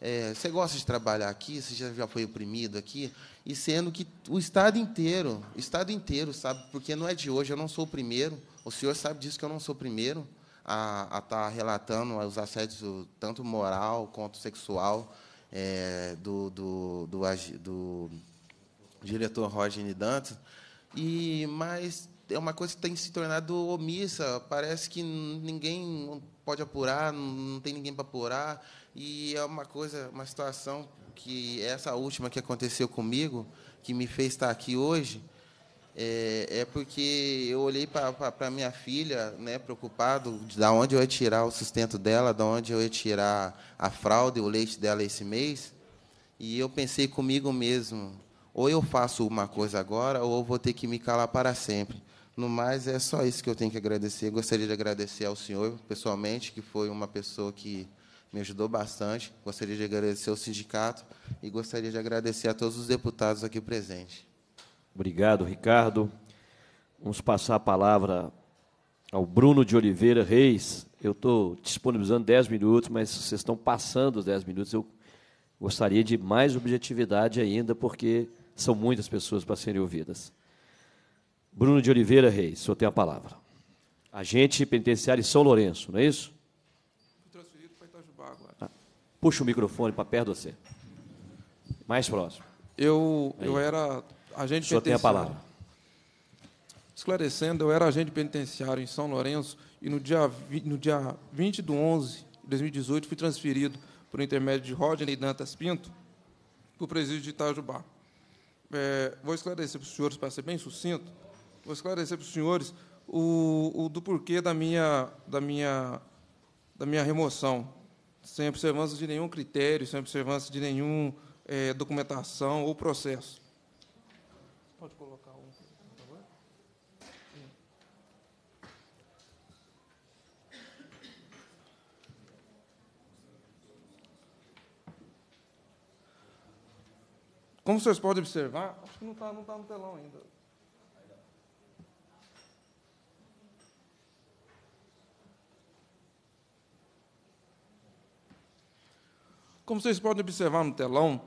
É, você gosta de trabalhar aqui? Você já, já foi oprimido aqui? E sendo que o Estado inteiro, o Estado inteiro sabe, porque não é de hoje, eu não sou o primeiro, o senhor sabe disso que eu não sou o primeiro a estar tá relatando os assédios, tanto moral quanto sexual, é, do, do, do, do, diretor Roger Dantas, e mas é uma coisa que tem se tornado omissa. Parece que ninguém pode apurar, não tem ninguém para apurar, e é uma coisa, uma situação que essa última que aconteceu comigo, que me fez estar aqui hoje, é, é porque eu olhei para minha filha, né, preocupado de da onde eu ia tirar o sustento dela, da de onde eu ia tirar a fralda e o leite dela esse mês, e eu pensei comigo mesmo, ou eu faço uma coisa agora, ou eu vou ter que me calar para sempre. No mais, é só isso que eu tenho que agradecer. Gostaria de agradecer ao senhor, pessoalmente, que foi uma pessoa que me ajudou bastante. Gostaria de agradecer ao sindicato e gostaria de agradecer a todos os deputados aqui presentes. Obrigado, Ricardo. Vamos passar a palavra ao Bruno de Oliveira Reis. Eu estou disponibilizando 10 minutos, mas vocês estão passando os 10 minutos. Eu gostaria de mais objetividade ainda, porque são muitas pessoas para serem ouvidas. Bruno de Oliveira Reis, o senhor tem a palavra. Agente penitenciário São Lourenço, não é isso? Transferido para Itajubá agora. Ah, puxa o microfone para perto de você. Mais próximo. Eu, eu era agente Só tem a palavra. Esclarecendo, eu era agente penitenciário em São Lourenço e no dia, no dia 20 de 11 de 2018 fui transferido por intermédio de Rodney Dantas Pinto para o presídio de Itajubá. É, vou esclarecer para os senhores, para ser bem sucinto, vou esclarecer para os senhores o, o, do porquê da minha, da, minha, da minha remoção, sem observância de nenhum critério, sem observância de nenhuma é, documentação ou processo. Pode colocar um, por favor? Sim. Como vocês podem observar, acho que não está não tá no telão ainda. Como vocês podem observar no telão,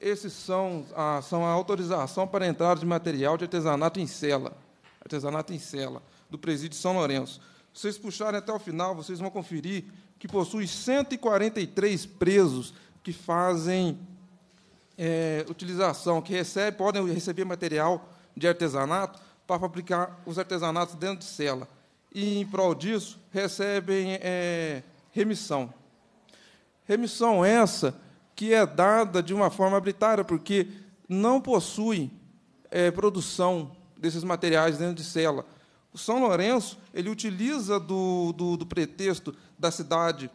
esses são a, são a autorização para entrada de material de artesanato em cela, artesanato em cela, do presídio São Lourenço. Se vocês puxarem até o final, vocês vão conferir que possui 143 presos que fazem é, utilização, que recebem, podem receber material de artesanato para fabricar os artesanatos dentro de cela. E, em prol disso, recebem é, remissão. Remissão essa que é dada de uma forma arbitrária, porque não possui é, produção desses materiais dentro de cela. O São Lourenço ele utiliza do, do, do pretexto da cidade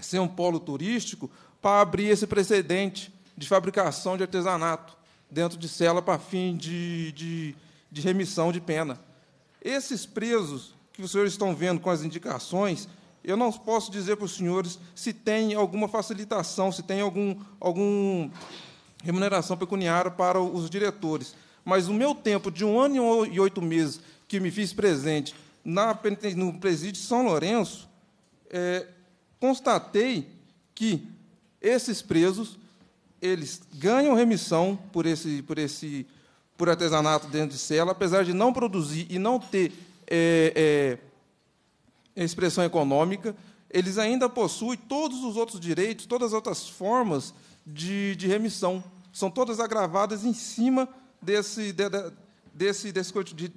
ser um polo turístico para abrir esse precedente de fabricação de artesanato dentro de cela para fim de, de, de remissão de pena. Esses presos que os senhores estão vendo com as indicações eu não posso dizer para os senhores se tem alguma facilitação, se tem algum, algum remuneração pecuniária para os diretores. Mas o meu tempo de um ano e oito meses que me fiz presente na, no presídio de São Lourenço, é, constatei que esses presos eles ganham remissão por esse, por esse por artesanato dentro de cela, apesar de não produzir e não ter é, é, expressão econômica, eles ainda possuem todos os outros direitos, todas as outras formas de, de remissão. São todas agravadas em cima desse, de, de, desse, desse de,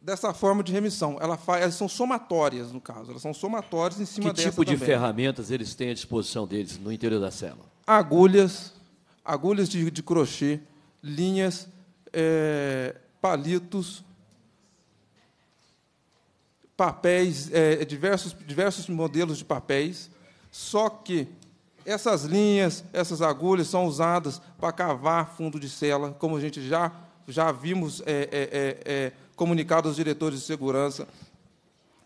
dessa forma de remissão. Ela elas são somatórias, no caso, elas são somatórias em cima que dessa. Que tipo de também. ferramentas eles têm à disposição deles no interior da cela? Agulhas, agulhas de, de crochê, linhas, é, palitos, papéis, é, é, diversos, diversos modelos de papéis, só que essas linhas, essas agulhas são usadas para cavar fundo de cela, como a gente já, já vimos é é, é, é, comunicado aos diretores de segurança.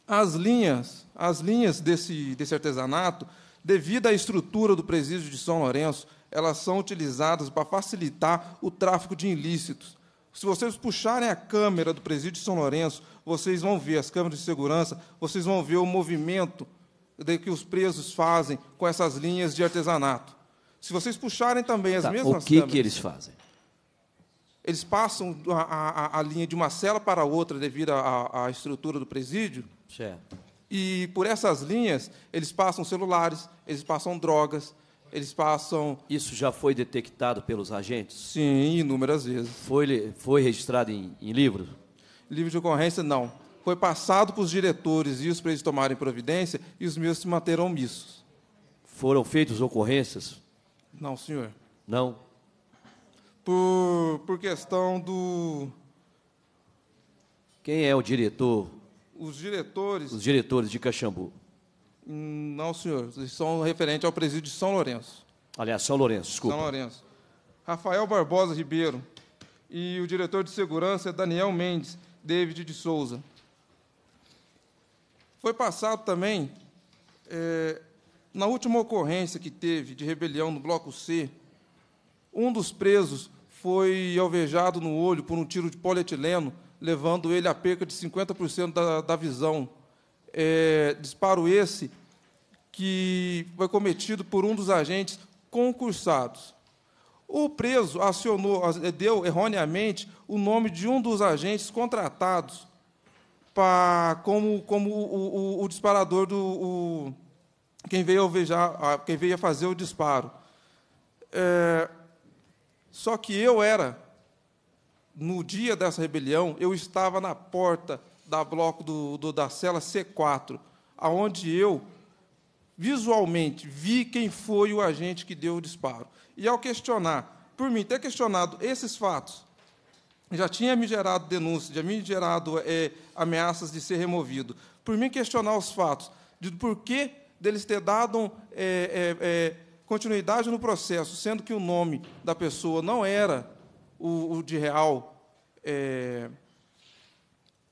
As linhas, as linhas desse, desse artesanato, devido à estrutura do presídio de São Lourenço, elas são utilizadas para facilitar o tráfico de ilícitos. Se vocês puxarem a câmera do presídio de São Lourenço, vocês vão ver as câmeras de segurança, vocês vão ver o movimento que os presos fazem com essas linhas de artesanato. Se vocês puxarem também as tá, mesmas câmeras... O que, câmeras, que eles fazem? Eles passam a, a, a, linha de uma cela para outra devido à estrutura do presídio. Certo. E por essas linhas, eles passam celulares, eles passam drogas, eles passam. Isso já foi detectado pelos agentes? Sim, inúmeras vezes. Foi, foi registrado em, em livro? Livro de ocorrência, não. Foi passado para os diretores e os para eles tomarem providência e os meus se manteram omissos. Foram feitas ocorrências? Não, senhor. Não? Por, por questão do. Quem é o diretor? Os diretores. Os diretores de Caxambu. Não, senhor. São referente ao presídio de São Lourenço. Aliás, São Lourenço, desculpa. São Lourenço. Rafael Barbosa Ribeiro e o diretor de segurança é Daniel Mendes, David de Souza. Foi passado também, é, na última ocorrência que teve de rebelião no Bloco C, um dos presos foi alvejado no olho por um tiro de polietileno, levando ele à perca de 50% da, da visão é, disparo esse que foi cometido por um dos agentes concursados. O preso acionou, é, deu erroneamente o nome de um dos agentes contratados pra, como, como o, o, o disparador do. O, quem, veio alvejar, quem veio fazer o disparo. É, só que eu era, no dia dessa rebelião, eu estava na porta da bloco do, do da cela C4, aonde eu visualmente vi quem foi o agente que deu o disparo. E ao questionar, por mim ter questionado esses fatos, já tinha me gerado denúncia, já me gerado é, ameaças de ser removido. Por mim questionar os fatos de por que deles ter dado é, é, é continuidade no processo, sendo que o nome da pessoa não era o, o de real é,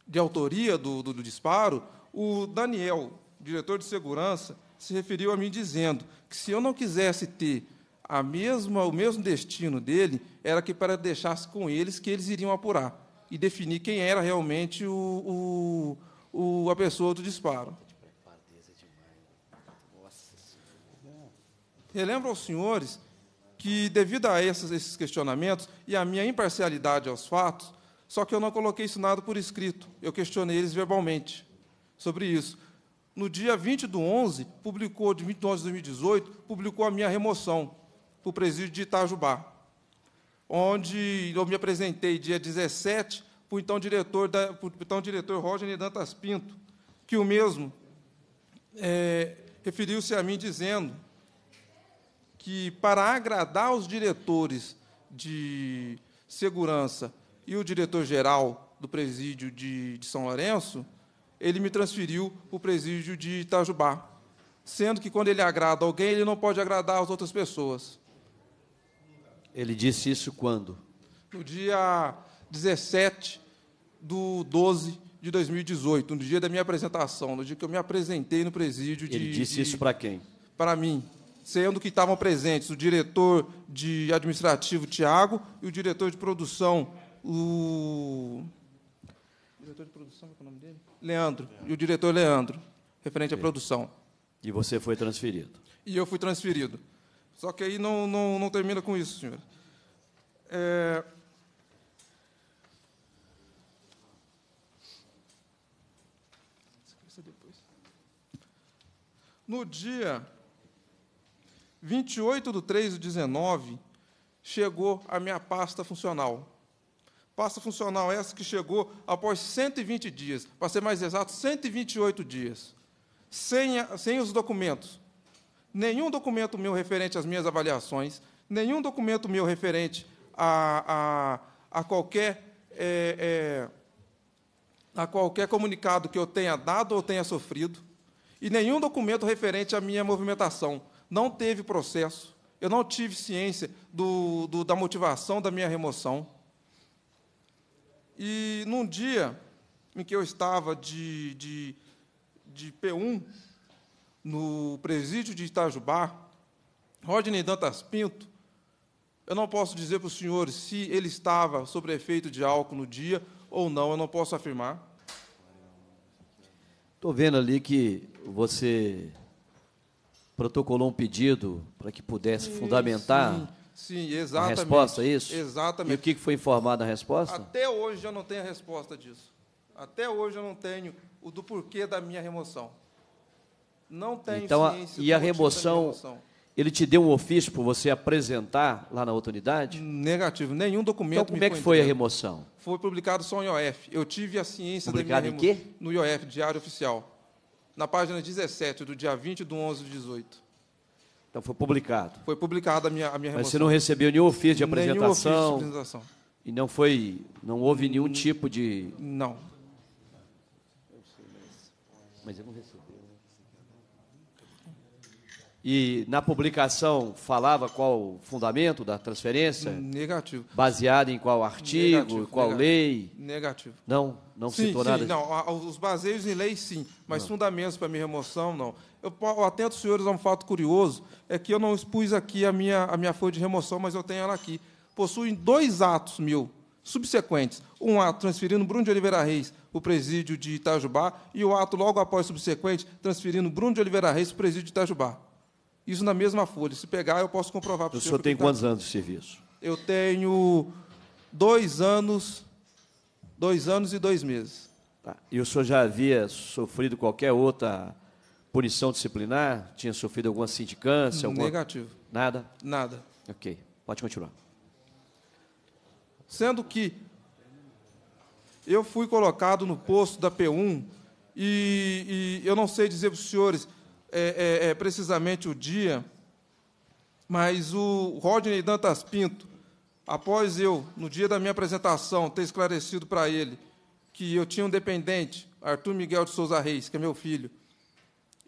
de autoria do, do, do disparo, o Daniel, diretor de segurança, se referiu a mim dizendo que se eu não quisesse ter a mesma, o mesmo destino dele, era que para deixasse com eles que eles iriam apurar e definir quem era realmente o, o, o a pessoa do disparo. Relembro aos senhores que, devido a esses, esses questionamentos e à minha imparcialidade aos fatos, só que eu não coloquei isso nada por escrito, eu questionei eles verbalmente sobre isso. No dia 20 do 11, publicou, de 20 de 11 de 2018, publicou a minha remoção para o presídio de Itajubá, onde eu me apresentei dia 17 para o então diretor, da, para o então diretor Roger Dantas Pinto, que o mesmo é, referiu-se a mim dizendo que, para agradar os diretores de segurança e o diretor-geral do presídio de, de, São Lourenço, ele me transferiu para o presídio de Itajubá, sendo que quando ele agrada alguém, ele não pode agradar as outras pessoas. Ele disse isso quando? No dia 17 do 12 de 2018, no dia da minha apresentação, no dia que eu me apresentei no presídio de. Ele disse de, isso para quem? Para mim, sendo que estavam presentes o diretor de administrativo Tiago e o diretor de produção o. Diretor de produção, qual é o nome dele? Leandro, Leandro. e o diretor Leandro, referente à produção. E você foi transferido? E eu fui transferido. Só que aí não, não, não termina com isso, senhor. É... No dia 28 de 3 de 19, chegou a minha pasta funcional, Pasta funcional essa que chegou após 120 dias, para ser mais exato, 128 dias, sem, a, sem os documentos. Nenhum documento meu referente às minhas avaliações, nenhum documento meu referente a, a, a qualquer. É, é, a qualquer comunicado que eu tenha dado ou tenha sofrido, e nenhum documento referente à minha movimentação. Não teve processo, eu não tive ciência do, do, da motivação da minha remoção. E num dia em que eu estava de, de, de P1 no presídio de Itajubá, Rodney Dantas Pinto, eu não posso dizer para o senhor se ele estava sob efeito de álcool no dia ou não, eu não posso afirmar. Estou vendo ali que você protocolou um pedido para que pudesse fundamentar Sim, exatamente. A resposta é isso? Exatamente. E o que foi informado a resposta? Até hoje eu não tenho a resposta disso. Até hoje eu não tenho o do porquê da minha remoção. Não tenho então, ciência. A, e a remoção, remoção, ele te deu um ofício para você apresentar lá na outra unidade? Negativo, nenhum então, documento. Então, como é que foi a remoção? Foi publicado só no IOF. Eu tive a ciência publicado da minha remoção. em quê? No IOF, Diário Oficial. Na página 17, do dia 20 de 11 de 18. Então foi publicado. Foi publicada a minha, a minha remoção. Mas você não recebeu nenhum ofício de apresentação? Nenhum ofício de apresentação. E não foi, não houve nenhum tipo de... Não. Mas eu não recebi. Né? E na publicação falava qual o fundamento da transferência? Negativo. Baseado em qual artigo, negativo, qual negativo, lei? Negativo. Não, não sim, citou sim, nada. Não, os baseios em lei sim, mas não. fundamentos para minha remoção não. Eu atento os senhores a um fato curioso, é que eu não expus aqui a minha, a minha folha de remoção, mas eu tenho ela aqui. Possuem dois atos meu subsequentes. Um ato transferindo Bruno de Oliveira Reis o presídio de Itajubá e o ato logo após subsequente transferindo Bruno de Oliveira Reis o presídio de Itajubá. Isso na mesma folha. Se pegar, eu posso comprovar. Para o senhor tem tá. quantos anos de serviço? Eu tenho dois anos, dois anos e dois meses. Tá. E o senhor já havia sofrido qualquer outra punição disciplinar? Tinha sofrido alguma sindicância? Alguma... Negativo. Nada? Nada. Ok, pode continuar. Sendo que eu fui colocado no posto da P1 e, e eu não sei dizer para os senhores é, é, é, precisamente o dia, mas o Rodney Dantas Pinto, após eu, no dia da minha apresentação, ter esclarecido para ele que eu tinha um dependente, Arthur Miguel de Souza Reis, que é meu filho,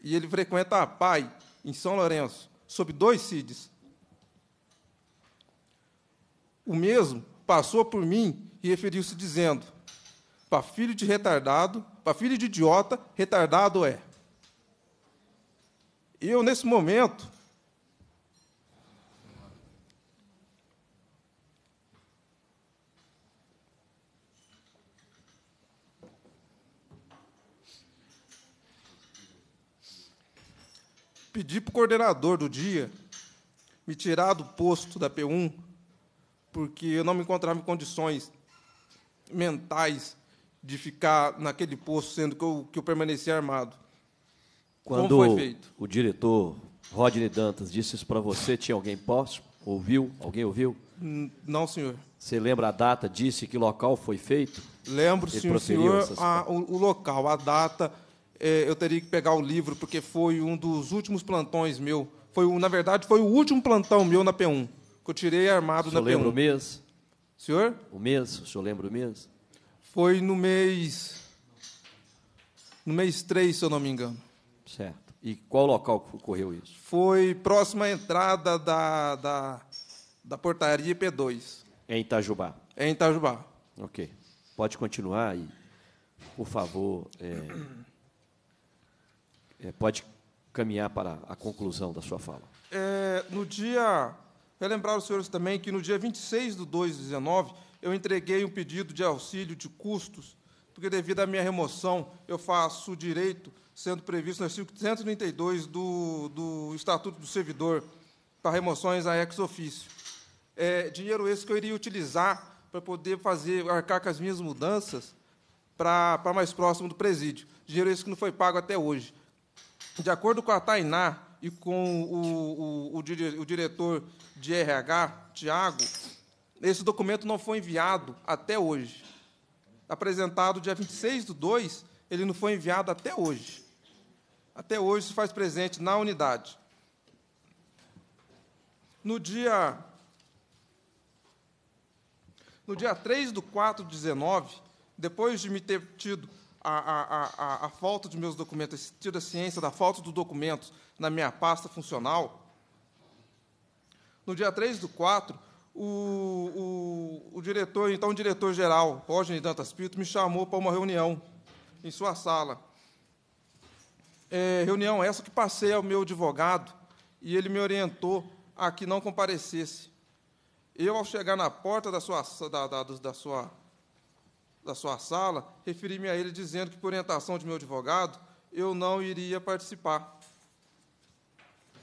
e ele frequenta a PAI, em São Lourenço, sob dois CIDs. O mesmo passou por mim e referiu-se dizendo: para filho de retardado, para filho de idiota, retardado é. Eu, nesse momento, Pedi para o coordenador do dia me tirar do posto da P1, porque eu não me encontrava em condições mentais de ficar naquele posto, sendo que eu, que eu permanecia armado. Quando o diretor Rodney Dantas disse isso para você, tinha alguém próximo? Ouviu? Alguém ouviu? Não, senhor. Você lembra a data? Disse que local foi feito? Lembro, Ele sim, senhor. Essas... A, o, o local, a data, é, eu teria que pegar o livro, porque foi um dos últimos plantões meu. Foi, na verdade, foi o último plantão meu na P1, que eu tirei armado na P1. O senhor lembra o mês? Senhor? O mês, o senhor lembra o mês? Foi no mês... No mês 3, se eu não me engano. Certo. E qual local que ocorreu isso? Foi próxima à entrada da, da, da portaria P2. Em Itajubá? Em Itajubá. Ok. Pode continuar e, por favor, é é, pode caminhar para a conclusão da sua fala. É, no dia. Relembrar os senhores também que no dia 26 de 2 de 19, eu entreguei um pedido de auxílio de custos, porque devido à minha remoção, eu faço o direito, sendo previsto no artigo 132 do, do Estatuto do Servidor, para remoções a ex-ofício. É, dinheiro esse que eu iria utilizar para poder fazer, arcar com as minhas mudanças para mais próximo do presídio. Dinheiro esse que não foi pago até hoje. De acordo com a Tainá e com o, o, o, o diretor de RH, Tiago, esse documento não foi enviado até hoje. Apresentado dia 26 de 2, ele não foi enviado até hoje. Até hoje se faz presente na unidade. No dia no dia 3 do 4 de 19, depois de me ter tido a, a, a, falta de meus documentos, esse tiro da ciência da falta do documento na minha pasta funcional, no dia 3 do 4, o, o, o diretor, então o diretor-geral, Roger Dantas Pinto, me chamou para uma reunião em sua sala. É, reunião essa que passei ao meu advogado e ele me orientou a que não comparecesse. Eu, ao chegar na porta da sua, da, da, da sua da sua sala, referi-me a ele dizendo que, por orientação de meu advogado, eu não iria participar.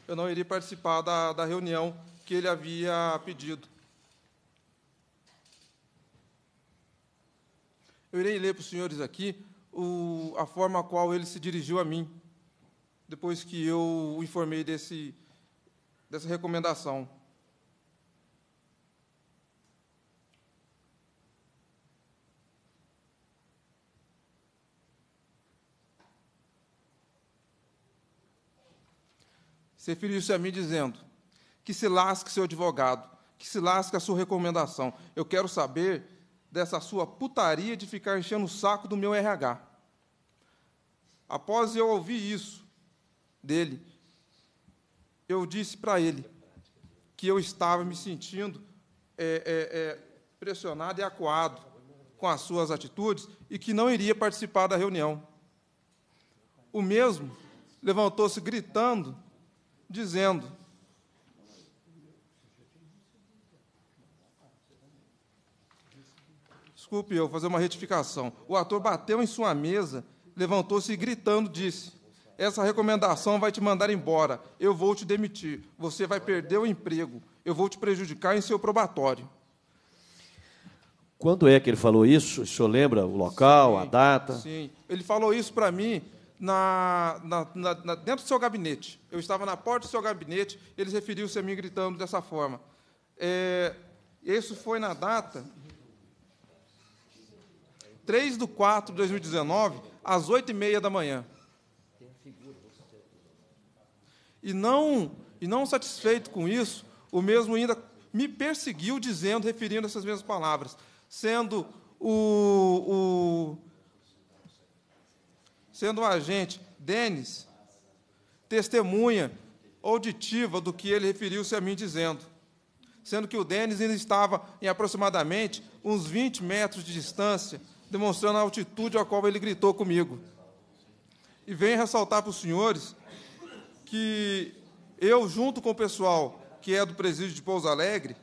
Eu não iria participar da, da reunião que ele havia pedido. Eu irei ler para os senhores aqui o, a forma a qual ele se dirigiu a mim, depois que eu o informei desse, dessa recomendação. se referiu isso a mim dizendo: que se lasque seu advogado, que se lasque a sua recomendação. Eu quero saber dessa sua putaria de ficar enchendo o saco do meu RH. Após eu ouvir isso dele, eu disse para ele que eu estava me sentindo é, é, é, pressionado e acuado com as suas atitudes e que não iria participar da reunião. O mesmo levantou-se gritando dizendo: Desculpe eu fazer uma retificação. O ator bateu em sua mesa, levantou-se gritando, disse: Essa recomendação vai te mandar embora. Eu vou te demitir. Você vai perder o emprego. Eu vou te prejudicar em seu probatório. Quando é que ele falou isso? O senhor lembra o local, sim, a data? Sim, ele falou isso para mim na, na, na, dentro do seu gabinete. Eu estava na porta do seu gabinete, eles referiu-se a mim gritando dessa forma. É, isso foi na data 3 de 4 de 2019, às 8h30 da manhã. E não, e não satisfeito com isso, o mesmo ainda me perseguiu dizendo, referindo essas mesmas palavras, sendo o, o sendo o agente Denis testemunha auditiva do que ele referiu-se a mim dizendo, sendo que o Denis ainda estava em aproximadamente uns 20 metros de distância, demonstrando a altitude a qual ele gritou comigo. E venho ressaltar para os senhores que eu, junto com o pessoal que é do presídio de Pouso Alegre,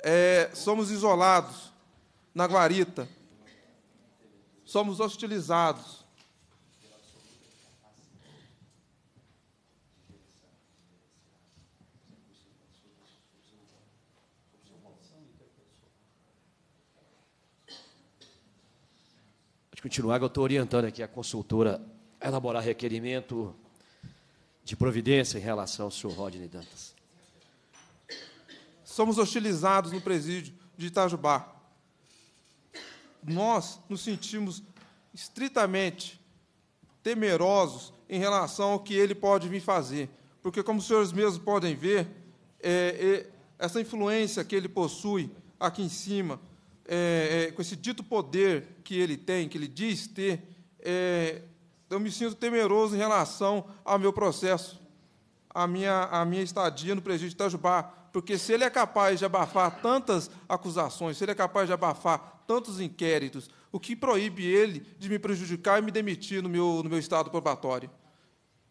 é, somos isolados na guarita, somos hostilizados, de continuar, eu estou orientando aqui a consultora a elaborar requerimento de providência em relação ao senhor Rodney Dantas. Somos hostilizados no presídio de Itajubá. Nós nos sentimos estritamente temerosos em relação ao que ele pode vir fazer. Porque, como os senhores mesmos podem ver, é, é, essa influência que ele possui aqui em cima, é, é, com esse dito poder que ele tem, que ele diz ter, é, eu me sinto temeroso em relação ao meu processo, à minha, à minha estadia no presídio de Itajubá, porque se ele é capaz de abafar tantas acusações, se ele é capaz de abafar tantos inquéritos, o que proíbe ele de me prejudicar e me demitir no meu, no meu estado probatório?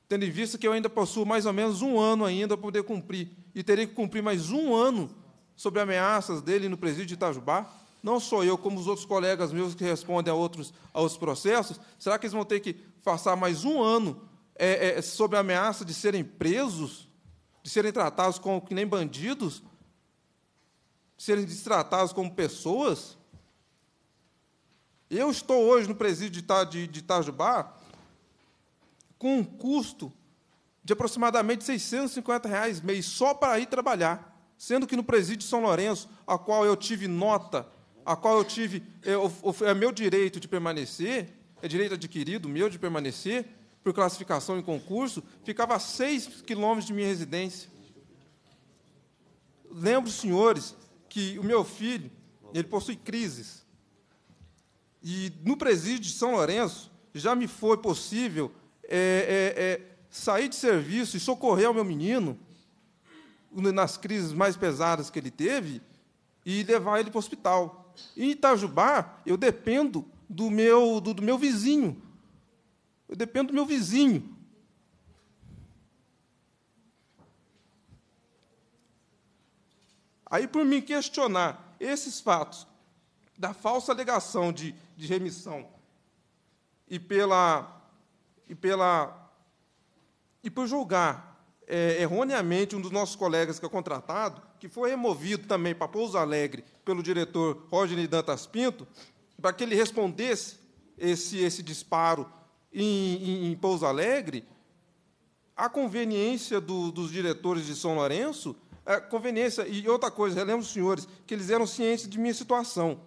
Tendo em vista que eu ainda possuo mais ou menos um ano ainda para poder cumprir, e terei que cumprir mais um ano sobre ameaças dele no presídio de Itajubá, não sou eu, como os outros colegas meus que respondem a outros, a outros processos, será que eles vão ter que passar mais um ano é, é, sob a ameaça de serem presos, de serem tratados como que nem bandidos, de serem tratados como pessoas? Eu estou hoje no presídio de, de Itajubá com um custo de aproximadamente 650 reais mês só para ir trabalhar, sendo que no presídio de São Lourenço, a qual eu tive nota a qual eu tive, eu, é meu direito de permanecer, é direito adquirido meu de permanecer, por classificação em concurso, ficava a 6 quilômetros de minha residência. Lembro, senhores, que o meu filho, ele possui crises. E no presídio de São Lourenço, já me foi possível é, é, é, sair de serviço e socorrer o meu menino nas crises mais pesadas que ele teve e levar ele para o hospital. Em Itajubá, eu dependo do meu, do, do meu vizinho. Eu dependo do meu vizinho. Aí, por me questionar esses fatos da falsa alegação de, de remissão e pela e pela e por julgar é, erroneamente um dos nossos colegas que é contratado que foi removido também para Pouso Alegre pelo diretor Roger Dantas Pinto, para que ele respondesse esse, esse disparo em, em, em Pouso Alegre, a conveniência do, dos diretores de São Lourenço, a é, conveniência, e outra coisa, relembro os senhores, que eles eram cientes de minha situação,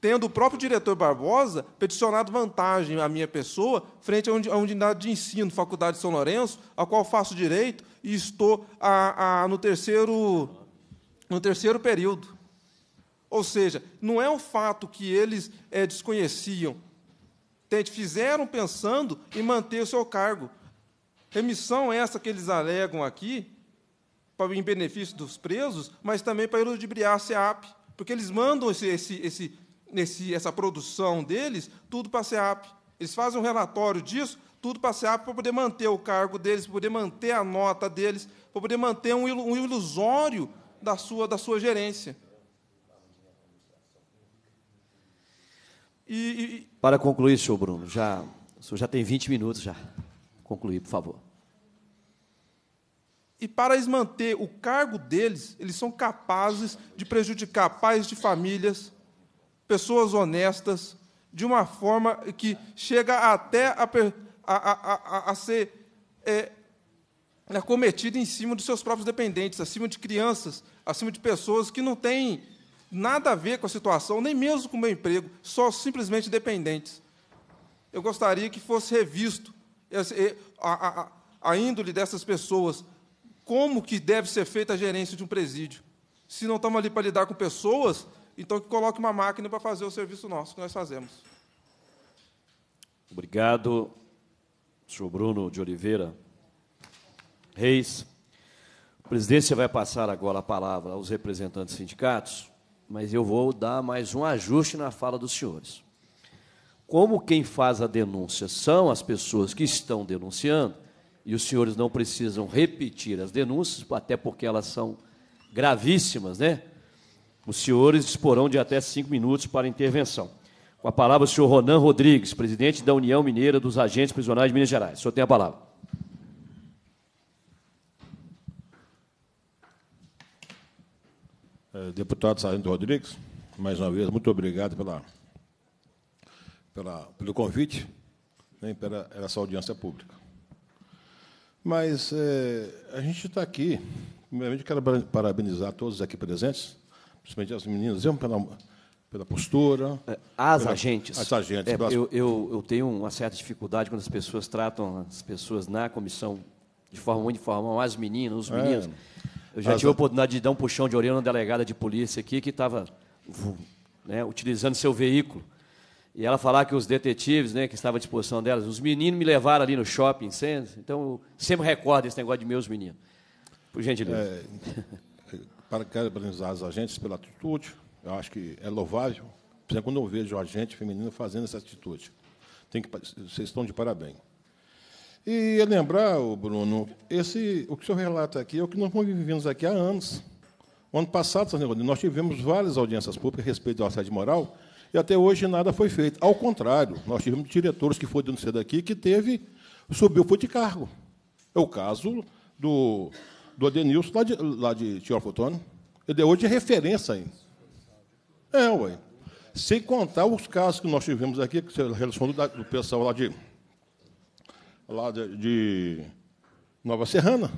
tendo o próprio diretor Barbosa peticionado vantagem à minha pessoa frente a unidade de ensino, Faculdade de São Lourenço, a qual faço direito e estou a, a, no terceiro no terceiro período. Ou seja, não é um fato que eles é, desconheciam. Fizeram pensando em manter o seu cargo. Remissão essa que eles alegam aqui, em benefício dos presos, mas também para ludibriar a SEAP. Porque eles mandam esse, esse, esse, essa produção deles tudo para a SEAP. Eles fazem um relatório disso, tudo para a SEAP, para poder manter o cargo deles, para poder manter a nota deles, para poder manter um ilusório da sua, da sua gerência. E, e... Para concluir, senhor Bruno, já, o senhor já tem 20 minutos já. Concluir, por favor. E para eles manter o cargo deles, eles são capazes de prejudicar pais de famílias, pessoas honestas, de uma forma que chega até a, a, a, a ser é, é cometida em cima dos seus próprios dependentes, acima de crianças, acima de pessoas que não têm nada a ver com a situação, nem mesmo com o meu emprego, só simplesmente dependentes. Eu gostaria que fosse revisto a, a, a índole dessas pessoas, como que deve ser feita a gerência de um presídio. Se não estamos ali para lidar com pessoas, então que coloque uma máquina para fazer o serviço nosso que nós fazemos. Obrigado, senhor Bruno de Oliveira. Reis. A presidência vai passar agora a palavra aos representantes sindicatos, mas eu vou dar mais um ajuste na fala dos senhores. Como quem faz a denúncia são as pessoas que estão denunciando, e os senhores não precisam repetir as denúncias, até porque elas são gravíssimas, né? Os senhores disporão de até cinco minutos para intervenção. Com a palavra, o senhor Ronan Rodrigues, presidente da União Mineira dos Agentes Prisionais de Minas Gerais. O senhor tem a palavra. É, deputado Sargento Rodrigues, mais uma vez, muito obrigado pela, pela, pelo convite né, e pela essa audiência pública. Mas é, a gente está aqui, primeiramente quero parabenizar todos aqui presentes, principalmente as meninas, pela, pela postura. É, as pela, agentes. As agentes. É, eu, eu, eu tenho uma certa dificuldade quando as pessoas tratam as pessoas na comissão de forma uniforme, as meninas, os é. meninos. É. Eu já As... tive a oportunidade de dar um puxão de orelha na delegada de polícia aqui que estava né, utilizando seu veículo. E ela falar que os detetives, né, que estavam à disposição delas, os meninos me levaram ali no shopping, centro, então sempre recordo esse negócio de meus meninos. Por gentileza. É, para parabenizar as agentes pela atitude, eu acho que é louvável. Por exemplo, quando eu vejo a agente feminina fazendo essa atitude, tem que, vocês estão de parabéns. E lembrar, Bruno, esse, o que o senhor relata aqui é o que nós vivemos aqui há anos. ano passado, nós tivemos várias audiências públicas a respeito do assédio moral e até hoje nada foi feito. Ao contrário, nós tivemos diretores que foram denunciados aqui que teve, subiu foi de cargo. É o caso do, do Adenilson, lá de, lá de Ele Ele hoje é referência ainda. É, ué. Sem contar os casos que nós tivemos aqui, que é a relação do, do pessoal lá de lá de, de Nova Serrana,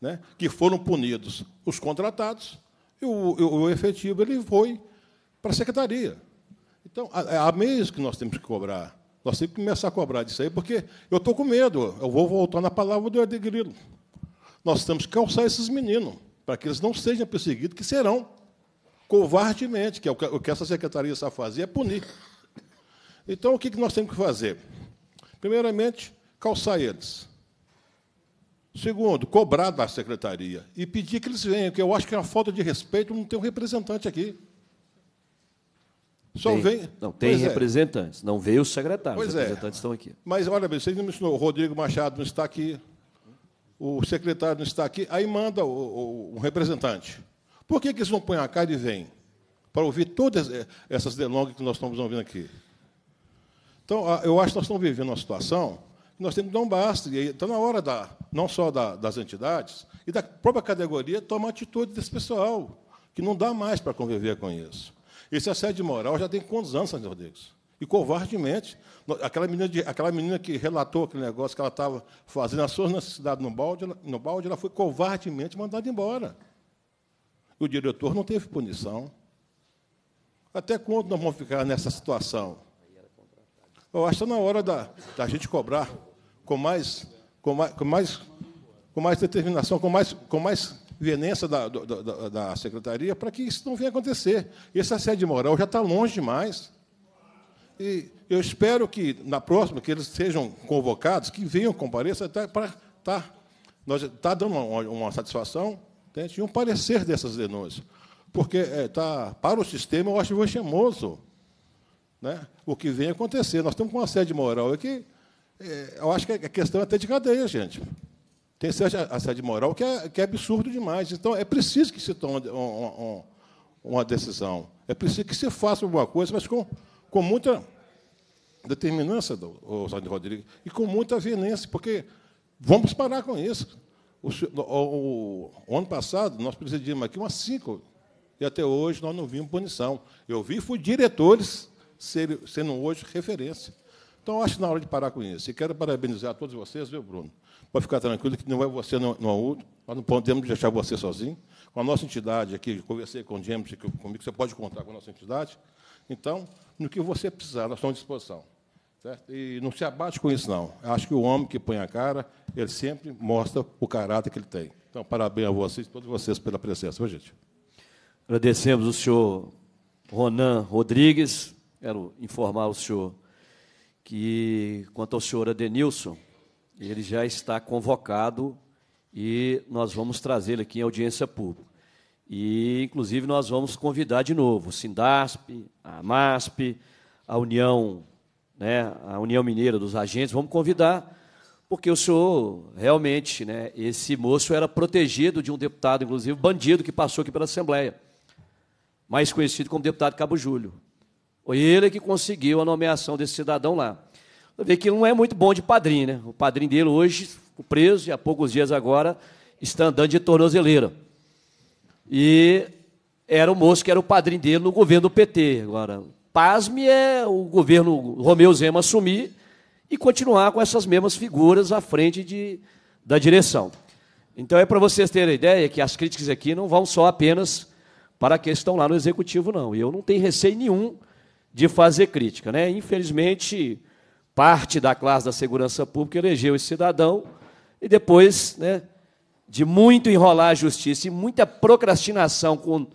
né, que foram punidos os contratados, e o, o efetivo ele foi para a secretaria. Então, é a que nós temos que cobrar. Nós temos que começar a cobrar disso aí, porque eu estou com medo. Eu vou voltar na palavra do Edegrilo. Nós temos que calçar esses meninos, para que eles não sejam perseguidos, que serão covardemente, que é o que essa secretaria sabe fazer, é punir. Então, o que nós temos que fazer? Primeiramente, calçar eles. Segundo, cobrar da secretaria e pedir que eles venham, que eu acho que é uma falta de respeito não ter um representante aqui. Só tem, vem. Não, tem pois é. representantes, é. não veio o secretário. Pois os é. representantes é. estão aqui. Mas olha, você não me o Rodrigo Machado não está aqui, o secretário não está aqui, aí manda o, o, um representante. Por que, que eles não põem a cara e vêm? Para ouvir todas eh, essas delongas que nós estamos ouvindo aqui. Então, ah, eu acho que nós estamos vivendo uma situação nós temos que dar um basta. Está na hora da, não só da, das entidades, e da própria categoria tomar atitude desse pessoal, que não dá mais para conviver com isso. Esse assédio moral já tem quantos anos, Santos Rodrigues? E covardemente. Aquela menina, de, aquela menina que relatou aquele negócio que ela estava fazendo as suas necessidades no balde, no balde, ela foi covardemente mandada embora. E o diretor não teve punição. Até quando nós vamos ficar nessa situação? Eu acho que está na hora da, da gente cobrar com mais, com mais, com mais, com mais determinação, com mais, com mais venência da, da, da secretaria, para que isso não venha acontecer. Esse assédio moral já está longe demais. E eu espero que, na próxima, que eles sejam convocados, que venham, compareçam, até para estar tá, nós tá dando uma, uma satisfação e um parecer dessas denúncias. Porque é, tá, para o sistema eu acho vexamoso né, o que vem acontecer. Nós estamos com uma sede moral aqui. É, eu acho que a é questão é até de cadeia, gente. Tem assédio moral que é, que é absurdo demais. Então, é preciso que se tome uma, uma decisão. É preciso que se faça alguma coisa, mas com, com muita determinância, do, o Sandro Rodrigues, e com muita veemência, porque vamos parar com isso. O, o, o, ano passado, nós presidimos aqui umas cinco, e até hoje nós não vimos punição. Eu vi, fui diretores sendo hoje referência. Então, acho que na hora de parar com isso. E quero parabenizar a todos vocês, viu, Bruno? Pode ficar tranquilo que não é você não, é outro. Nós não podemos deixar você sozinho. Com a nossa entidade aqui, conversei com o James comigo, você pode contar com a nossa entidade. Então, no que você precisar, nós estamos à disposição. Certo? E não se abate com isso, não. Acho que o homem que põe a cara, ele sempre mostra o caráter que ele tem. Então, parabéns a vocês, todos vocês, pela presença, viu, gente? Agradecemos o senhor Ronan Rodrigues, quero informar o senhor que, quanto ao senhor Adenilson, ele já está convocado e nós vamos trazê-lo aqui em audiência pública. E, inclusive, nós vamos convidar de novo o Sindasp, a MASP, a União, né, a União Mineira dos Agentes, vamos convidar, porque o senhor realmente, né, esse moço era protegido de um deputado, inclusive, bandido, que passou aqui pela Assembleia, mais conhecido como deputado Cabo Júlio. Foi ele que conseguiu a nomeação desse cidadão lá. Você vê que não é muito bom de padrinho, né? O padrinho dele hoje, preso, e há poucos dias agora, está andando de tornozeleira. E era o moço que era o padrinho dele no governo do PT. Agora, pasme é o governo Romeu Zema assumir e continuar com essas mesmas figuras à frente de, da direção. Então, é para vocês terem a ideia que as críticas aqui não vão só apenas para que estão lá no executivo, não. E eu não tenho receio nenhum de fazer crítica. Né? Infelizmente, parte da classe da segurança pública elegeu esse cidadão e depois né, de muito enrolar a justiça e muita procrastinação com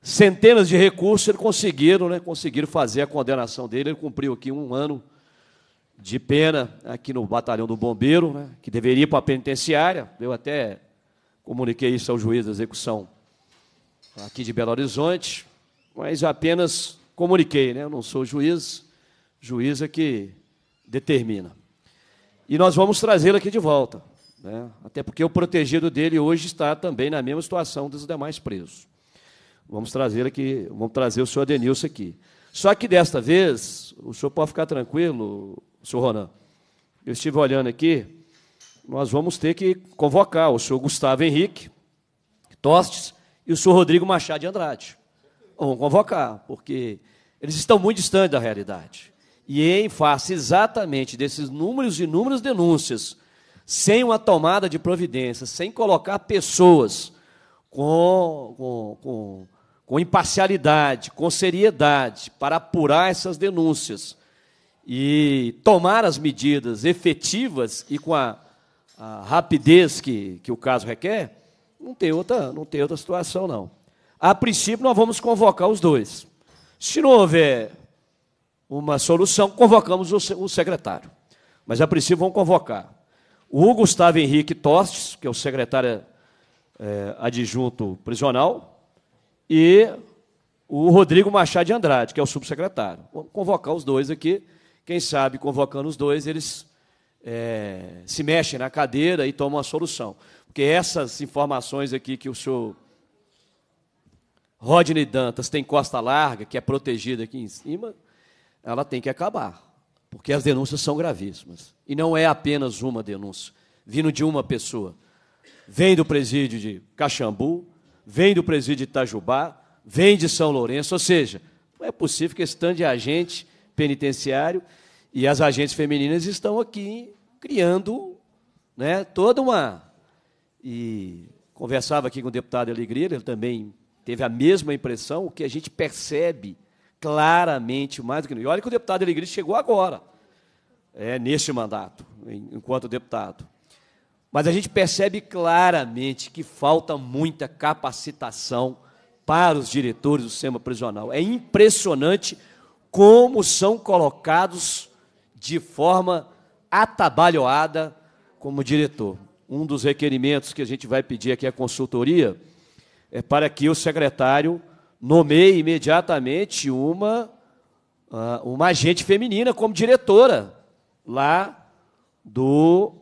centenas de recursos, eles conseguiram, né, conseguiram fazer a condenação dele. Ele cumpriu aqui um ano de pena aqui no batalhão do bombeiro, né, que deveria ir para a penitenciária. Eu até comuniquei isso ao juiz da execução aqui de Belo Horizonte, mas apenas comuniquei, né? Eu não sou juiz, juiz é que determina. E nós vamos trazê-lo aqui de volta, né? Até porque o protegido dele hoje está também na mesma situação dos demais presos. Vamos trazer aqui, vamos trazer o senhor Adenilson aqui. Só que desta vez, o senhor pode ficar tranquilo, senhor Ronan. Eu estive olhando aqui, nós vamos ter que convocar o senhor Gustavo Henrique Tostes e o senhor Rodrigo Machado de Andrade vão convocar, porque eles estão muito distantes da realidade. E em face exatamente desses números e inúmeras denúncias, sem uma tomada de providência, sem colocar pessoas com, com, com, com imparcialidade, com seriedade, para apurar essas denúncias e tomar as medidas efetivas e com a, a rapidez que, que o caso requer, não tem outra, não tem outra situação, não a princípio nós vamos convocar os dois. Se não houver uma solução, convocamos o, secretário. Mas a princípio vamos convocar o Gustavo Henrique Tostes, que é o secretário é, adjunto prisional, e o Rodrigo Machado de Andrade, que é o subsecretário. Vamos convocar os dois aqui. Quem sabe, convocando os dois, eles é, se mexem na cadeira e tomam a solução. Porque essas informações aqui que o senhor Rodney Dantas tem costa larga, que é protegida aqui em cima, ela tem que acabar, porque as denúncias são gravíssimas. E não é apenas uma denúncia, vindo de uma pessoa. Vem do presídio de Caxambu, vem do presídio de Itajubá, vem de São Lourenço, ou seja, não é possível que esse tanto de agente penitenciário e as agentes femininas estão aqui criando né, toda uma. E conversava aqui com o deputado Alegria, ele também teve a mesma impressão, o que a gente percebe claramente mais do que E olha que o deputado Eligrito chegou agora, é, neste mandato, enquanto deputado. Mas a gente percebe claramente que falta muita capacitação para os diretores do sistema prisional. É impressionante como são colocados de forma atabalhoada como diretor. Um dos requerimentos que a gente vai pedir aqui à consultoria é, para que o secretário nomeie imediatamente uma, ah, uma agente feminina como diretora lá do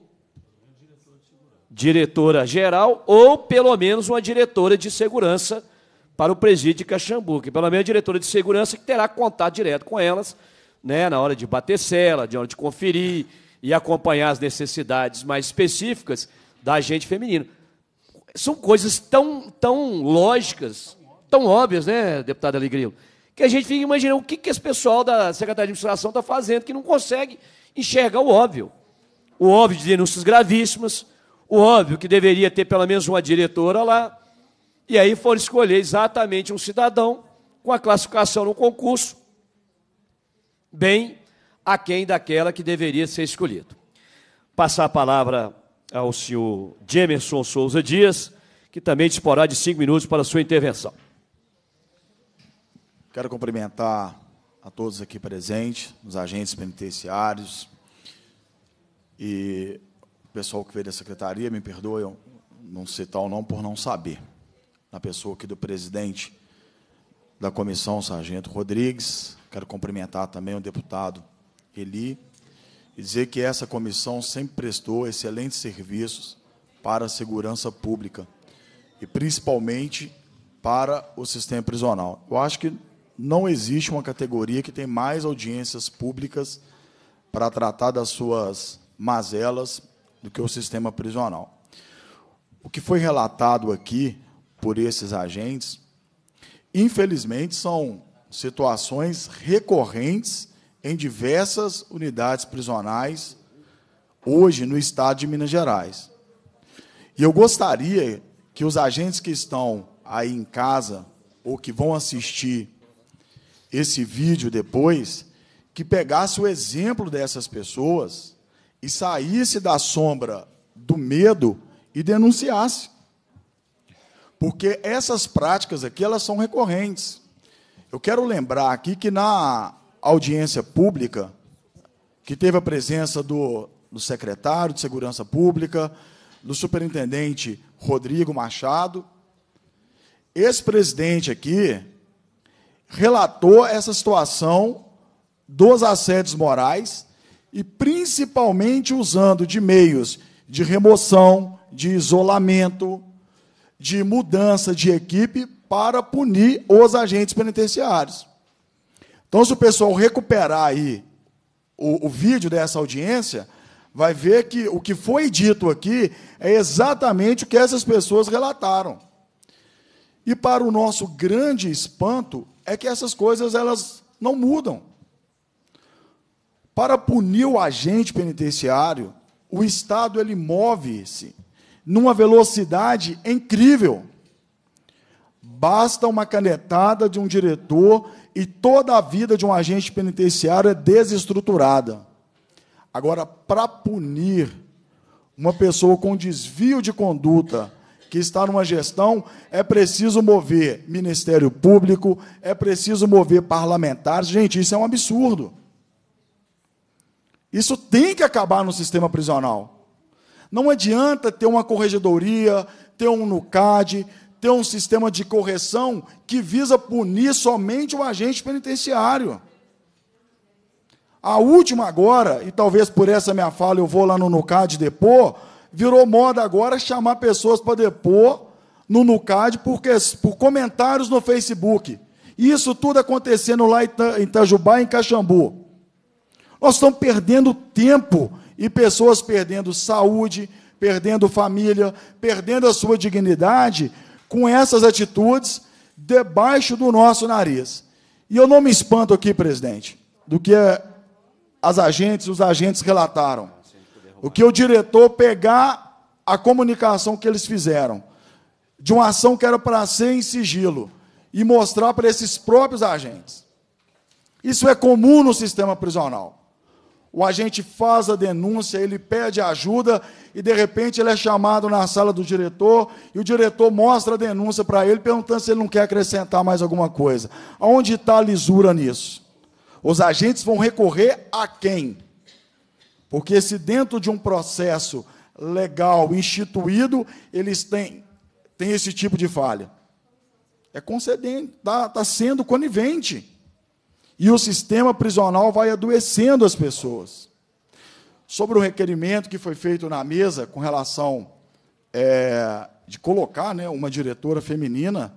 diretora-geral ou, pelo menos, uma diretora de segurança para o presídio de Caxambu, que pelo menos a diretora de segurança que terá contato direto com elas né, na hora de bater cela, na hora de conferir e acompanhar as necessidades mais específicas da agente feminina. São coisas tão, tão lógicas, tão óbvias, né, deputado Alegrilo? Que a gente fica imaginando o que, que esse pessoal da Secretaria de Administração está fazendo, que não consegue enxergar o óbvio. O óbvio de denúncias gravíssimas, o óbvio que deveria ter pelo menos uma diretora lá, e aí foram escolher exatamente um cidadão com a classificação no concurso, bem aquém daquela que deveria ser escolhido. Passar a palavra ao senhor Jemerson Souza Dias, que também disporá de cinco minutos para a sua intervenção. Quero cumprimentar a todos aqui presentes, os agentes penitenciários e o pessoal que veio da secretaria, me perdoe não citar o nome por não saber. Na pessoa aqui do presidente da comissão, Sargento Rodrigues, quero cumprimentar também o deputado Eli, e dizer que essa comissão sempre prestou excelentes serviços para a segurança pública e principalmente para o sistema prisional. Eu acho que não existe uma categoria que tem mais audiências públicas para tratar das suas mazelas do que o sistema prisional. O que foi relatado aqui por esses agentes, infelizmente, são situações recorrentes em diversas unidades prisionais hoje no estado de Minas Gerais. E eu gostaria que os agentes que estão aí em casa ou que vão assistir esse vídeo depois, que pegasse o exemplo dessas pessoas e saísse da sombra do medo e denunciasse. Porque essas práticas aqui, elas são recorrentes. Eu quero lembrar aqui que na audiência pública que teve a presença do, do secretário de Segurança Pública, do superintendente Rodrigo Machado. Esse presidente aqui relatou essa situação dos assédios morais e principalmente usando de meios de remoção, de isolamento, de mudança de equipe para punir os agentes penitenciários. Então, se o pessoal recuperar aí o, o vídeo dessa audiência, vai ver que o que foi dito aqui é exatamente o que essas pessoas relataram. E para o nosso grande espanto é que essas coisas elas não mudam. Para punir o agente penitenciário, o Estado ele move-se numa velocidade incrível. Basta uma canetada de um diretor e toda a vida de um agente penitenciário é desestruturada. Agora, para punir uma pessoa com desvio de conduta que está numa gestão, é preciso mover Ministério Público, é preciso mover parlamentares. Gente, isso é um absurdo. Isso tem que acabar no sistema prisional. Não adianta ter uma corregedoria, ter um NUCAD, ter um sistema de correção que visa punir somente o agente penitenciário. A última agora, e talvez por essa minha fala eu vou lá no NUCAD depor, virou moda agora chamar pessoas para depor no NUCAD por comentários no Facebook. Isso tudo acontecendo lá em Itajubá, em Caxambu. Nós estamos perdendo tempo e pessoas perdendo saúde, perdendo família, perdendo a sua dignidade com essas atitudes debaixo do nosso nariz. E eu não me espanto aqui, presidente, do que é as agentes, os agentes relataram. O que o diretor pegar a comunicação que eles fizeram de uma ação que era para ser em sigilo e mostrar para esses próprios agentes. Isso é comum no sistema prisional o agente faz a denúncia, ele pede ajuda e de repente ele é chamado na sala do diretor e o diretor mostra a denúncia para ele, perguntando se ele não quer acrescentar mais alguma coisa. Onde está a lisura nisso? Os agentes vão recorrer a quem? Porque se dentro de um processo legal instituído, eles têm, têm esse tipo de falha. É concedente, está tá sendo conivente. E o sistema prisional vai adoecendo as pessoas. Sobre o requerimento que foi feito na mesa com relação é, de colocar né, uma diretora feminina,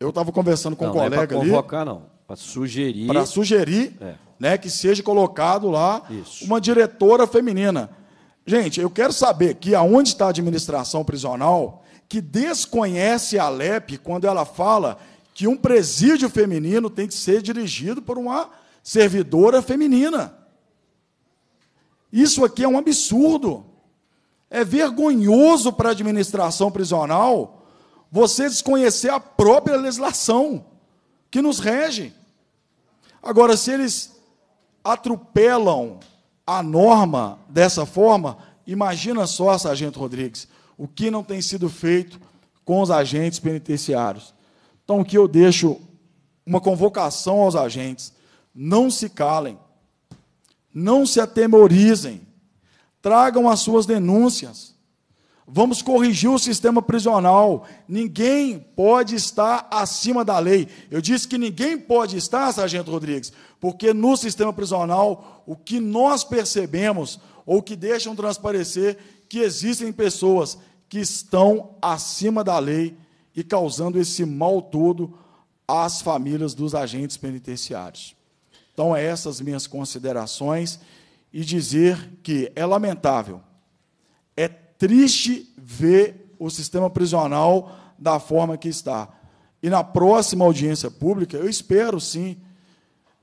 eu estava conversando com não, um colega não é convocar, ali. Não, para sugerir. Para sugerir é. né, que seja colocado lá Isso. uma diretora feminina. Gente, eu quero saber que aonde está a administração prisional que desconhece a LEP quando ela fala que um presídio feminino tem que ser dirigido por uma servidora feminina. Isso aqui é um absurdo. É vergonhoso para a administração prisional você desconhecer a própria legislação que nos rege. Agora, se eles atropelam a norma dessa forma, imagina só, Sargento Rodrigues, o que não tem sido feito com os agentes penitenciários. Então, aqui eu deixo uma convocação aos agentes: não se calem, não se atemorizem, tragam as suas denúncias. Vamos corrigir o sistema prisional. Ninguém pode estar acima da lei. Eu disse que ninguém pode estar, Sargento Rodrigues, porque no sistema prisional o que nós percebemos ou que deixam transparecer que existem pessoas que estão acima da lei e causando esse mal todo às famílias dos agentes penitenciários. Então, é essas minhas considerações e dizer que é lamentável, é triste ver o sistema prisional da forma que está. E na próxima audiência pública, eu espero sim,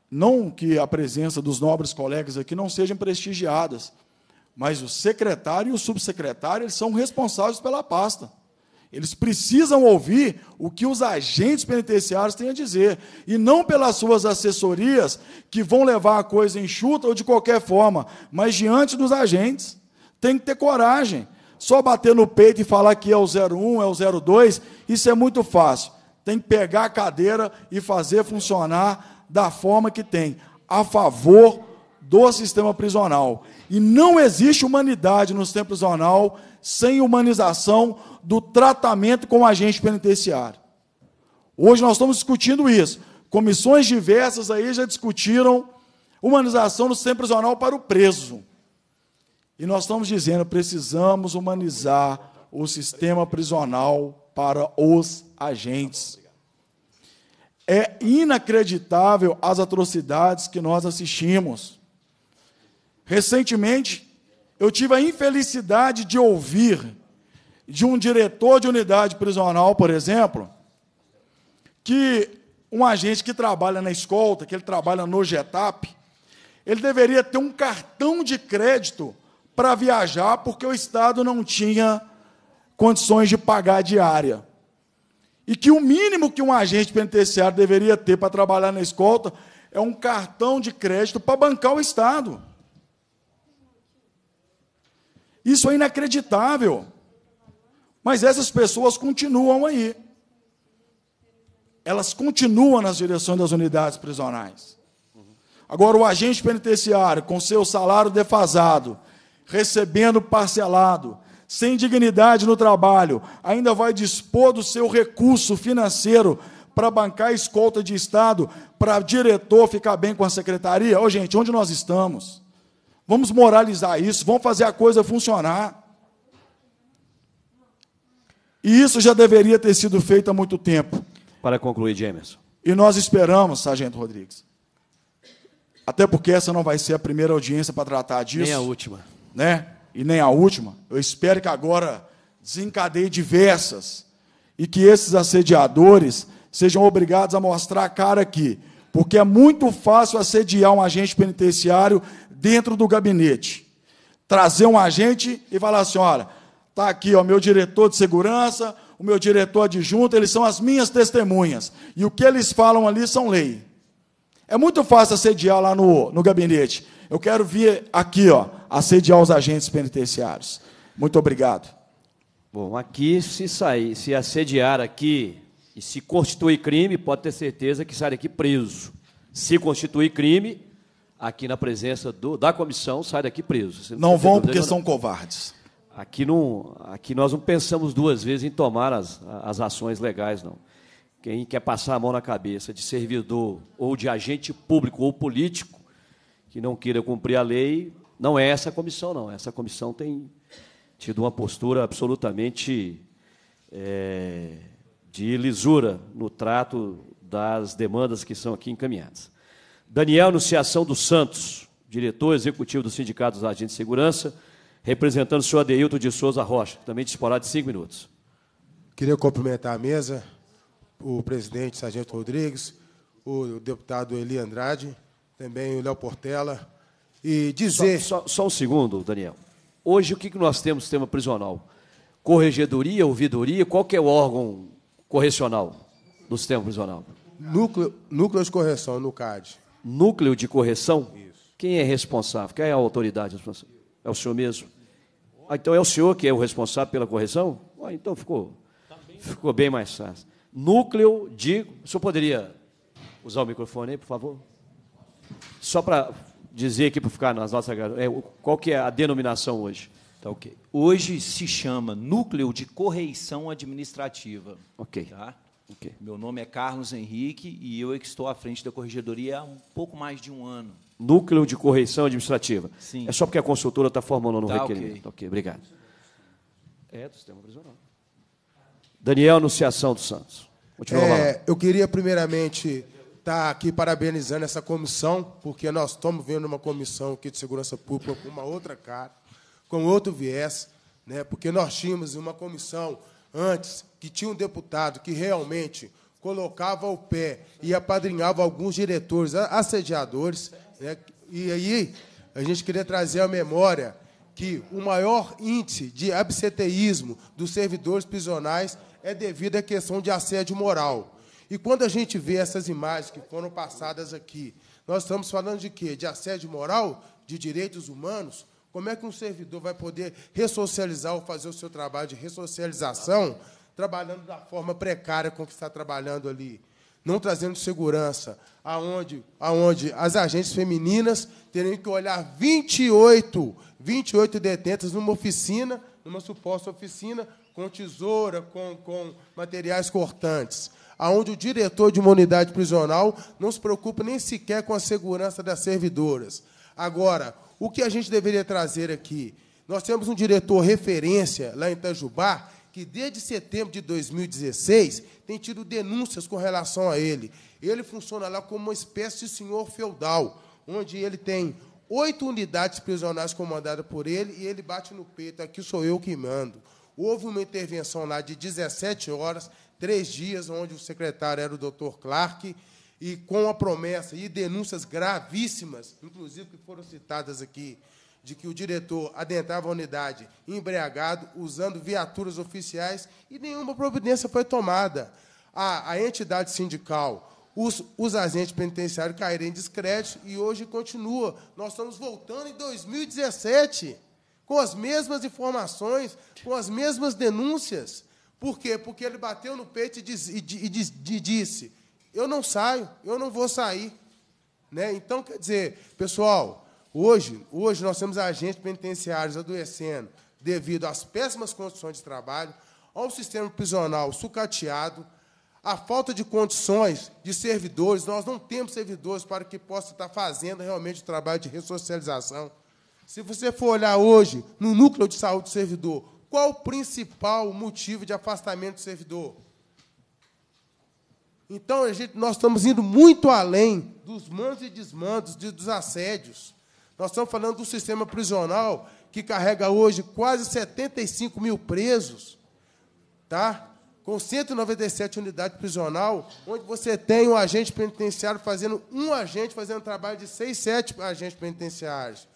não que a presença dos nobres colegas aqui não sejam prestigiadas, mas o secretário e o subsecretário eles são responsáveis pela pasta. Eles precisam ouvir o que os agentes penitenciários têm a dizer, e não pelas suas assessorias, que vão levar a coisa enxuta ou de qualquer forma, mas diante dos agentes. Tem que ter coragem. Só bater no peito e falar que é o 01, é o 02, isso é muito fácil. Tem que pegar a cadeira e fazer funcionar da forma que tem, a favor do sistema prisional. E não existe humanidade no sistema prisional sem humanização do tratamento com o agente penitenciário. Hoje nós estamos discutindo isso. Comissões diversas aí já discutiram humanização no sistema prisional para o preso. E nós estamos dizendo, precisamos humanizar o sistema prisional para os agentes. É inacreditável as atrocidades que nós assistimos. Recentemente, eu tive a infelicidade de ouvir de um diretor de unidade prisional, por exemplo, que um agente que trabalha na escolta, que ele trabalha no Getap, ele deveria ter um cartão de crédito para viajar, porque o Estado não tinha condições de pagar a diária. E que o mínimo que um agente penitenciário deveria ter para trabalhar na escolta é um cartão de crédito para bancar o Estado. Isso é inacreditável. Mas essas pessoas continuam aí. Elas continuam nas direções das unidades prisionais. Agora, o agente penitenciário, com seu salário defasado, recebendo parcelado, sem dignidade no trabalho, ainda vai dispor do seu recurso financeiro para bancar escolta de Estado, para diretor ficar bem com a secretaria? Ô, oh, gente, onde nós estamos? Vamos moralizar isso, vamos fazer a coisa funcionar. E isso já deveria ter sido feito há muito tempo. Para concluir, Jamerson. E nós esperamos, Sargento Rodrigues. Até porque essa não vai ser a primeira audiência para tratar disso. Nem a última. Né? E nem a última. Eu espero que agora desencadeie diversas. E que esses assediadores sejam obrigados a mostrar a cara aqui. Porque é muito fácil assediar um agente penitenciário dentro do gabinete. Trazer um agente e falar assim: olha, está aqui o meu diretor de segurança, o meu diretor adjunto, eles são as minhas testemunhas. E o que eles falam ali são lei. É muito fácil assediar lá no, no gabinete. Eu quero vir aqui, ó, assediar os agentes penitenciários. Muito obrigado. Bom, aqui se sair, se assediar aqui e se constituir crime, pode ter certeza que sai daqui preso. Se constituir crime, aqui na presença do, da comissão, sai daqui preso. Não, não vão porque não. são covardes. Aqui, não, aqui nós não pensamos duas vezes em tomar as, as ações legais, não. Quem quer passar a mão na cabeça de servidor ou de agente público ou político que não queira cumprir a lei, não é essa comissão, não. Essa comissão tem tido uma postura absolutamente é, de lisura no trato das demandas que são aqui encaminhadas. Daniel Anunciação dos Santos, diretor executivo do Sindicato dos Agentes de Segurança, representando o senhor Adeilton de Souza Rocha, também disporá de cinco minutos. Queria cumprimentar a mesa, o presidente Sargento Rodrigues, o deputado Eli Andrade, também o Léo Portela, e dizer... Só, só, só um segundo, Daniel. Hoje, o que nós temos no sistema prisional? Corregedoria, ouvidoria, qual que é o órgão correcional do sistema prisional? Núcleo, núcleo de correção, no CAD núcleo de correção, Isso. quem é responsável? Quem é a autoridade responsável? É o senhor mesmo? Ah, então é o senhor que é o responsável pela correção? Ah, então ficou, bem. ficou bem mais fácil. Núcleo de. O senhor poderia usar o microfone aí, por favor? Só para dizer aqui para ficar nas nossas. É, qual que é a denominação hoje? Tá ok. Hoje se chama Núcleo de Correição Administrativa. Ok. Tá? Okay. Meu nome é Carlos Henrique e eu é que estou à frente da corregedoria há um pouco mais de um ano. Núcleo de Correção Administrativa. Sim. É só porque a consultora está formulando um tá, requerimento. Ok, obrigado. É do sistema prisional. Daniel Anunciação dos Santos. é, Eu queria, primeiramente, estar tá aqui parabenizando essa comissão, porque nós estamos vendo uma comissão aqui de segurança pública com uma outra cara, com outro viés, né? porque nós tínhamos uma comissão antes que tinha um deputado que realmente colocava o pé e apadrinhava alguns diretores, assediadores. Né? E aí a gente queria trazer à memória que o maior índice de absenteísmo dos servidores prisionais é devido à questão de assédio moral. E quando a gente vê essas imagens que foram passadas aqui, nós estamos falando de quê? De assédio moral, de direitos humanos, como é que um servidor vai poder ressocializar ou fazer o seu trabalho de ressocialização trabalhando da forma precária com que está trabalhando ali? Não trazendo segurança, aonde, aonde as agentes femininas terem que olhar 28, 28 detentas numa oficina, numa suposta oficina, com tesoura, com, com materiais cortantes aonde o diretor de uma unidade prisional não se preocupa nem sequer com a segurança das servidoras. Agora, o que a gente deveria trazer aqui? Nós temos um diretor referência lá em Itajubá, que desde setembro de 2016 tem tido denúncias com relação a ele. Ele funciona lá como uma espécie de senhor feudal, onde ele tem oito unidades prisionais comandadas por ele e ele bate no peito: aqui sou eu que mando. Houve uma intervenção lá de 17 horas, três dias, onde o secretário era o doutor Clark e com a promessa e denúncias gravíssimas, inclusive que foram citadas aqui, de que o diretor adentrava a unidade embriagado, usando viaturas oficiais, e nenhuma providência foi tomada. A, a entidade sindical, os, os agentes penitenciários caíram em descrédito e hoje continua. Nós estamos voltando em 2017 com as mesmas informações, com as mesmas denúncias. Por quê? Porque ele bateu no peito e, diz, e, e, e disse eu não saio, eu não vou sair. Né? Então, quer dizer, pessoal, hoje, hoje nós temos agentes penitenciários adoecendo devido às péssimas condições de trabalho, ao sistema prisional sucateado, à falta de condições de servidores. Nós não temos servidores para que possa estar fazendo realmente o trabalho de ressocialização. Se você for olhar hoje no núcleo de saúde do servidor, qual o principal motivo de afastamento do servidor? Então, gente, nós estamos indo muito além dos mandos e desmandos, dos assédios. Nós estamos falando do sistema prisional, que carrega hoje quase 75 mil presos, tá? com 197 unidades prisional, onde você tem um agente penitenciário fazendo, um agente fazendo trabalho de seis, sete agentes penitenciários.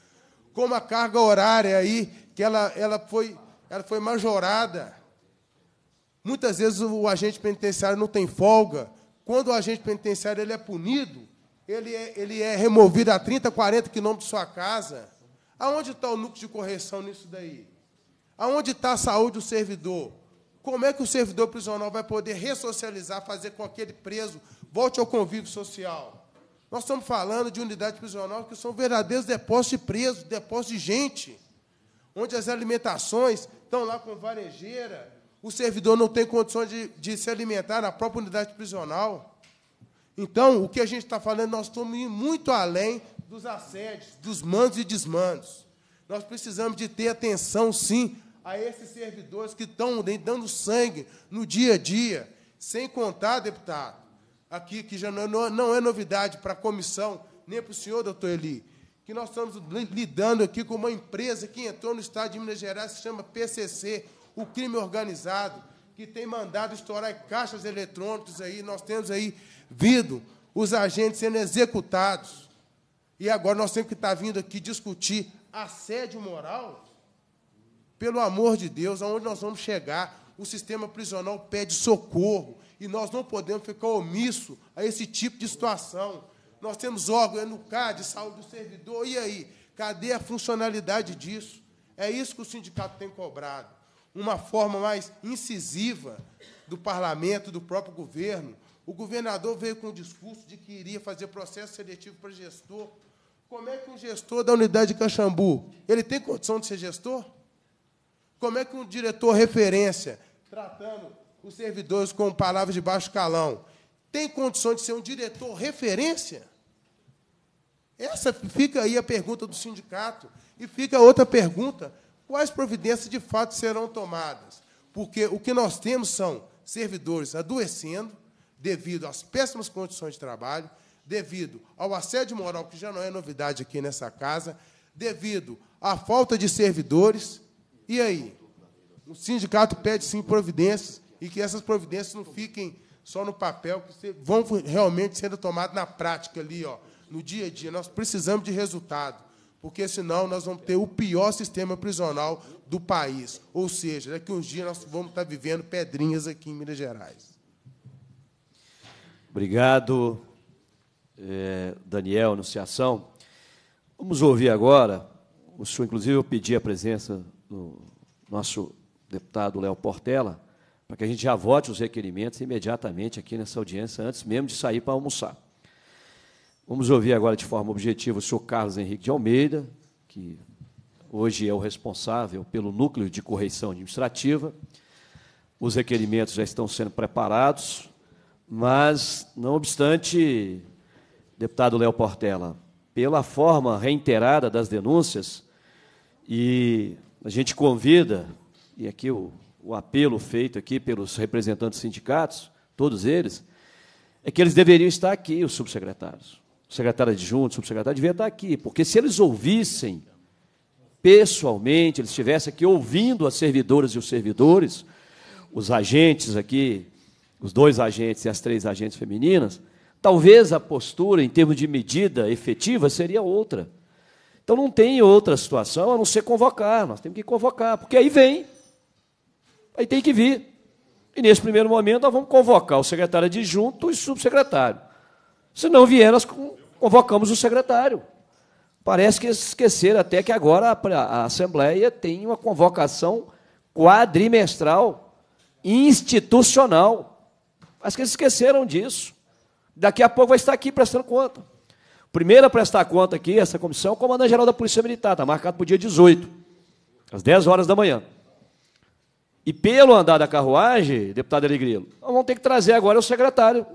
Com uma carga horária aí, que ela, ela, foi, ela foi majorada. Muitas vezes o agente penitenciário não tem folga, quando o agente penitenciário ele é punido, ele é, ele é removido a 30, 40 quilômetros de sua casa. Aonde está o núcleo de correção nisso daí? Aonde está a saúde do servidor? Como é que o servidor prisional vai poder ressocializar, fazer com que aquele preso volte ao convívio social? Nós estamos falando de unidades prisionais que são verdadeiros depósitos de presos, depósitos de gente, onde as alimentações estão lá com varejeira, o servidor não tem condições de, de se alimentar na própria unidade prisional. Então, o que a gente está falando, nós estamos indo muito além dos assédios, dos mandos e desmandos. Nós precisamos de ter atenção, sim, a esses servidores que estão dando sangue no dia a dia, sem contar, deputado, aqui que já não, é não é novidade para a comissão, nem para o senhor, doutor Eli, que nós estamos lidando aqui com uma empresa que entrou no estado de Minas Gerais, se chama PCC, o crime organizado, que tem mandado estourar caixas eletrônicos aí. Nós temos aí vindo os agentes sendo executados. E agora nós temos que estar tá vindo aqui discutir assédio moral? Pelo amor de Deus, aonde nós vamos chegar? O sistema prisional pede socorro e nós não podemos ficar omisso a esse tipo de situação. Nós temos órgãos no CAD, saúde do servidor, e aí? Cadê a funcionalidade disso? É isso que o sindicato tem cobrado uma forma mais incisiva do parlamento, do próprio governo. O governador veio com o discurso de que iria fazer processo seletivo para gestor. Como é que um gestor da unidade de Caxambu, ele tem condição de ser gestor? Como é que um diretor referência, tratando os servidores com palavras de baixo calão, tem condição de ser um diretor referência? Essa fica aí a pergunta do sindicato. E fica outra pergunta quais providências de fato serão tomadas? Porque o que nós temos são servidores adoecendo devido às péssimas condições de trabalho, devido ao assédio moral, que já não é novidade aqui nessa casa, devido à falta de servidores. E aí? O sindicato pede sim providências e que essas providências não fiquem só no papel, que vão realmente sendo tomadas na prática ali, ó, no dia a dia. Nós precisamos de resultado porque senão nós vamos ter o pior sistema prisional do país. Ou seja, daqui uns dias nós vamos estar vivendo pedrinhas aqui em Minas Gerais. Obrigado, eh, Daniel, Anunciação. Vamos ouvir agora, o senhor, inclusive, eu pedi a presença do nosso deputado Léo Portela, para que a gente já vote os requerimentos imediatamente aqui nessa audiência, antes mesmo de sair para almoçar. Vamos ouvir agora de forma objetiva o senhor Carlos Henrique de Almeida, que hoje é o responsável pelo núcleo de correição administrativa. Os requerimentos já estão sendo preparados, mas, não obstante, deputado Léo Portela, pela forma reiterada das denúncias, e a gente convida, e aqui o, o apelo feito aqui pelos representantes dos sindicatos, todos eles, é que eles deveriam estar aqui, os subsecretários secretário adjunto, subsecretário, devia estar aqui, porque se eles ouvissem pessoalmente, eles estivessem aqui ouvindo as servidoras e os servidores, os agentes aqui, os dois agentes e as três agentes femininas, talvez a postura, em termos de medida efetiva, seria outra. Então não tem outra situação a não ser convocar, nós temos que convocar, porque aí vem, aí tem que vir. E nesse primeiro momento nós vamos convocar o secretário adjunto e o subsecretário. Se não vier, nós convocamos o secretário. Parece que esquecer até que agora a, Assembleia tem uma convocação quadrimestral, institucional. Acho que eles esqueceram disso. Daqui a pouco vai estar aqui prestando conta. Primeiro a prestar conta aqui, essa comissão, é o comandante-geral da Polícia Militar, está marcado para o dia 18, às 10 horas da manhã. E pelo andar da carruagem, deputado Alegrilo, nós vamos ter que trazer agora o secretário,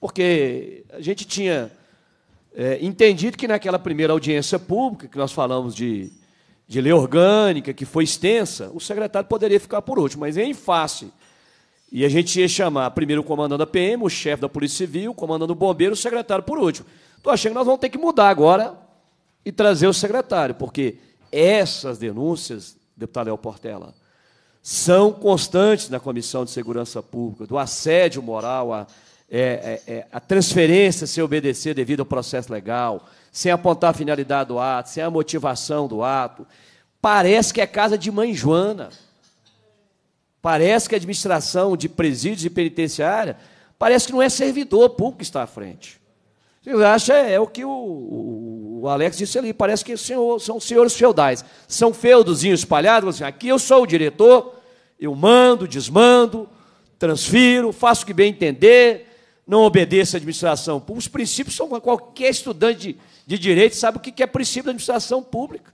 porque a gente tinha é, entendido que naquela primeira audiência pública, que nós falamos de, de lei orgânica, que foi extensa, o secretário poderia ficar por último, mas em face. E a gente ia chamar primeiro o comandante da PM, o chefe da Polícia Civil, o comandante do Bombeiro, o secretário por último. Estou achando que nós vamos ter que mudar agora e trazer o secretário, porque essas denúncias, deputado Léo Portela, são constantes na Comissão de Segurança Pública, do assédio moral, a é, é, é, a transferência sem obedecer devido ao processo legal, sem apontar a finalidade do ato, sem a motivação do ato. Parece que é casa de mãe Joana. Parece que a administração de presídios e penitenciária parece que não é servidor público que está à frente. Vocês acham? É, é o que o, o, o, Alex disse ali. Parece que senhor, são senhores feudais. São feudozinhos espalhados. Assim, aqui eu sou o diretor, eu mando, desmando, transfiro, faço o que bem entender, não obedeça à administração pública. Os princípios são qualquer estudante de, de direito sabe o que é princípio da administração pública.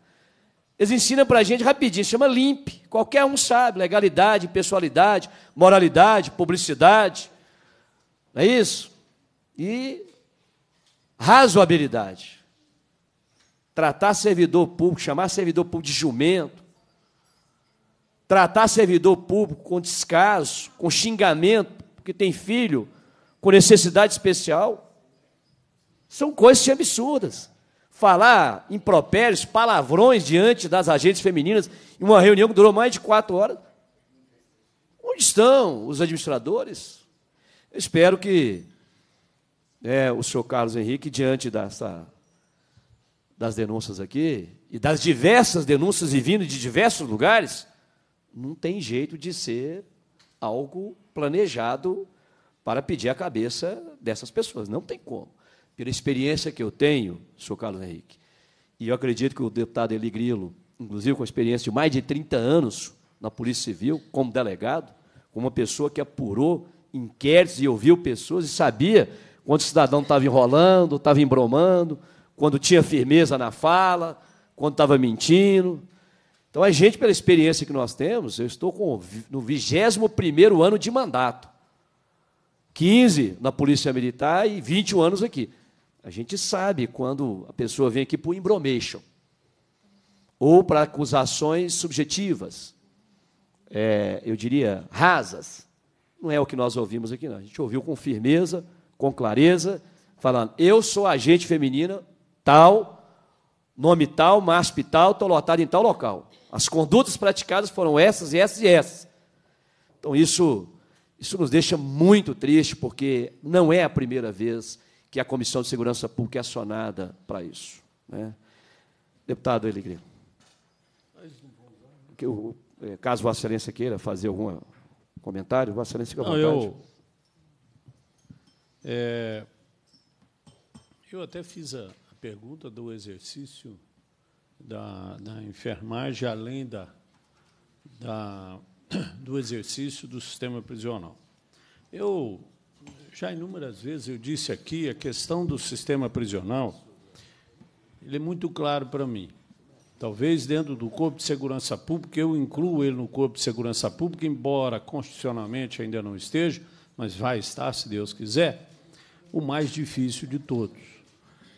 Eles ensinam para a gente rapidinho, chama LIMP. Qualquer um sabe, legalidade, pessoalidade, moralidade, publicidade. Não é isso? E razoabilidade. Tratar servidor público, chamar servidor público de jumento, tratar servidor público com descaso, com xingamento, porque tem filho, com necessidade especial. São coisas assim absurdas. Falar impropérios, palavrões diante das agentes femininas em uma reunião que durou mais de quatro horas. Onde estão os administradores? Eu espero que é, o senhor Carlos Henrique, diante dessa, das denúncias aqui, e das diversas denúncias e vindo de diversos lugares, não tem jeito de ser algo planejado para pedir a cabeça dessas pessoas. Não tem como. Pela experiência que eu tenho, sou Carlos Henrique, e eu acredito que o deputado Eli Grillo, inclusive com a experiência de mais de 30 anos na Polícia Civil, como delegado, como uma pessoa que apurou inquéritos e ouviu pessoas e sabia quando o cidadão estava enrolando, estava embromando, quando tinha firmeza na fala, quando estava mentindo. Então, a gente, pela experiência que nós temos, eu estou com, no 21º ano de mandato. 15 na Polícia Militar e 21 anos aqui. A gente sabe quando a pessoa vem aqui por embromation ou para acusações subjetivas, é, eu diria rasas. Não é o que nós ouvimos aqui, não. A gente ouviu com firmeza, com clareza, falando: eu sou agente feminina tal, nome tal, MASP tal, estou lotado em tal local. As condutas praticadas foram essas, essas e essas. Então, isso isso nos deixa muito triste, porque não é a primeira vez que a Comissão de Segurança Pública é acionada para isso. Né? Deputado Eli Que o, é, caso Vossa Excelência queira fazer algum comentário, Vossa Excelência fica à vontade. eu, é, eu até fiz a, a pergunta do exercício da, da enfermagem, além da, da do exercício do sistema prisional. Eu já inúmeras vezes eu disse aqui a questão do sistema prisional, ele é muito claro para mim. Talvez dentro do Corpo de Segurança Pública, eu incluo ele no Corpo de Segurança Pública, embora constitucionalmente ainda não esteja, mas vai estar, se Deus quiser, o mais difícil de todos,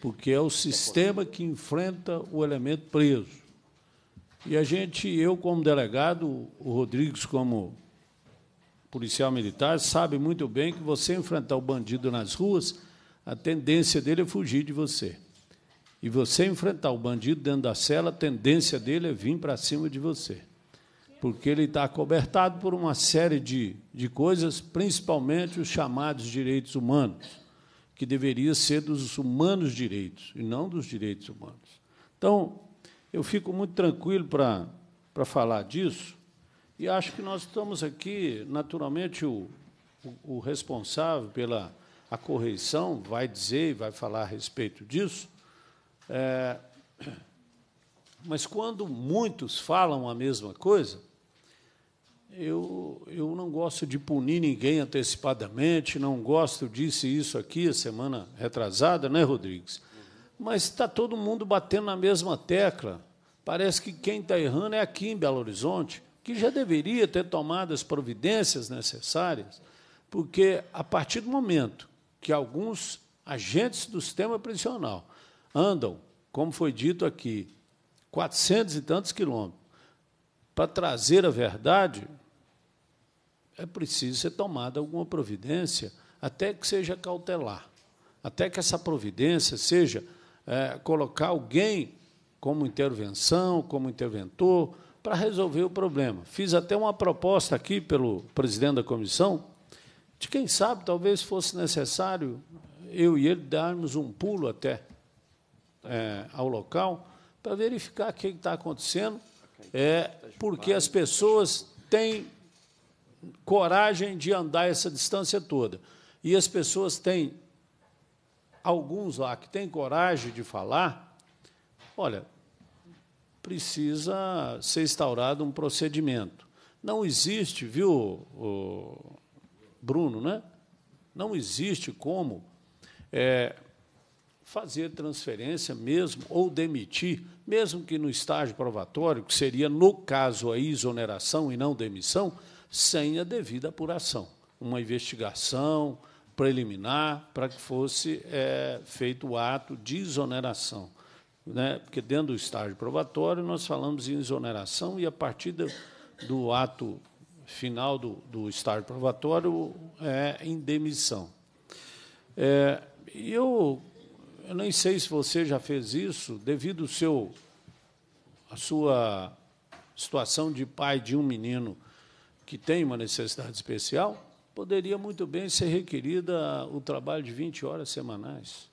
porque é o sistema que enfrenta o elemento preso. E a gente, eu como delegado, o Rodrigues como policial militar, sabe muito bem que você enfrentar o bandido nas ruas, a tendência dele é fugir de você. E você enfrentar o bandido dentro da cela, a tendência dele é vir para cima de você. Porque ele está cobertado por uma série de, de coisas, principalmente os chamados direitos humanos, que deveria ser dos humanos direitos e não dos direitos humanos. Então, eu fico muito tranquilo para falar disso e acho que nós estamos aqui, naturalmente, o, o, o responsável pela a correição vai dizer e vai falar a respeito disso. É, mas quando muitos falam a mesma coisa, eu, eu não gosto de punir ninguém antecipadamente, não gosto disso e isso aqui, semana retrasada, né, Rodrigues? Mas está todo mundo batendo na mesma tecla. Parece que quem está errando é aqui em Belo Horizonte, que já deveria ter tomado as providências necessárias, porque a partir do momento que alguns agentes do sistema prisional andam, como foi dito aqui, 400 e tantos quilômetros, para trazer a verdade, é preciso ser tomada alguma providência, até que seja cautelar, até que essa providência seja é, colocar alguém como intervenção, como interventor, para resolver o problema. Fiz até uma proposta aqui pelo presidente da comissão, de quem sabe talvez fosse necessário eu e ele darmos um pulo até é, ao local para verificar o que está acontecendo, é, porque as pessoas têm coragem de andar essa distância toda. E as pessoas têm alguns lá que têm coragem de falar, olha, precisa ser instaurado um procedimento. Não existe, viu, Bruno, né? Não existe como é, fazer transferência mesmo ou demitir, mesmo que no estágio provatório, que seria, no caso, a exoneração e não demissão, sem a devida apuração. Uma investigação, preliminar para que fosse é, feito o ato de exoneração. Né? Porque dentro do estágio probatório nós falamos em exoneração e a partir do, do ato final do, do estágio probatório é em demissão. É, eu, eu nem sei se você já fez isso devido ao seu a sua situação de pai de um menino que tem uma necessidade especial poderia muito bem ser requerida o trabalho de 20 horas semanais.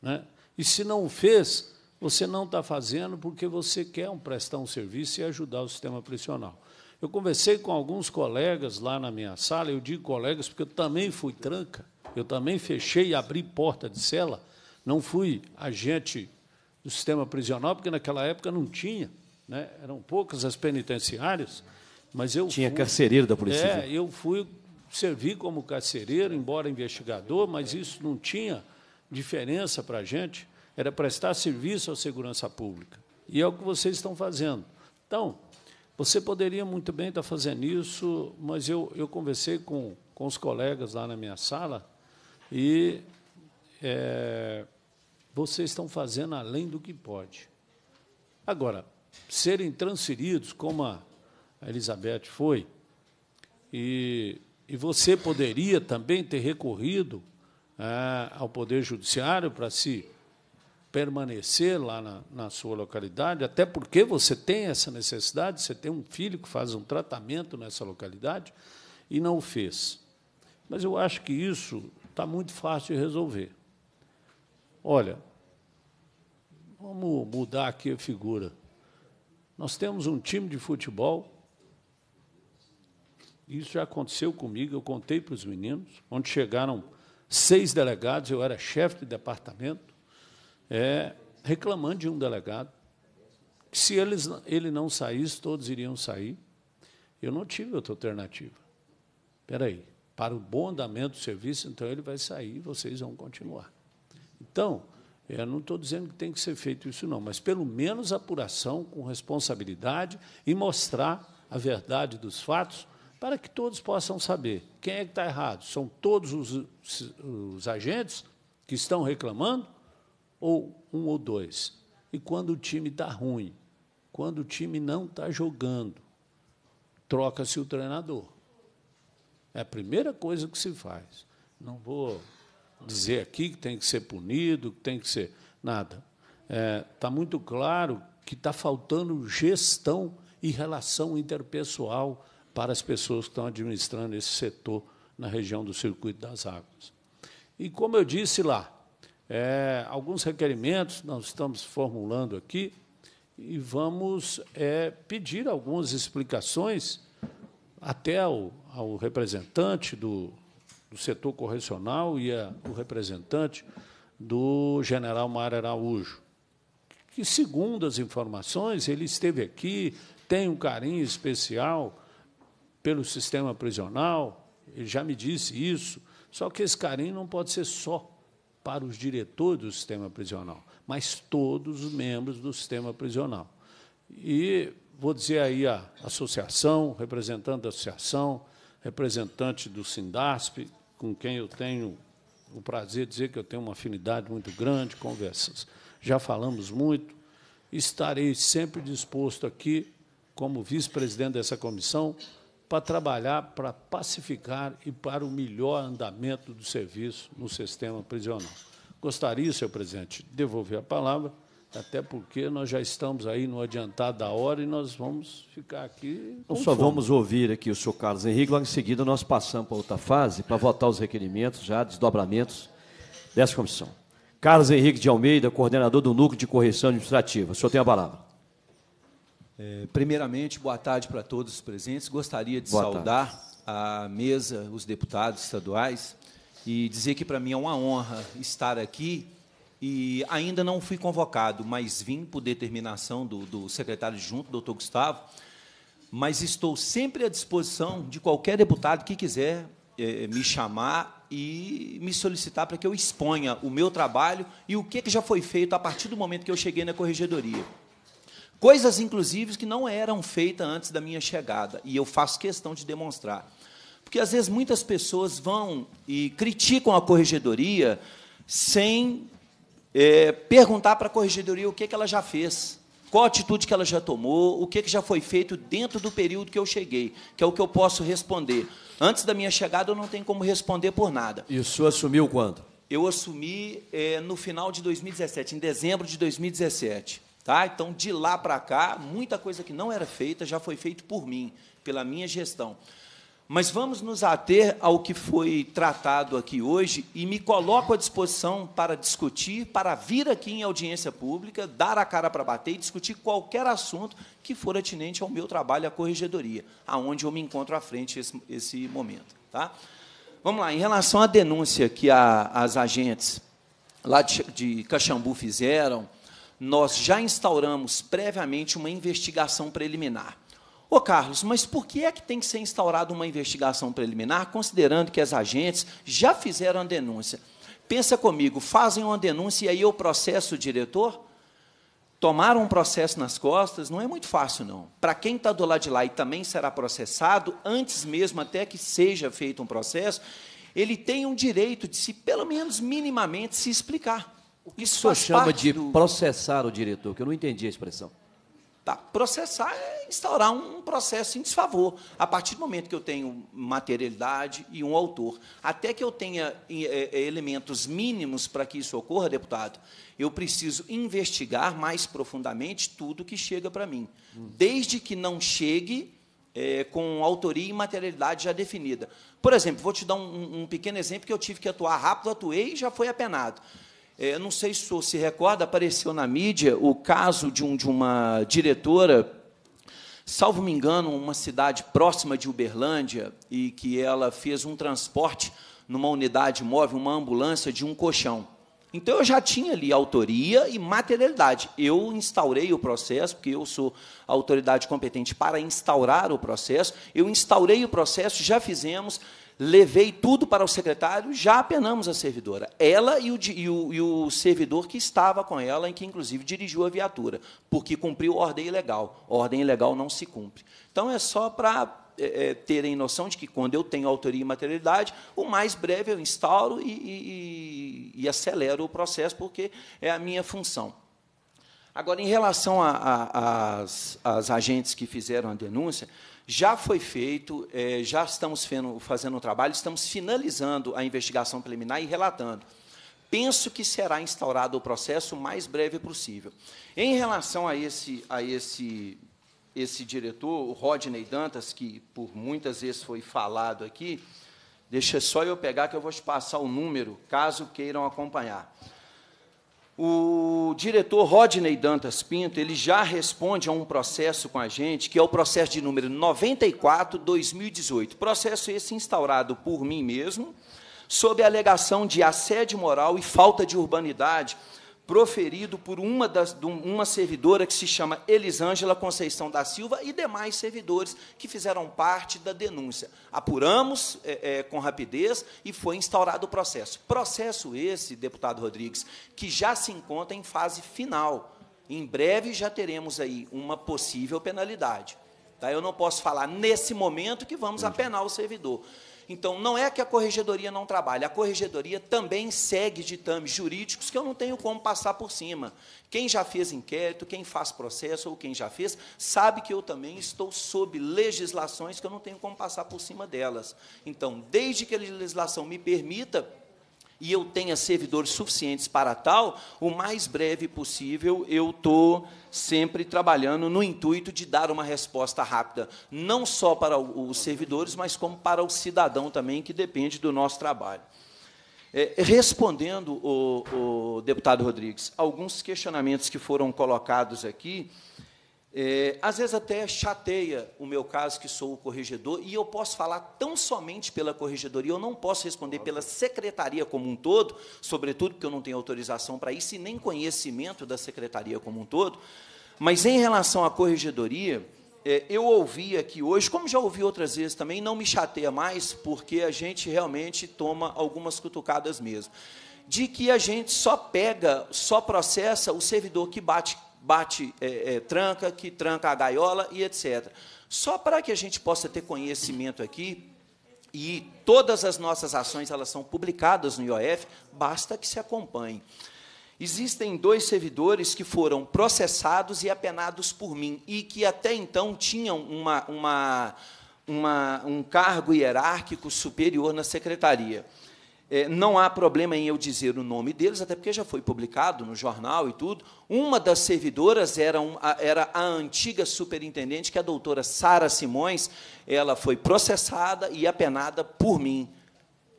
Né? E se não fez, você não está fazendo porque você quer um, prestar um serviço e ajudar o sistema prisional. Eu conversei com alguns colegas lá na minha sala, eu digo colegas porque eu também fui tranca, eu também fechei e abri porta de cela, não fui agente do sistema prisional, porque naquela época não tinha, né? eram poucas as penitenciárias, mas eu... Tinha fui, carcereiro da Polícia é, eu fui servi como carcereiro, embora investigador, mas isso não tinha diferença para a gente, era prestar serviço à segurança pública. E é o que vocês estão fazendo. Então, você poderia muito bem estar fazendo isso, mas eu, eu conversei com, com os colegas lá na minha sala e é, vocês estão fazendo além do que pode. Agora, serem transferidos, como a Elizabeth foi, e e você poderia também ter recorrido é, ao Poder Judiciário para se permanecer lá na, na sua localidade, até porque você tem essa necessidade, você tem um filho que faz um tratamento nessa localidade e não o fez. Mas eu acho que isso está muito fácil de resolver. Olha, vamos mudar aqui a figura. Nós temos um time de futebol isso já aconteceu comigo, eu contei para os meninos, onde chegaram seis delegados, eu era chefe de departamento, é, reclamando de um delegado. Que se eles, ele não saísse, todos iriam sair. Eu não tive outra alternativa. Espera aí, para o bom andamento do serviço, então ele vai sair e vocês vão continuar. Então, é, eu não estou dizendo que tem que ser feito isso, não, mas pelo menos apuração com responsabilidade e mostrar a verdade dos fatos para que todos possam saber quem é que está errado. São todos os, os agentes que estão reclamando ou um ou dois? E quando o time está ruim, quando o time não está jogando, troca-se o treinador. É a primeira coisa que se faz. Não vou dizer aqui que tem que ser punido, que tem que ser nada. Está é, tá muito claro que está faltando gestão e relação interpessoal para as pessoas que estão administrando esse setor na região do circuito das águas. E como eu disse lá, é, alguns requerimentos nós estamos formulando aqui e vamos é, pedir algumas explicações até ao, ao representante do, do, setor correcional e ao o representante do general Mário Araújo, que, segundo as informações, ele esteve aqui, tem um carinho especial pelo sistema prisional, ele já me disse isso, só que esse carinho não pode ser só para os diretores do sistema prisional, mas todos os membros do sistema prisional. E vou dizer aí a associação, representante da associação, representante do Sindasp, com quem eu tenho o prazer de dizer que eu tenho uma afinidade muito grande, conversas. Já falamos muito. Estarei sempre disposto aqui, como vice-presidente dessa comissão, para trabalhar para pacificar e para o melhor andamento do serviço no sistema prisional. Gostaria, senhor presidente, de devolver a palavra, até porque nós já estamos aí no adiantado da hora e nós vamos ficar aqui. Nós só fome. vamos ouvir aqui o senhor Carlos Henrique, logo em seguida nós passamos para outra fase para votar os requerimentos, já desdobramentos dessa comissão. Carlos Henrique de Almeida, coordenador do Núcleo de Correção Administrativa. O senhor tem a palavra. É, primeiramente, boa tarde para todos os presentes. Gostaria de boa saudar tarde. a mesa, os deputados estaduais, e dizer que para mim é uma honra estar aqui. E ainda não fui convocado, mas vim por determinação do, do secretário junto, doutor Gustavo. Mas estou sempre à disposição de qualquer deputado que quiser é, me chamar e me solicitar para que eu exponha o meu trabalho e o que, é que já foi feito a partir do momento que eu cheguei na corregedoria. Coisas, inclusive, que não eram feitas antes da minha chegada. E eu faço questão de demonstrar. Porque, às vezes, muitas pessoas vão e criticam a corregedoria sem é, perguntar para a corregedoria o que, que ela já fez, qual a atitude que ela já tomou, o que, que já foi feito dentro do período que eu cheguei, que é o que eu posso responder. Antes da minha chegada, eu não tenho como responder por nada. E o senhor assumiu quando? Eu assumi é, no final de 2017, em dezembro de 2017. Tá? Então, de lá para cá, muita coisa que não era feita já foi feita por mim, pela minha gestão. Mas vamos nos ater ao que foi tratado aqui hoje e me coloco à disposição para discutir, para vir aqui em audiência pública, dar a cara para bater e discutir qualquer assunto que for atinente ao meu trabalho, à corregedoria, aonde eu me encontro à frente esse, esse momento. Tá? Vamos lá, em relação à denúncia que a, as agentes lá de, de Caxambu fizeram, nós já instauramos previamente uma investigação preliminar. Ô Carlos, mas por que é que tem que ser instaurada uma investigação preliminar, considerando que as agentes já fizeram a denúncia? Pensa comigo, fazem uma denúncia e aí eu processo o diretor? Tomaram um processo nas costas não é muito fácil, não. Para quem está do lado de lá e também será processado, antes mesmo até que seja feito um processo, ele tem um direito de se, pelo menos minimamente, se explicar. O que isso chama de do... processar o diretor, que eu não entendi a expressão. Tá, processar é instaurar um processo em desfavor, a partir do momento que eu tenho materialidade e um autor. Até que eu tenha eh, eh, elementos mínimos para que isso ocorra, deputado, eu preciso investigar mais profundamente tudo que chega para mim, desde que não chegue é, com autoria e materialidade já definida. Por exemplo, vou te dar um, um pequeno exemplo que eu tive que atuar rápido, atuei e já foi apenado. É, eu não sei se o senhor se recorda, apareceu na mídia o caso de, um, de uma diretora, salvo me engano, uma cidade próxima de Uberlândia, e que ela fez um transporte numa unidade móvel, uma ambulância de um colchão. Então eu já tinha ali autoria e materialidade. Eu instaurei o processo, porque eu sou a autoridade competente para instaurar o processo. Eu instaurei o processo, já fizemos, Levei tudo para o secretário, já apenamos a servidora. Ela e o, e, o, e o, servidor que estava com ela, em que inclusive dirigiu a viatura, porque cumpriu ordem ilegal. Ordem ilegal não se cumpre. Então é só para é, é, terem noção de que quando eu tenho autoria e materialidade, o mais breve eu instauro e, e acelero o processo, porque é a minha função. Agora, em relação às agentes que fizeram a denúncia, já foi feito, é, já estamos fazendo um trabalho, estamos finalizando a investigação preliminar e relatando. Penso que será instaurado o processo o mais breve possível. Em relação a esse, a esse, esse diretor, o Rodney Dantas, que por muitas vezes foi falado aqui, deixa só eu pegar que eu vou te passar o número, caso queiram acompanhar. O diretor Rodney Dantas Pinto, ele já responde a um processo com a gente, que é o processo de número 94-2018. Processo esse instaurado por mim mesmo, sob a alegação de assédio moral e falta de urbanidade proferido por uma, das, uma servidora que se chama Elisângela Conceição da Silva e demais servidores que fizeram parte da denúncia. Apuramos é, é, com rapidez e foi instaurado o processo. Processo esse, deputado Rodrigues, que já se encontra em fase final. Em breve já teremos aí uma possível penalidade. Tá? Eu não posso falar nesse momento que vamos apenar o servidor. Então, não é que a corregedoria não trabalha, a corregedoria também segue ditames jurídicos que eu não tenho como passar por cima. Quem já fez inquérito, quem faz processo ou quem já fez, sabe que eu também estou sob legislações que eu não tenho como passar por cima delas. Então, desde que a legislação me permita, e eu tenha servidores suficientes para tal, o mais breve possível eu estou sempre trabalhando no intuito de dar uma resposta rápida, não só para os servidores, mas como para o cidadão também, que depende do nosso trabalho. É, respondendo, o, o, deputado Rodrigues, alguns questionamentos que foram colocados aqui, é, às vezes até chateia o meu caso, que sou o corregedor, e eu posso falar tão somente pela corregedoria, eu não posso responder pela secretaria como um todo, sobretudo porque eu não tenho autorização para isso e nem conhecimento da secretaria como um todo. Mas em relação à corregedoria, é, eu ouvi aqui hoje, como já ouvi outras vezes também, não me chateia mais, porque a gente realmente toma algumas cutucadas mesmo. De que a gente só pega, só processa o servidor que bate bate é, é, tranca, que tranca a gaiola e etc. Só para que a gente possa ter conhecimento aqui, e todas as nossas ações elas são publicadas no IOF, basta que se acompanhe. Existem dois servidores que foram processados e apenados por mim, e que até então tinham uma, uma, uma um cargo hierárquico superior na secretaria é, não há problema em eu dizer o nome deles, até porque já foi publicado no jornal e tudo. Uma das servidoras era, um, a, era a antiga superintendente, que é a doutora Sara Simões. Ela foi processada e apenada por mim.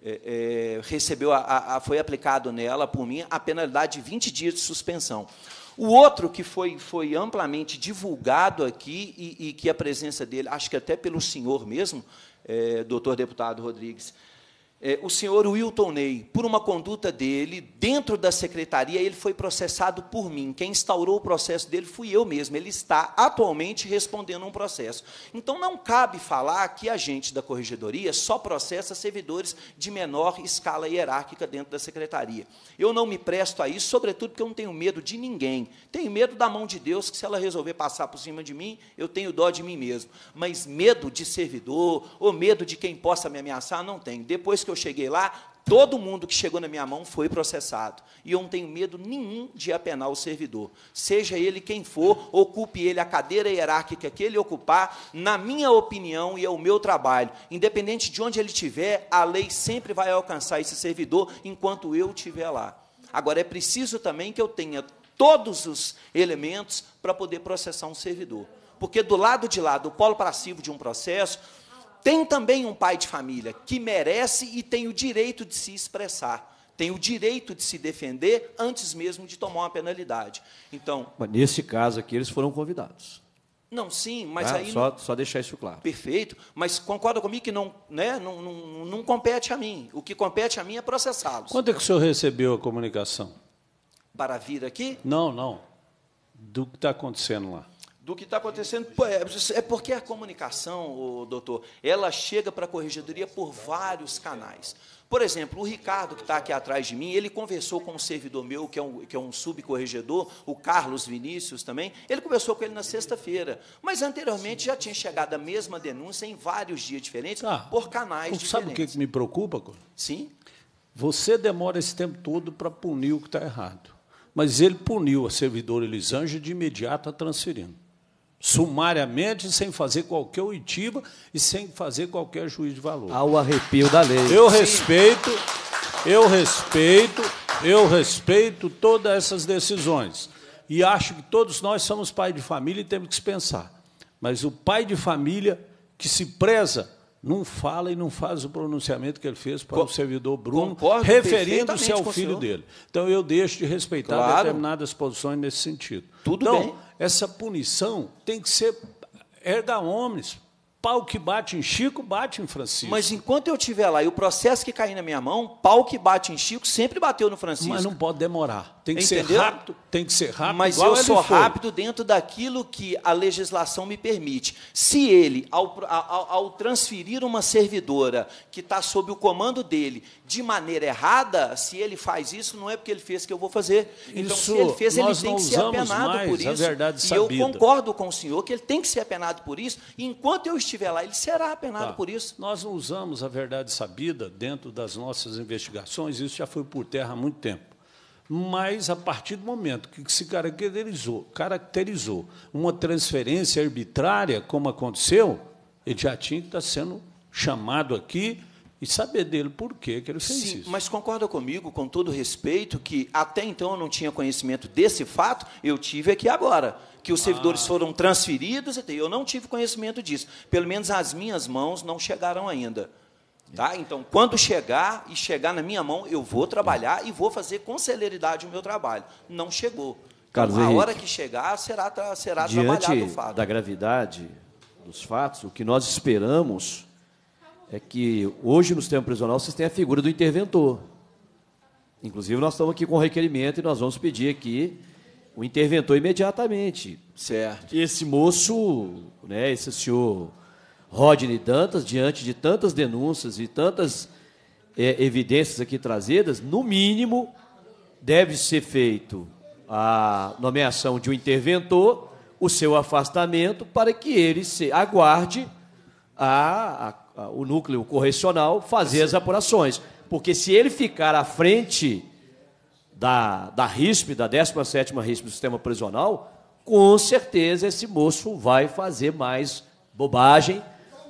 É, é, recebeu a, a, foi aplicado nela por mim a penalidade de 20 dias de suspensão. O outro que foi, foi amplamente divulgado aqui e, e que a presença dele, acho que até pelo senhor mesmo, é, doutor deputado Rodrigues, é, o senhor Wilton Ney, por uma conduta dele, dentro da secretaria, ele foi processado por mim. Quem instaurou o processo dele fui eu mesmo. Ele está atualmente respondendo um processo. Então não cabe falar que a gente da corregedoria só processa servidores de menor escala hierárquica dentro da secretaria. Eu não me presto a isso, sobretudo porque eu não tenho medo de ninguém. Tenho medo da mão de Deus, que se ela resolver passar por cima de mim, eu tenho dó de mim mesmo. Mas medo de servidor ou medo de quem possa me ameaçar, não tenho. Depois que eu eu cheguei lá, todo mundo que chegou na minha mão foi processado. E eu não tenho medo nenhum de apenar o servidor. Seja ele quem for, ocupe ele a cadeira hierárquica que ele ocupar, na minha opinião e é o meu trabalho. Independente de onde ele estiver, a lei sempre vai alcançar esse servidor enquanto eu estiver lá. Agora, é preciso também que eu tenha todos os elementos para poder processar um servidor. Porque do lado de lá, do polo passivo de um processo, tem também um pai de família que merece e tem o direito de se expressar, tem o direito de se defender antes mesmo de tomar uma penalidade. Então, mas nesse caso aqui eles foram convidados. Não, sim, mas ah, aí. Só, só deixar isso claro. Perfeito, mas concorda comigo que não, né, não, não, não compete a mim. O que compete a mim é processá-los. quando é que o senhor recebeu a comunicação? Para vir aqui? Não, não. Do que está acontecendo lá do que está acontecendo. É, é porque a comunicação, o doutor, ela chega para a corregedoria por vários canais. Por exemplo, o Ricardo, que está aqui atrás de mim, ele conversou com um servidor meu, que é um, que é um subcorregedor, o Carlos Vinícius também. Ele conversou com ele na sexta-feira. Mas anteriormente já tinha chegado a mesma denúncia em vários dias diferentes, ah, por canais diferentes. Sabe o que me preocupa? Sim. Você demora esse tempo todo para punir o que está errado. Mas ele puniu a servidora Elisângela de imediato a transferindo sumariamente, sem fazer qualquer oitiva e sem fazer qualquer juiz de valor. Ao arrepio da lei. Eu Sim. respeito, eu respeito, eu respeito todas essas decisões. E acho que todos nós somos pai de família e temos que pensar. Mas o pai de família que se preza não fala e não faz o pronunciamento que ele fez para Co o servidor Bruno, referindo-se ao filho dele. Então eu deixo de respeitar claro. determinadas posições nesse sentido. Tudo então, bem essa punição tem que ser erga é homens Pau que bate em Chico, bate em Francisco. Mas enquanto eu estiver lá e o processo que cair na minha mão, pau que bate em Chico sempre bateu no Francisco. Mas não pode demorar. Tem que Entendeu? ser rápido, tem que ser rápido. Mas eu sou foi. rápido dentro daquilo que a legislação me permite. Se ele, ao, ao, ao transferir uma servidora que está sob o comando dele de maneira errada, se ele faz isso, não é porque ele fez que eu vou fazer. Então, isso, se ele fez, ele tem que ser apenado por isso. e eu concordo com o senhor que ele tem que ser apenado por isso. E enquanto eu estiver lá, ele será apenado tá. por isso. Nós não usamos a verdade sabida dentro das nossas investigações, isso já foi por terra há muito tempo. Mas, a partir do momento que se caracterizou, caracterizou uma transferência arbitrária, como aconteceu, ele já tinha que estar tá sendo chamado aqui e saber dele por que, ele fez Sim, isso. Mas concorda comigo, com todo respeito, que até então eu não tinha conhecimento desse fato, eu tive aqui agora. Que os ah. servidores foram transferidos, eu não tive conhecimento disso. Pelo menos as minhas mãos não chegaram ainda. É. Tá? Então, quando chegar e chegar na minha mão, eu vou trabalhar e vou fazer com celeridade o meu trabalho. Não chegou. Então, Carlos então, a Henrique, hora que chegar, será, tra será diante trabalhado o fato. da gravidade dos fatos, o que nós esperamos é que hoje no sistema prisional vocês tenham a figura do interventor. Inclusive, nós estamos aqui com o requerimento e nós vamos pedir aqui o interventor imediatamente. Certo. Esse moço, né, esse senhor Rodney Dantas, diante de tantas denúncias e tantas é, evidências aqui trazidas, no mínimo deve ser feito a nomeação de um interventor, o seu afastamento, para que ele se aguarde a, a, a, o núcleo correcional fazer as apurações. Porque se ele ficar à frente da, da RISP, da 17ª RISP do sistema prisional, com certeza esse moço vai fazer mais bobagem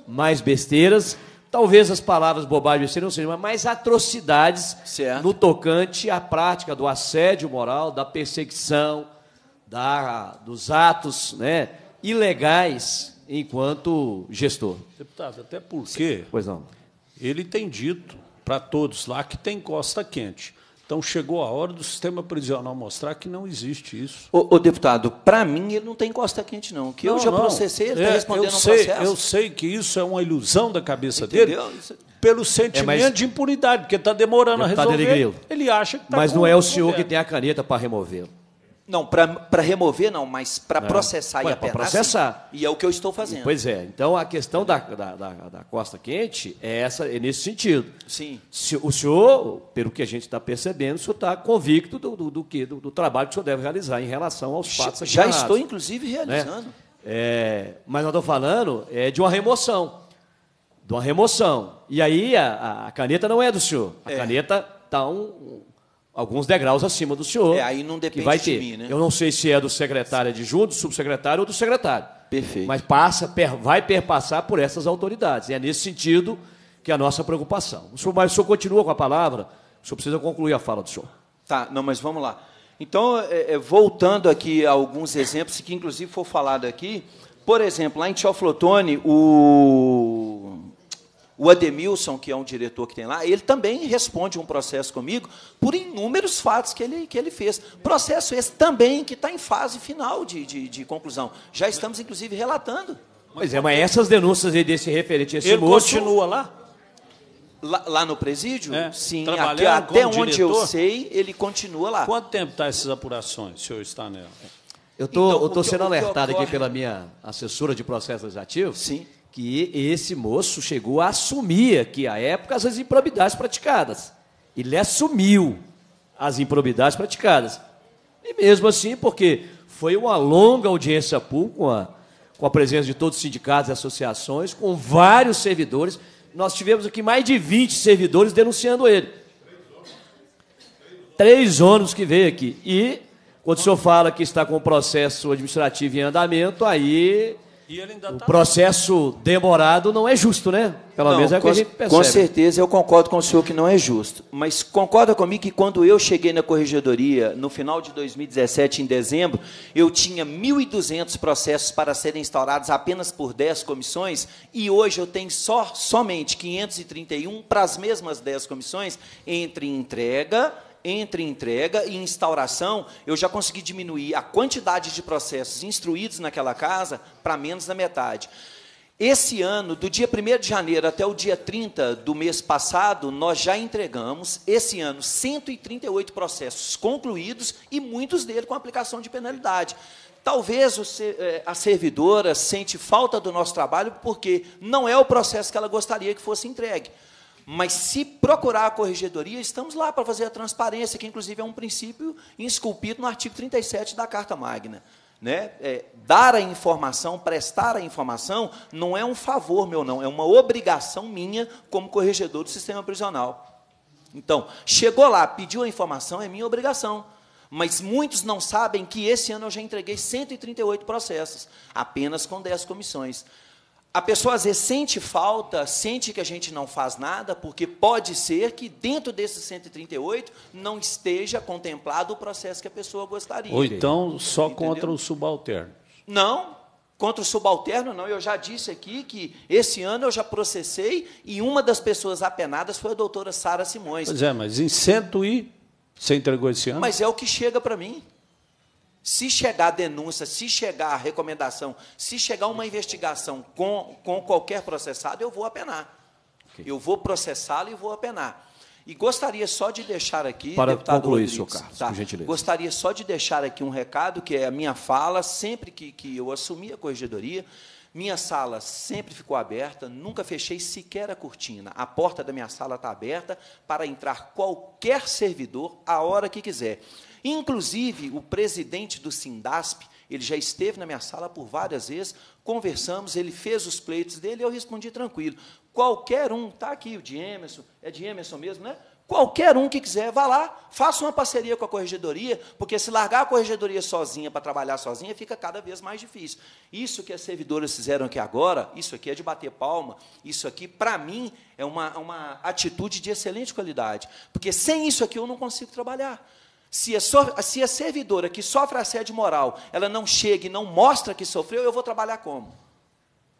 mais besteiras, talvez as palavras bobagem besteiras não sejam, mas mais atrocidades certo. no tocante à prática do assédio moral, da perseguição, da, dos atos né, ilegais enquanto gestor. Deputado, até porque pois não. ele tem dito para todos lá que tem costa quente. Então chegou a hora do sistema prisional mostrar que não existe isso. O, deputado, para mim ele não tem costa quente não, que não, eu já não. processei, ele está é, respondendo eu sei, um processo. Eu sei que isso é uma ilusão da cabeça Entendeu? dele. Isso... É- pelo é, sentimento é, mas... de impunidade, porque está demorando deputado a resolver. Ele acha que tá Mas não é o senhor governo. que tem a caneta para removê-lo. Não, para remover não, mas para processar e e Para processar. Sim. E é o que eu estou fazendo. Pois é. Então a questão da, da, da, da costa quente é essa, é nesse sentido. Sim. Se, o senhor, pelo que a gente está percebendo, o senhor está convicto do, do, do que do, do, trabalho que o senhor deve realizar em relação aos fatos aqui. Já estou, inclusive, né? realizando. Né? É, mas eu estou falando é de uma remoção. De uma remoção. E aí a, a caneta não é do senhor. A é. caneta está um, alguns degraus acima do senhor. É, aí não depende vai ter. de mim, né? Eu não sei se é do secretário adjunto, do subsecretário ou do secretário. Perfeito. Mas passa, per, vai perpassar por essas autoridades. E é nesse sentido que é a nossa preocupação. O senhor, mas o senhor continua com a palavra, o senhor precisa concluir a fala do senhor. Tá, não, mas vamos lá. Então, é, é voltando aqui a alguns exemplos que, inclusive, foi falado aqui, por exemplo, lá em Tioflotone, o o Ademilson, que é um diretor que tem lá, ele também responde um processo comigo por inúmeros fatos que ele, que ele fez. Processo esse também que está em fase final de, de, de, conclusão. Já estamos, inclusive, relatando. Pois é, mas essas denúncias aí desse referente, esse ele moço... continua lá? Lá, lá, no presídio? É. Sim, aqui, até onde diretor? eu sei, ele continua lá. Quanto tempo está essas apurações, o senhor está nela? Eu tô, então, estou sendo alertado ocorre... aqui pela minha assessora de processo legislativo. Sim que esse moço chegou a assumir aqui à época as improbidades praticadas. Ele assumiu as improbidades praticadas. E mesmo assim, porque foi uma longa audiência pública, com a, com a presença de todos os sindicatos e associações, com vários servidores. Nós tivemos aqui mais de 20 servidores denunciando ele. Três ônibus que veio aqui. E, quando o senhor fala que está com o processo administrativo em andamento, aí o tá... processo demorado não é justo, né? Pelo não, menos é o que a gente percebe. Com certeza, eu concordo com o senhor que não é justo. Mas concorda comigo que quando eu cheguei na corregedoria, no final de 2017, em dezembro, eu tinha 1.200 processos para serem instaurados apenas por 10 comissões, e hoje eu tenho só somente 531 para as mesmas 10 comissões, entre entrega entre entrega e instauração, eu já consegui diminuir a quantidade de processos instruídos naquela casa para menos da metade. Esse ano, do dia 1 de janeiro até o dia 30 do mês passado, nós já entregamos, esse ano, 138 processos concluídos e muitos deles com aplicação de penalidade. Talvez eh, a servidora sente falta do nosso trabalho porque não é o processo que ela gostaria que fosse entregue. Mas se procurar a corregedoria, estamos lá para fazer a transparência, que inclusive é um princípio esculpido no artigo 37 da Carta Magna. Né? É, dar a informação, prestar a informação, não é um favor meu, não, é uma obrigação minha como corregedor do sistema prisional. Então, chegou lá, pediu a informação, é minha obrigação. Mas muitos não sabem que esse ano eu já entreguei 138 processos, apenas com 10 comissões a pessoa às vezes sente falta, sente que a gente não faz nada, porque pode ser que dentro desses 138 não esteja contemplado o processo que a pessoa gostaria. Ou então só Entendeu? contra os subalternos. Não, contra o subalterno, não. Eu já disse aqui que esse ano eu já processei e uma das pessoas apenadas foi a doutora Sara Simões. Pois é, mas em 100 e. Você entregou esse ano? Mas é o que chega para mim. Se chegar a denúncia, se chegar a recomendação, se chegar uma investigação com, com qualquer processado, eu vou apenar. Okay. Eu vou processá-lo e vou apenar. E gostaria só de deixar aqui, Para deputado concluir, Rodrigues, Carlos, tá? gostaria só de deixar aqui um recado, que é a minha fala, sempre que, que eu assumi a corregedoria, minha sala sempre ficou aberta, nunca fechei sequer a cortina. A porta da minha sala está aberta para entrar qualquer servidor a hora que quiser. Inclusive, o presidente do Sindasp, ele já esteve na minha sala por várias vezes, conversamos, ele fez os pleitos dele, eu respondi tranquilo. Qualquer um, está aqui o de Emerson, é de Emerson mesmo, né? Qualquer um que quiser, vá lá, faça uma parceria com a corregedoria, porque se largar a corregedoria sozinha para trabalhar sozinha, fica cada vez mais difícil. Isso que as servidoras fizeram aqui agora, isso aqui é de bater palma, isso aqui, para mim, é uma, uma atitude de excelente qualidade, porque sem isso aqui eu não consigo trabalhar. Se a, so, se a servidora que sofre assédio moral, ela não chega e não mostra que sofreu, eu vou trabalhar como?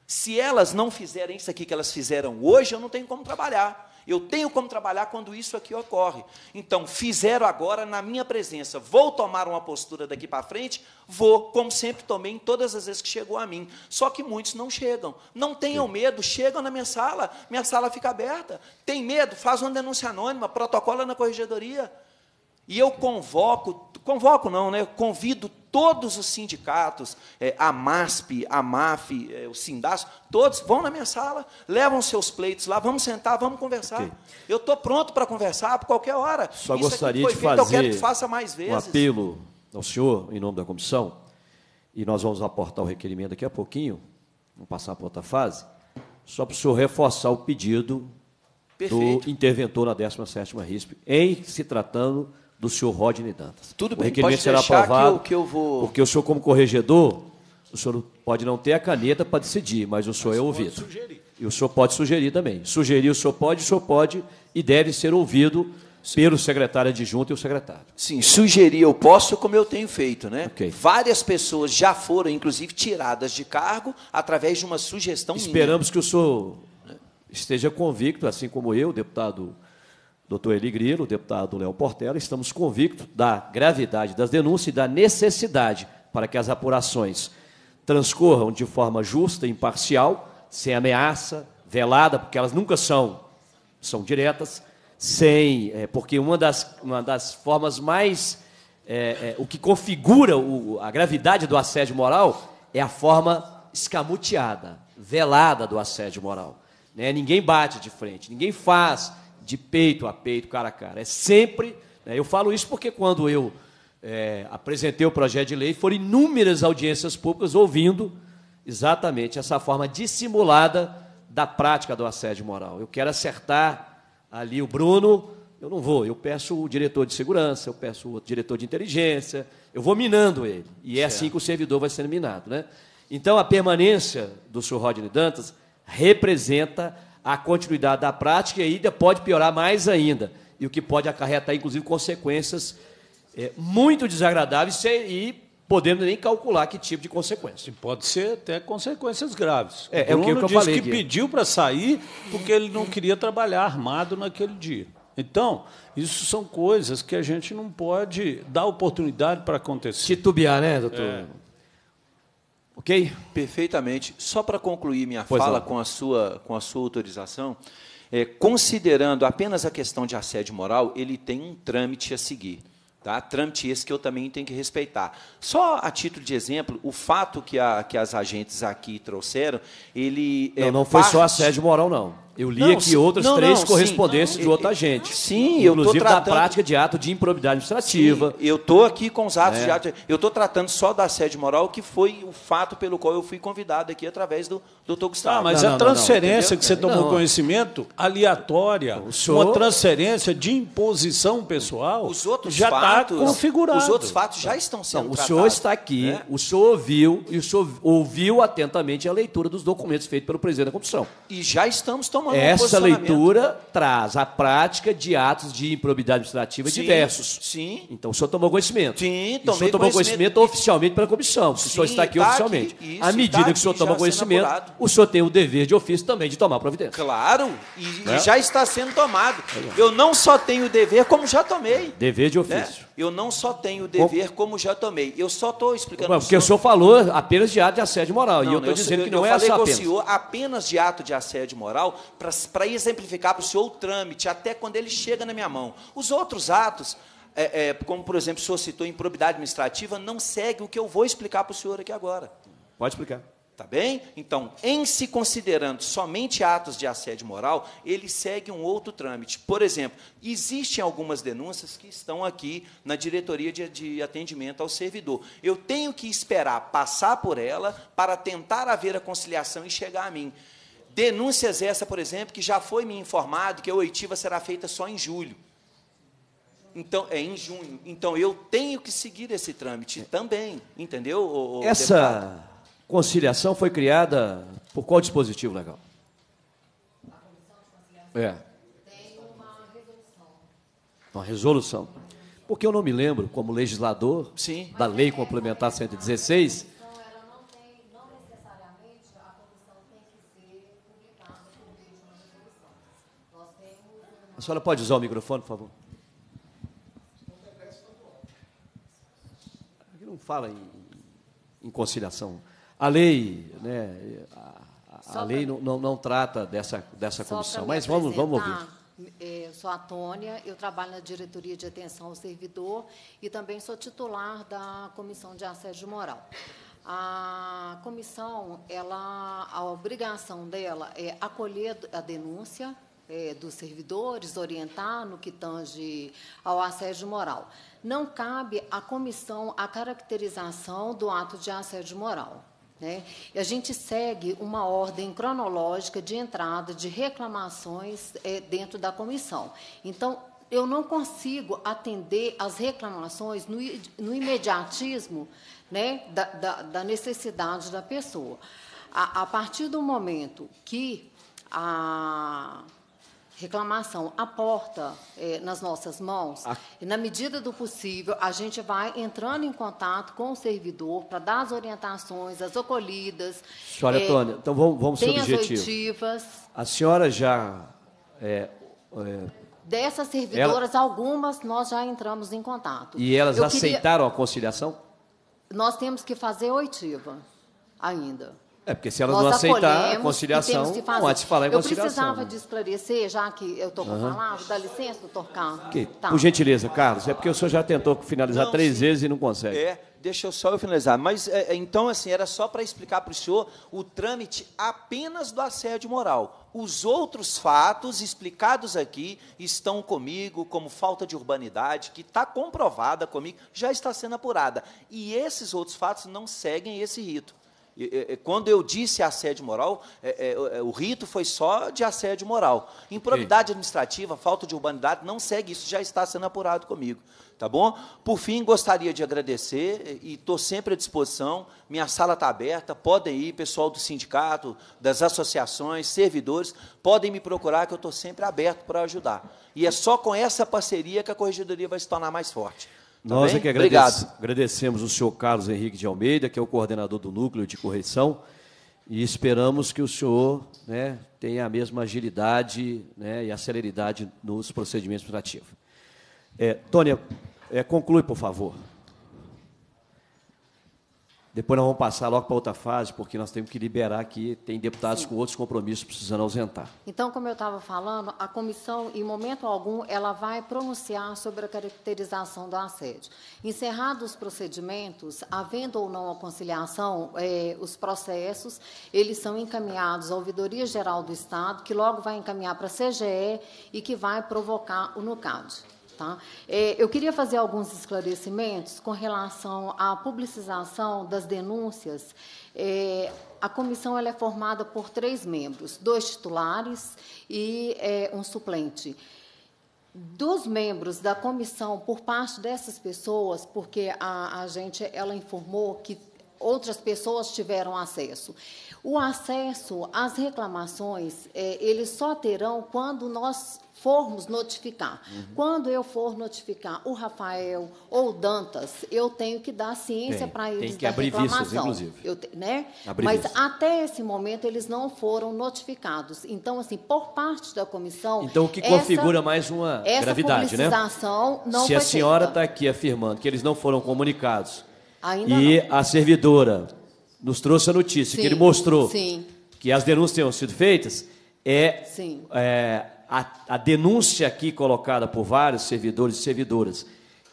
Se elas não fizerem isso aqui que elas fizeram hoje, eu não tenho como trabalhar. Eu tenho como trabalhar quando isso aqui ocorre. Então, fizeram agora na minha presença. Vou tomar uma postura daqui para frente? Vou, como sempre tomei em todas as vezes que chegou a mim. Só que muitos não chegam. Não tenham medo, chegam na minha sala, minha sala fica aberta. Tem medo? Faz uma denúncia anônima, protocola na corregedoria. E eu convoco, convoco não, né? convido todos os sindicatos, é, a MASP, a MAF, é, o Sindaço, todos vão na minha sala, levam seus pleitos lá, vamos sentar, vamos conversar. Okay. Eu estou pronto para conversar por qualquer hora. Só Isso gostaria de feito, fazer eu quero que faça mais vezes. um apelo ao senhor, em nome da comissão, e nós vamos aportar o requerimento daqui a pouquinho, vamos passar para outra fase, só para o senhor reforçar o pedido Perfeito. do interventor na 17ª RISP, em se tratando do senhor Rodney Dantas. Tudo bem, o requerimento pode será aprovado. Que eu, que eu vou... Porque o senhor, como corregedor, o senhor pode não ter a caneta para decidir, mas o senhor é mas é ouvido. Sugerir. E o senhor pode sugerir também. Sugerir o senhor pode, o senhor pode e deve ser ouvido Sim. pelo secretário adjunto e o secretário. Sim, sugerir eu posso, como eu tenho feito, né? Okay. Várias pessoas já foram, inclusive, tiradas de cargo através de uma sugestão Esperamos minha. que o senhor esteja convicto, assim como eu, deputado doutor Eli Grilo, deputado Léo Portela, estamos convictos da gravidade das denúncias e da necessidade para que as apurações transcorram de forma justa e imparcial, sem ameaça, velada, porque elas nunca são, são diretas, sem, é, porque uma das, uma das formas mais, é, é, o que configura o, a gravidade do assédio moral é a forma escamoteada, velada do assédio moral. Né? Ninguém bate de frente, ninguém faz de peito a peito, cara a cara. É sempre. Né, eu falo isso porque quando eu é, apresentei o projeto de lei, foram inúmeras audiências públicas ouvindo exatamente essa forma dissimulada da prática do assédio moral. Eu quero acertar ali o Bruno, eu não vou, eu peço o diretor de segurança, eu peço o diretor de inteligência, eu vou minando ele. E é assim que o servidor vai sendo minado. Né? Então, a permanência do Sr. Rodney Dantas representa a continuidade da prática e ainda pode piorar mais ainda. E o que pode acarretar, inclusive, consequências é, muito desagradáveis e podemos nem calcular que tipo de consequência. Pode ser até consequências graves. É, é o que eu disse falei, que pediu para sair porque ele não queria trabalhar armado naquele dia. Então, isso são coisas que a gente não pode dar oportunidade para acontecer. Titubear, né, doutor? É ok? Perfeitamente. Só para concluir minha pois fala é. com a sua com a sua autorização, é, considerando apenas a questão de assédio moral, ele tem um trâmite a seguir. Tá? Trâmite esse que eu também tenho que respeitar. Só a título de exemplo, o fato que, a, que as agentes aqui trouxeram, ele. Não, é, não foi parte... só assédio moral, não. Eu li aqui outras não, três não, correspondências sim, de outra gente. Sim, eu Inclusive tratando... da prática de ato de improbidade administrativa. Sim, eu estou aqui com os atos é. de ato. Eu estou tratando só da sede moral, que foi o fato pelo qual eu fui convidado aqui através do doutor Gustavo. Ah, mas a transferência que você tomou conhecimento, aleatória, senhor... uma transferência de imposição pessoal, os outros já está configurado. Os outros fatos já estão sendo O senhor está aqui, né? o senhor ouviu, e o senhor ouviu atentamente a leitura dos documentos feitos pelo presidente da comissão. E já estamos tomando essa leitura traz a prática de atos de improbidade administrativa sim, diversos. Sim. Então o senhor tomou conhecimento. Sim, tomei o senhor tomou conhecimento, conhecimento oficialmente pela comissão. Sim, o senhor está aqui tá oficialmente. Aqui, isso, à tá medida tá que o senhor toma conhecimento, o senhor tem o dever de ofício também de tomar providência. Claro, e, né? já está sendo tomado. Eu não só tenho o dever, como já tomei. Dever de né? ofício. Né? Eu não só tenho o dever, como, como já tomei. Eu só estou explicando. porque o senhor falou apenas de ato de assédio moral. Não, e eu estou dizendo eu, que não eu é essa apenas. Eu falei com o senhor apenas de ato de assédio moral, para exemplificar para o senhor o trâmite, até quando ele chega na minha mão. Os outros atos, é, é, como por exemplo o senhor citou improbidade administrativa, não segue o que eu vou explicar para o senhor aqui agora. Pode explicar. Tá bem? Então, em se considerando somente atos de assédio moral, ele segue um outro trâmite. Por exemplo, existem algumas denúncias que estão aqui na diretoria de, de atendimento ao servidor. Eu tenho que esperar passar por ela para tentar haver a conciliação e chegar a mim. Denúncias essa, por exemplo, que já foi me informado que a oitiva será feita só em julho. Então, é em junho. Então, eu tenho que seguir esse trâmite também, entendeu? O, o Essa deputado? conciliação foi criada por qual dispositivo legal? É. Tem uma resolução. Uma resolução. Porque eu não me lembro, como legislador, Sim. da Lei Complementar 116, A senhora pode usar o microfone, por favor? Aqui não fala em, em conciliação. A lei, né, a, a lei não, não, trata dessa, dessa comissão, mas vamos, vamos ouvir. É, eu sou a Tônia, eu trabalho na Diretoria de Atenção ao Servidor e também sou titular da Comissão de Assédio Moral. A comissão, ela, a obrigação dela é acolher a denúncia, é, dos servidores, orientar no que tange ao assédio moral. Não cabe à comissão a caracterização do ato de assédio moral. Né? E a gente segue uma ordem cronológica de entrada de reclamações é, dentro da comissão. Então, eu não consigo atender as reclamações no, no imediatismo né, da, da, da, necessidade da pessoa. A, a partir do momento que a reclamação. A porta é, nas nossas mãos, a... e na medida do possível, a gente vai entrando em contato com o servidor para dar as orientações, as acolhidas. Senhora é, então vamos, vamos ser objetivos. As oitivas. A senhora já. É, Dessas servidoras, Ela... algumas nós já entramos em contato. E elas Eu aceitaram queria... a conciliação? Nós temos que fazer oitiva ainda. É, porque se ela Nós não aceitar a conciliação, não há de falar em eu conciliação. Eu precisava né? de esclarecer, já que eu estou com uhum. palavra, dá licença, doutor Carlos. Okay. Tá. Por gentileza, Carlos, é porque o senhor já tentou finalizar não, três sim. vezes e não consegue. É, deixa eu só eu finalizar. Mas, é, é então, assim, era só para explicar para o senhor o trâmite apenas do assédio moral. Os outros fatos explicados aqui estão comigo, como falta de urbanidade, que está comprovada comigo, já está sendo apurada. E esses outros fatos não seguem esse rito. Quando eu disse assédio moral, é, é, é, o rito foi só de assédio moral. Improbidade administrativa, falta de urbanidade, não segue isso, já está sendo apurado comigo. Tá bom? Por fim, gostaria de agradecer e estou sempre à disposição. Minha sala está aberta, podem ir, pessoal do sindicato, das associações, servidores, podem me procurar, que eu estou sempre aberto para ajudar. E é só com essa parceria que a corregedoria vai se tornar mais forte. Tá Nós é que agradecemos o senhor Carlos Henrique de Almeida, que é o coordenador do Núcleo de Correção, e esperamos que o senhor né, tenha a mesma agilidade né, e a celeridade nos procedimentos administrativos. É, Tônia, é, conclui, por favor. Depois nós vamos passar logo para outra fase, porque nós temos que liberar aqui, tem deputados Sim. com outros compromissos precisando ausentar. Então, como eu estava falando, a comissão, em momento algum, ela vai pronunciar sobre a caracterização do assédio. Encerrados os procedimentos, havendo ou não a conciliação, é, os processos, eles são encaminhados à Ouvidoria Geral do Estado, que logo vai encaminhar para a CGE e que vai provocar o NUCAD. Tá? É, eu queria fazer alguns esclarecimentos com relação à publicização das denúncias. É, a comissão é formada por três membros, dois titulares e é, um suplente dos membros da comissão por parte dessas pessoas, porque a, a gente ela informou que outras pessoas tiveram acesso. O acesso às reclamações, é, eles só terão quando nós formos notificar. Uhum. Quando eu for notificar o Rafael ou o Dantas, eu tenho que dar ciência para eles tem que da abrir reclamação. Vistas, inclusive. Eu, né? Abrir Mas vistas. até esse momento eles não foram notificados. Então, assim, por parte da comissão. Então, o que essa, configura mais uma gravidade, né? não Se a senhora está aqui afirmando que eles não foram comunicados Ainda e não. a servidora nos trouxe a notícia sim, que ele mostrou sim. que as denúncias tinham sido feitas. É, é a, a, denúncia aqui colocada por vários servidores e servidoras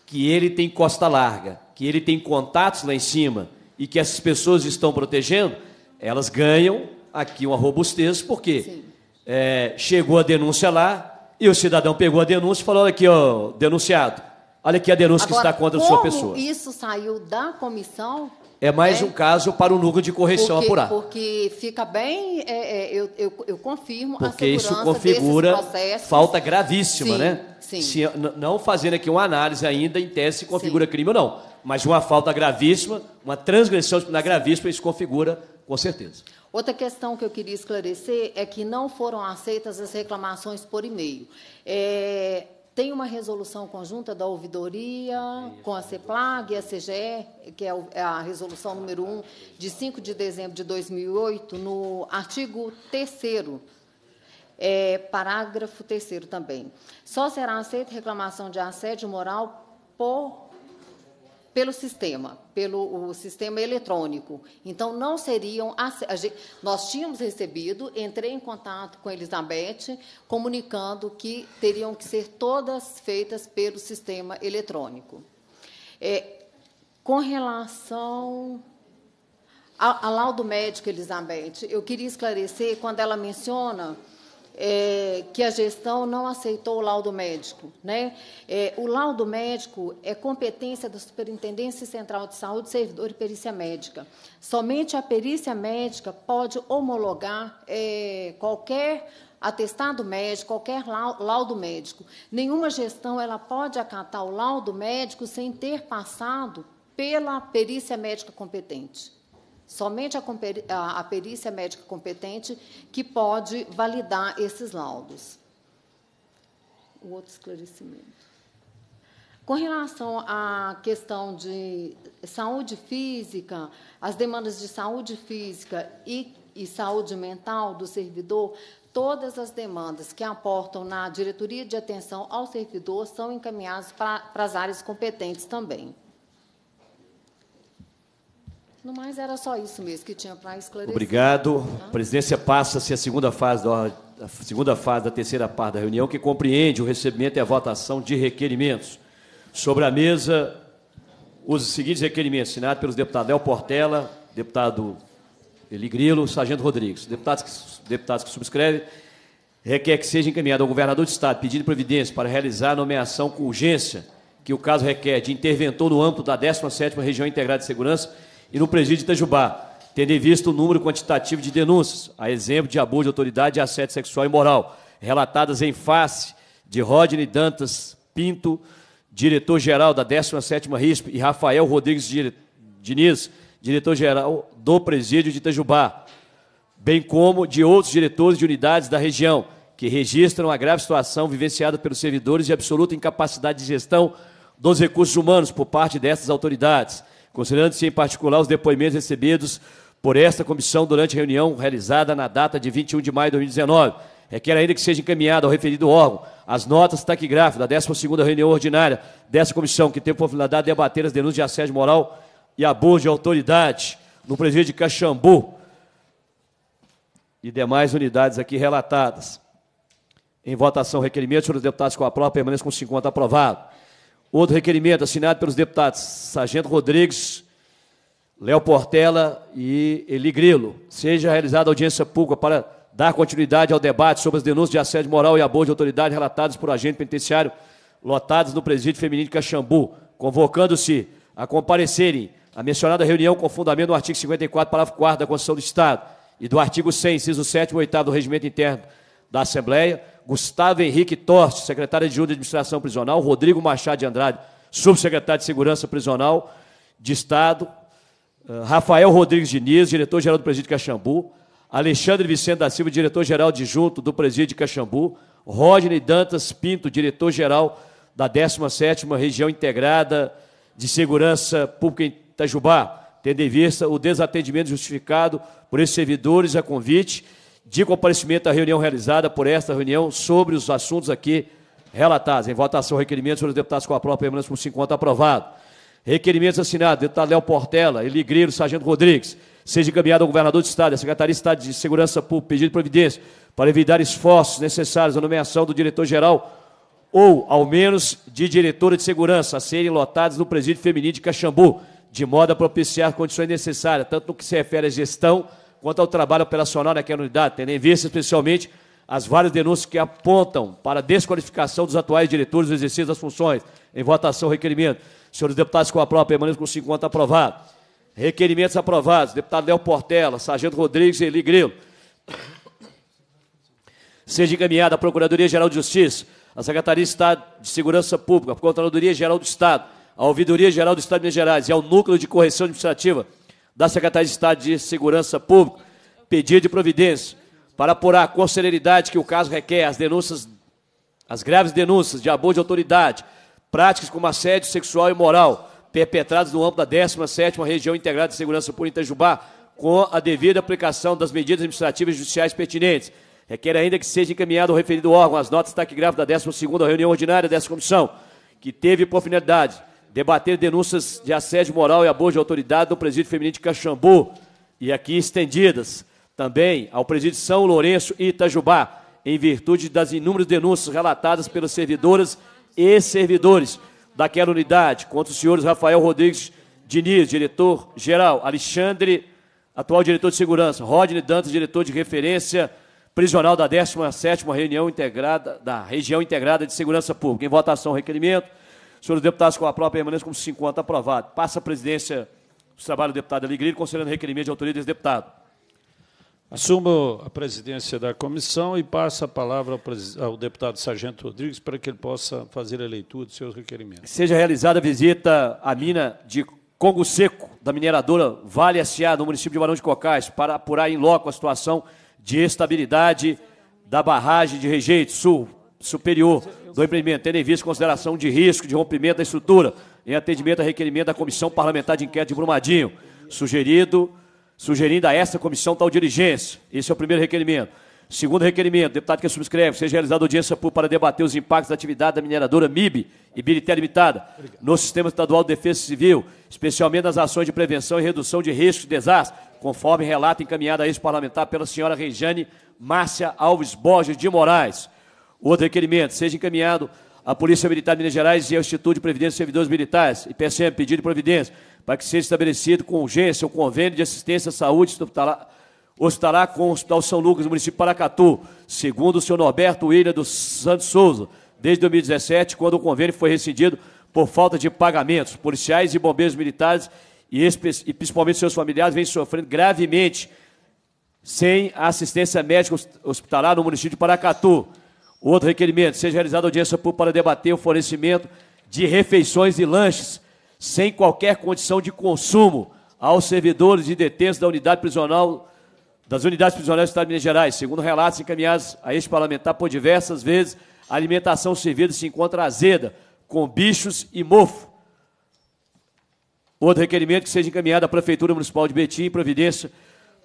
que ele tem costa larga, que ele tem contatos lá em cima e que essas pessoas estão protegendo, elas ganham aqui uma robustez, porque é, chegou a denúncia lá e o cidadão pegou a denúncia e falou: olha aqui, ó, denunciado Olha aqui a denúncia Agora, que está contra a sua pessoa. Isso saiu da comissão. É mais é, um caso para o núcleo de correção porque, apurar. Porque fica bem, é, é, eu, eu, eu, confirmo porque a segurança isso configura falta gravíssima, sim, né? Sim. Se, não fazendo aqui uma análise ainda em tese se configura sim. crime ou não, mas uma falta gravíssima, uma transgressão na gravíssima, isso configura com certeza. Outra questão que eu queria esclarecer é que não foram aceitas as reclamações por e-mail. É, tem uma resolução conjunta da ouvidoria com a CEPLAG e a CGE, que é, é a resolução número 1 de 5 de dezembro de 2008, no artigo 3 é, parágrafo 3 também. Só será aceita reclamação de assédio moral por pelo sistema, pelo o sistema eletrônico. Então, não seriam. Nós tínhamos recebido, entrei em contato com a Elizabeth, comunicando que teriam que ser todas feitas pelo sistema eletrônico. É, com relação a, a laudo médico, Elizabeth, eu queria esclarecer quando ela menciona é, que a gestão não aceitou o laudo médico. Né? É, o laudo médico é competência da Superintendência Central de Saúde, Servidor e Perícia Médica. Somente a perícia médica pode homologar é, qualquer atestado médico, qualquer laudo médico. Nenhuma gestão ela pode acatar o laudo médico sem ter passado pela perícia médica competente. Somente a, a, a perícia médica competente que pode validar esses laudos. O outro esclarecimento. Com relação à questão de saúde física, as demandas de saúde física e, e, saúde mental do servidor, todas as demandas que aportam na diretoria de atenção ao servidor são encaminhadas para, para as áreas competentes também. No mais, era só isso mesmo que tinha para esclarecer. Obrigado. Tá? A presidência passa-se a segunda fase da a segunda fase da terceira parte da reunião, que compreende o recebimento e a votação de requerimentos. Sobre a mesa, os seguintes requerimentos, assinados pelos deputados El Portela, deputado Eli Grilo, Sargento Rodrigues. Deputados que, deputados que subscrevem, requer que seja encaminhado ao governador do Estado pedido providência para realizar a nomeação com urgência, que o caso requer de interventor no âmbito da 17ª Região Integrada de Segurança e no presídio de Itajubá, tendo em vista o número quantitativo de denúncias, a exemplo de abuso de autoridade e assédio sexual e moral, relatadas em face de Rodney Dantas Pinto, diretor-geral da 17ª RISP, e Rafael Rodrigues Diniz, diretor-geral do presídio de Itajubá, bem como de outros diretores de unidades da região, que registram a grave situação vivenciada pelos servidores e absoluta incapacidade de gestão dos recursos humanos por parte dessas autoridades, considerando-se em particular os depoimentos recebidos por esta comissão durante reunião realizada na data de 21 de maio de 2019. Requer é ainda que seja encaminhada ao referido órgão as notas taquigráficas da 12ª reunião ordinária dessa comissão, que tem por finalidade debater as denúncias de assédio moral e abuso de autoridade no presídio de Caxambu e demais unidades aqui relatadas. Em votação, requerimento senhores deputados com a prova permaneça com 50 aprovado. Outro requerimento assinado pelos deputados Sargento Rodrigues, Léo Portela e Eli Grilo. Seja realizada audiência pública para dar continuidade ao debate sobre as denúncias de assédio moral e abuso de autoridade relatadas por agente penitenciário lotados no presídio feminino de Caxambu, convocando-se a comparecerem à mencionada reunião com fundamento no artigo 54, parágrafo 4 da Constituição do Estado e do artigo 100, inciso 7 e 8 do Regimento Interno da Assembleia, Gustavo Henrique Torres, secretário de Justiça de Administração Prisional, Rodrigo Machado de Andrade, subsecretário de Segurança Prisional de Estado, eh, Rafael Rodrigues Diniz, diretor-geral do Presídio Caxambu, Alexandre Vicente da Silva, diretor-geral adjunto do Presídio Caxambu, Rodney Dantas Pinto, diretor-geral da 17ª Região Integrada de Segurança Pública em Itajubá, tendo em vista o desatendimento justificado por esses servidores a convite de comparecimento à reunião realizada por esta reunião sobre os assuntos aqui relatados. Em votação, requerimentos sobre os deputados com a prova permanente por 50 aprovado. Requerimentos assinados, deputado Léo Portela, Eli Sargento Rodrigues. Seja encaminhado ao governador do Estado, à Secretaria de Estado de Segurança Pública, pedido de providência para evitar esforços necessários à nomeação do diretor-geral ou, ao menos, de diretora de segurança a serem lotados no presídio feminino de Caxambu, de modo a propiciar condições necessárias, tanto no que se refere à gestão quanto ao trabalho operacional naquela unidade, tendo em vista especialmente as várias denúncias que apontam para a desqualificação dos atuais diretores do exercício das funções. Em votação, requerimento. Senhores deputados, com a prova, permaneçam com 50 aprovado. Requerimentos aprovados. Deputado Léo Portela, Sargento Rodrigues e Eli Grilo. Seja encaminhada à Procuradoria-Geral de Justiça, à Secretaria de Estado de Segurança Pública, à Controladoria-Geral do Estado, à Ouvidoria-Geral do Estado de Minas Gerais e ao Núcleo de Correção Administrativa da Secretaria de Estado de Segurança Pública, pedido de providência para apurar com celeridade que o caso requer as denúncias, as graves denúncias de abuso de autoridade, práticas como assédio sexual e moral perpetrados no âmbito da 17ª Região Integrada de Segurança Pública em Itajubá, com a devida aplicação das medidas administrativas e judiciais pertinentes. Requer ainda que seja encaminhado ao referido órgão as notas taquigráficas da 12ª reunião ordinária dessa comissão, que teve por finalidade debater denúncias de assédio moral e abuso de autoridade no presídio feminino de Caxambu e aqui estendidas também ao presídio São Lourenço e Itajubá, em virtude das inúmeras denúncias relatadas pelas servidoras e servidores daquela unidade contra os senhores Rafael Rodrigues Diniz, diretor-geral, Alexandre, atual diretor de segurança, Rodney Dantas, diretor de referência prisional da 17ª reunião integrada da Região Integrada de Segurança Pública. Em votação, requerimento. Senhores deputados, com a própria permanência como 50 tá aprovado. Passa a presidência do trabalho do deputado Alegria, considerando requerimento de autoria desse deputado. Assumo a presidência da comissão e passo a palavra ao, deputado Sargento Rodrigues para que ele possa fazer a leitura dos seus requerimentos. Seja realizada a visita à mina de Congo Seco, da mineradora Vale S.A., no município de Barão de Cocais, para apurar em loco a situação de estabilidade da barragem de Rejeito Sul Superior do empreendimento, tendo em vista consideração de risco de rompimento da estrutura, em atendimento a requerimento da Comissão Parlamentar de Inquérito de Brumadinho, sugerido, sugerindo a esta comissão tal diligência. Esse é o primeiro requerimento. Segundo requerimento, deputado que subscreve, seja realizada audiência pública para debater os impactos da atividade da mineradora MIB e Birité Limitada no Sistema Estadual de Defesa Civil, especialmente nas ações de prevenção e redução de risco de desastre, conforme relato encaminhado a ex-parlamentar pela senhora Rejane Márcia Alves Borges de Moraes outro requerimento, seja encaminhado à Polícia Militar de Minas Gerais e ao Instituto de Previdência e Servidores Militares, IPSM, pedido de providência, para que seja estabelecido com urgência o convênio de assistência à saúde hospitalar, com o Hospital São Lucas, no município de Paracatu, segundo o senhor Norberto William dos Santos Souza, desde 2017, quando o convênio foi rescindido por falta de pagamentos. Policiais e bombeiros militares e, e principalmente seus familiares vêm sofrendo gravemente sem assistência médica hospitalar no município de Paracatu. Outro requerimento: seja realizada audiência pública para debater o fornecimento de refeições e lanches sem qualquer condição de consumo aos servidores e detentos da unidade prisional das unidades prisionais do Estado de Minas Gerais. Segundo relatos encaminhados a este parlamentar por diversas vezes, a alimentação servida se encontra azeda, com bichos e mofo. Outro requerimento que seja encaminhado à Prefeitura Municipal de Betim, providência,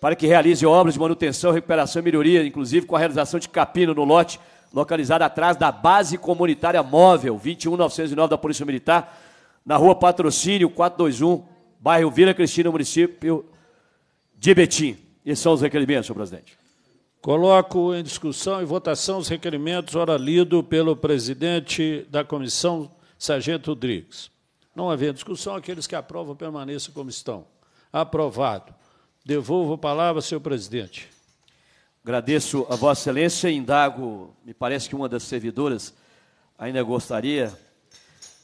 para que realize obras de manutenção, recuperação e melhoria, inclusive com a realização de capina no lote localizada atrás da Base Comunitária Móvel, 21909 da Polícia Militar, na Rua Patrocínio 421, bairro Vila Cristina, município de Betim. Esses são os requerimentos, senhor presidente. Coloco em discussão e votação os requerimentos, ora lido pelo presidente da comissão, Sargento Rodrigues. Não havendo discussão, aqueles que aprovam permaneçam como estão. Aprovado. Devolvo a palavra, senhor presidente. Agradeço a Vossa Excelência e indago, me parece que uma das servidoras ainda gostaria.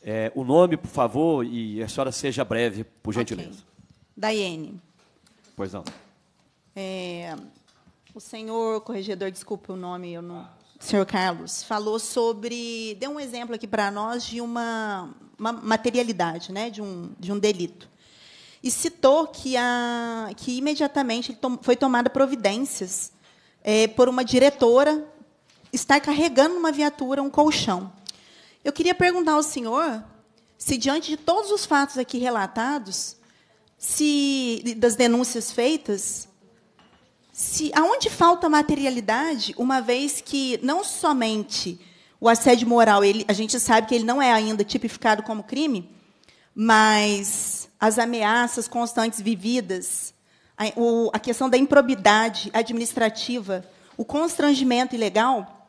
É, o nome, por favor, e a senhora seja breve, por gentileza. Okay. Daiane. Pois não. É, o senhor corregedor, desculpe o nome, eu não. Senhor Carlos falou sobre, deu um exemplo aqui para nós de uma, uma materialidade, né, de um, de um delito e citou que, a, que imediatamente foi tomada providências é, por uma diretora estar carregando numa viatura um colchão. Eu queria perguntar ao senhor se, diante de todos os fatos aqui relatados, se das denúncias feitas, se aonde falta materialidade, uma vez que não somente o assédio moral, ele, a gente sabe que ele não é ainda tipificado como crime, mas as ameaças constantes vividas, a, o, a questão da improbidade administrativa, o constrangimento ilegal,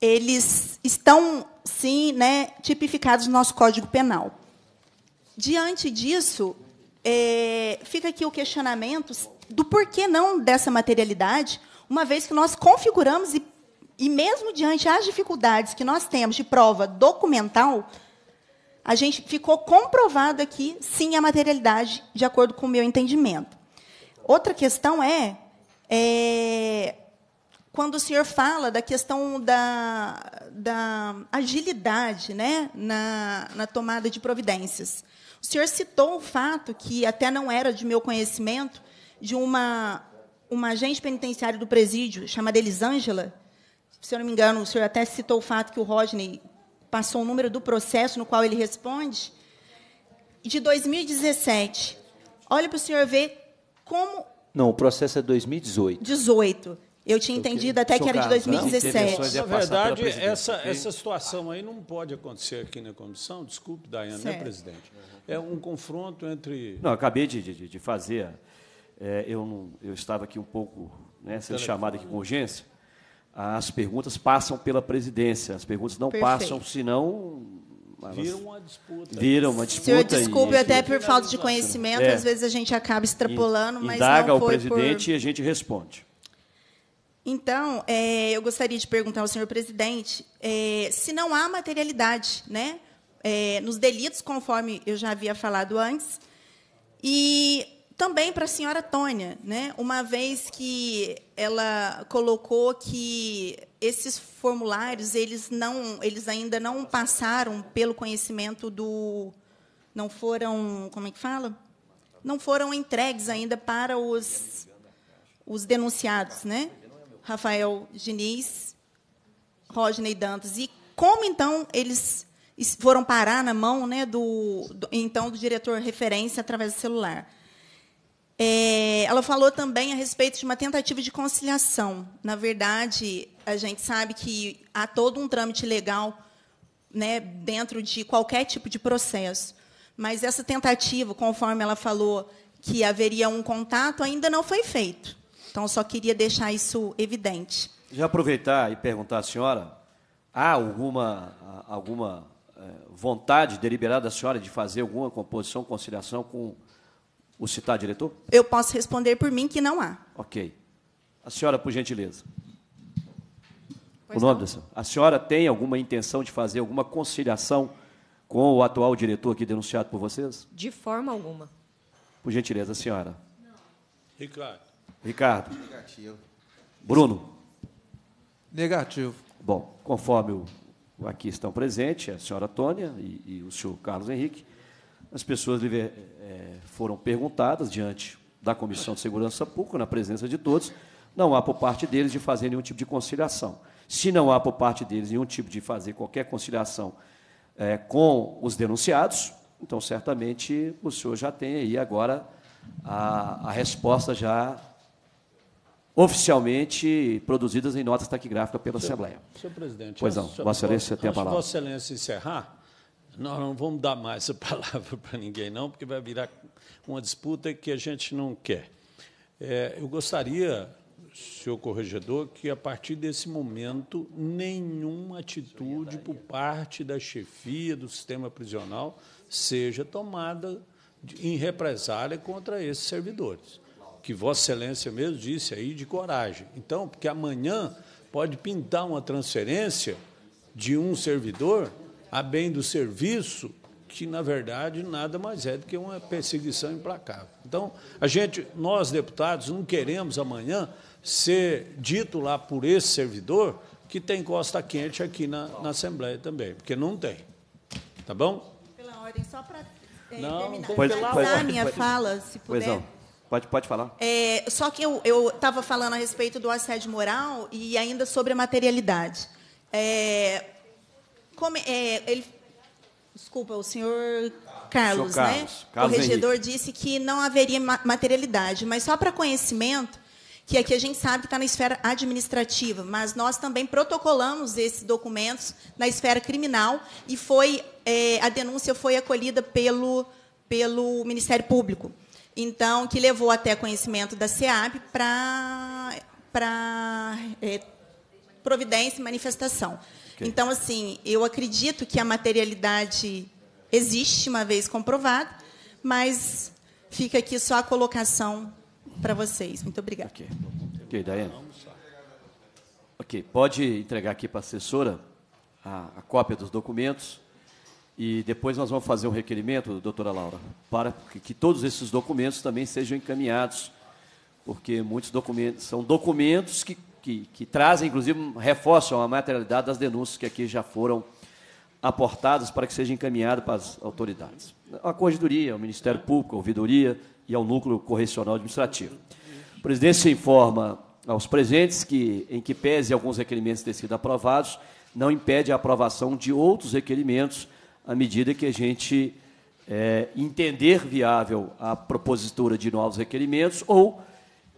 eles estão, sim, né, tipificados no nosso Código Penal. Diante disso, é, fica aqui o questionamento do porquê não dessa materialidade, uma vez que nós configuramos e, e mesmo diante as dificuldades que nós temos de prova documental, a gente ficou comprovado aqui, sim, a materialidade, de acordo com o meu entendimento. Outra questão é, é quando o senhor fala da questão da, da agilidade né, na, na, tomada de providências. O senhor citou o fato, que até não era de meu conhecimento, de uma, uma agente penitenciária do presídio chamada Elisângela. Se eu não me engano, o senhor até citou o fato que o Rodney passou o número do processo no qual ele responde, de 2017. Olha para o senhor ver como. Não, o processo é 2018. 18. Eu tinha então, entendido até que era de 2017. Né? Na verdade, essa, essa situação aí não pode acontecer aqui na comissão. Desculpe, Daiane, né, presidente? É um confronto entre. Não, acabei de, de, de fazer. É, eu, não, eu estava aqui um pouco né, sendo chamado aqui com urgência. As perguntas passam pela presidência. As perguntas não Perfeito. passam, senão Vira uma disputa. Vira uma disputa. Senhor, desculpe, até por falta de conhecimento, é. às vezes a gente acaba extrapolando, e, mas Indaga não foi o presidente por... e a gente responde. Então, é, eu gostaria de perguntar ao senhor presidente é, se não há materialidade né, é, nos delitos, conforme eu já havia falado antes, e também para a senhora Tônia, né, uma vez que ela colocou que esses formulários eles não, eles ainda não passaram pelo conhecimento do, não foram, como é que fala? Não foram entregues ainda para os os denunciados, né? Rafael Diniz, Rodney Dantas. E como então eles foram parar na mão, né, do, do então do diretor referência através do celular? É, ela falou também a respeito de uma tentativa de conciliação. Na verdade, a gente sabe que há todo um trâmite legal né, dentro de qualquer tipo de processo. Mas essa tentativa, conforme ela falou, que haveria um contato, ainda não foi feito. Então, só queria deixar isso evidente. Já aproveitar e perguntar à senhora, há alguma, alguma eh, vontade deliberada da senhora de fazer alguma composição, conciliação com o citar, diretor? Eu posso responder por mim que não há. Ok. A senhora, por gentileza. Pois o nome dessa? A senhora tem alguma intenção de fazer alguma conciliação com o atual diretor aqui denunciado por vocês? De forma alguma. Por gentileza, a senhora. Não. Ricardo. Ricardo. Negativo. Bruno. Negativo. Bom, conforme o, aqui estão presentes a senhora Tônia e, e o senhor Carlos Henrique, as pessoas foram perguntadas diante da Comissão de Segurança Pública, na presença de todos, não há por parte deles de fazer nenhum tipo de conciliação. Se não há por parte deles nenhum tipo de fazer qualquer conciliação é, com os denunciados, então certamente o senhor já tem aí agora a, a resposta já oficialmente produzidas em notas taquigráficas pela senhor, Assembleia. Senhor presidente, pois não, Vossa Excelência tem a palavra. Vossa Excelência encerrar, nós não vamos dar mais a palavra para ninguém, não, porque vai virar uma disputa que a gente não quer. É, eu gostaria, senhor corregedor, que a partir desse momento nenhuma atitude por parte da chefia do sistema prisional seja tomada em represália contra esses servidores. Que Vossa Excelência mesmo disse aí de coragem. Então, porque amanhã pode pintar uma transferência de um servidor a bem do serviço, que na verdade nada mais é do que uma perseguição implacável. Então, a gente, nós deputados, não queremos amanhã ser dito lá por esse servidor que tem costa quente aqui na, na Assembleia também, porque não tem. Tá bom? Pela ordem, só para é, terminar. Pois, pois, a minha pode, fala, se puder. Pois não. Pode, pode falar. É, só que eu estava falando a respeito do assédio moral e ainda sobre a materialidade. É, é, ele, desculpa, o senhor Carlos, o senhor Carlos né? Carlos Corregedor Henrique. disse que não haveria materialidade, mas só para conhecimento, que aqui a gente sabe que está na esfera administrativa, mas nós também protocolamos esses documentos na esfera criminal e foi é, a denúncia foi acolhida pelo, pelo Ministério Público. Então, que levou até conhecimento da SEAB para para é, providência e manifestação. Okay. Então, assim, eu acredito que a materialidade existe, uma vez comprovada, mas fica aqui só a colocação para vocês. Muito obrigada. Ok, okay Daiane. Ok, pode entregar aqui para a assessora a, a cópia dos documentos. E depois nós vamos fazer um requerimento, doutora Laura, para que todos esses documentos também sejam encaminhados, porque muitos documentos são documentos que que, que trazem, inclusive, reforçam a materialidade das denúncias que aqui já foram aportadas para que seja encaminhado para as autoridades. A Corregedoria, ao Ministério Público, a Ouvidoria e ao Núcleo Correcional Administrativo. O presidente informa aos presentes que, em que pese alguns requerimentos ter sido aprovados, não impede a aprovação de outros requerimentos à medida que a gente é, entender viável a propositura de novos requerimentos ou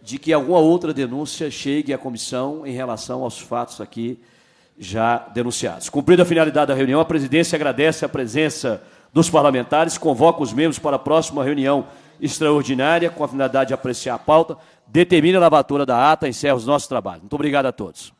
de que alguma outra denúncia chegue à comissão em relação aos fatos aqui já denunciados. Cumprida a finalidade da reunião, a presidência agradece a presença dos parlamentares, convoca os membros para a próxima reunião extraordinária, com a finalidade de apreciar a pauta, determina a lavatura da ata, encerra os nossos trabalhos. Muito obrigado a todos.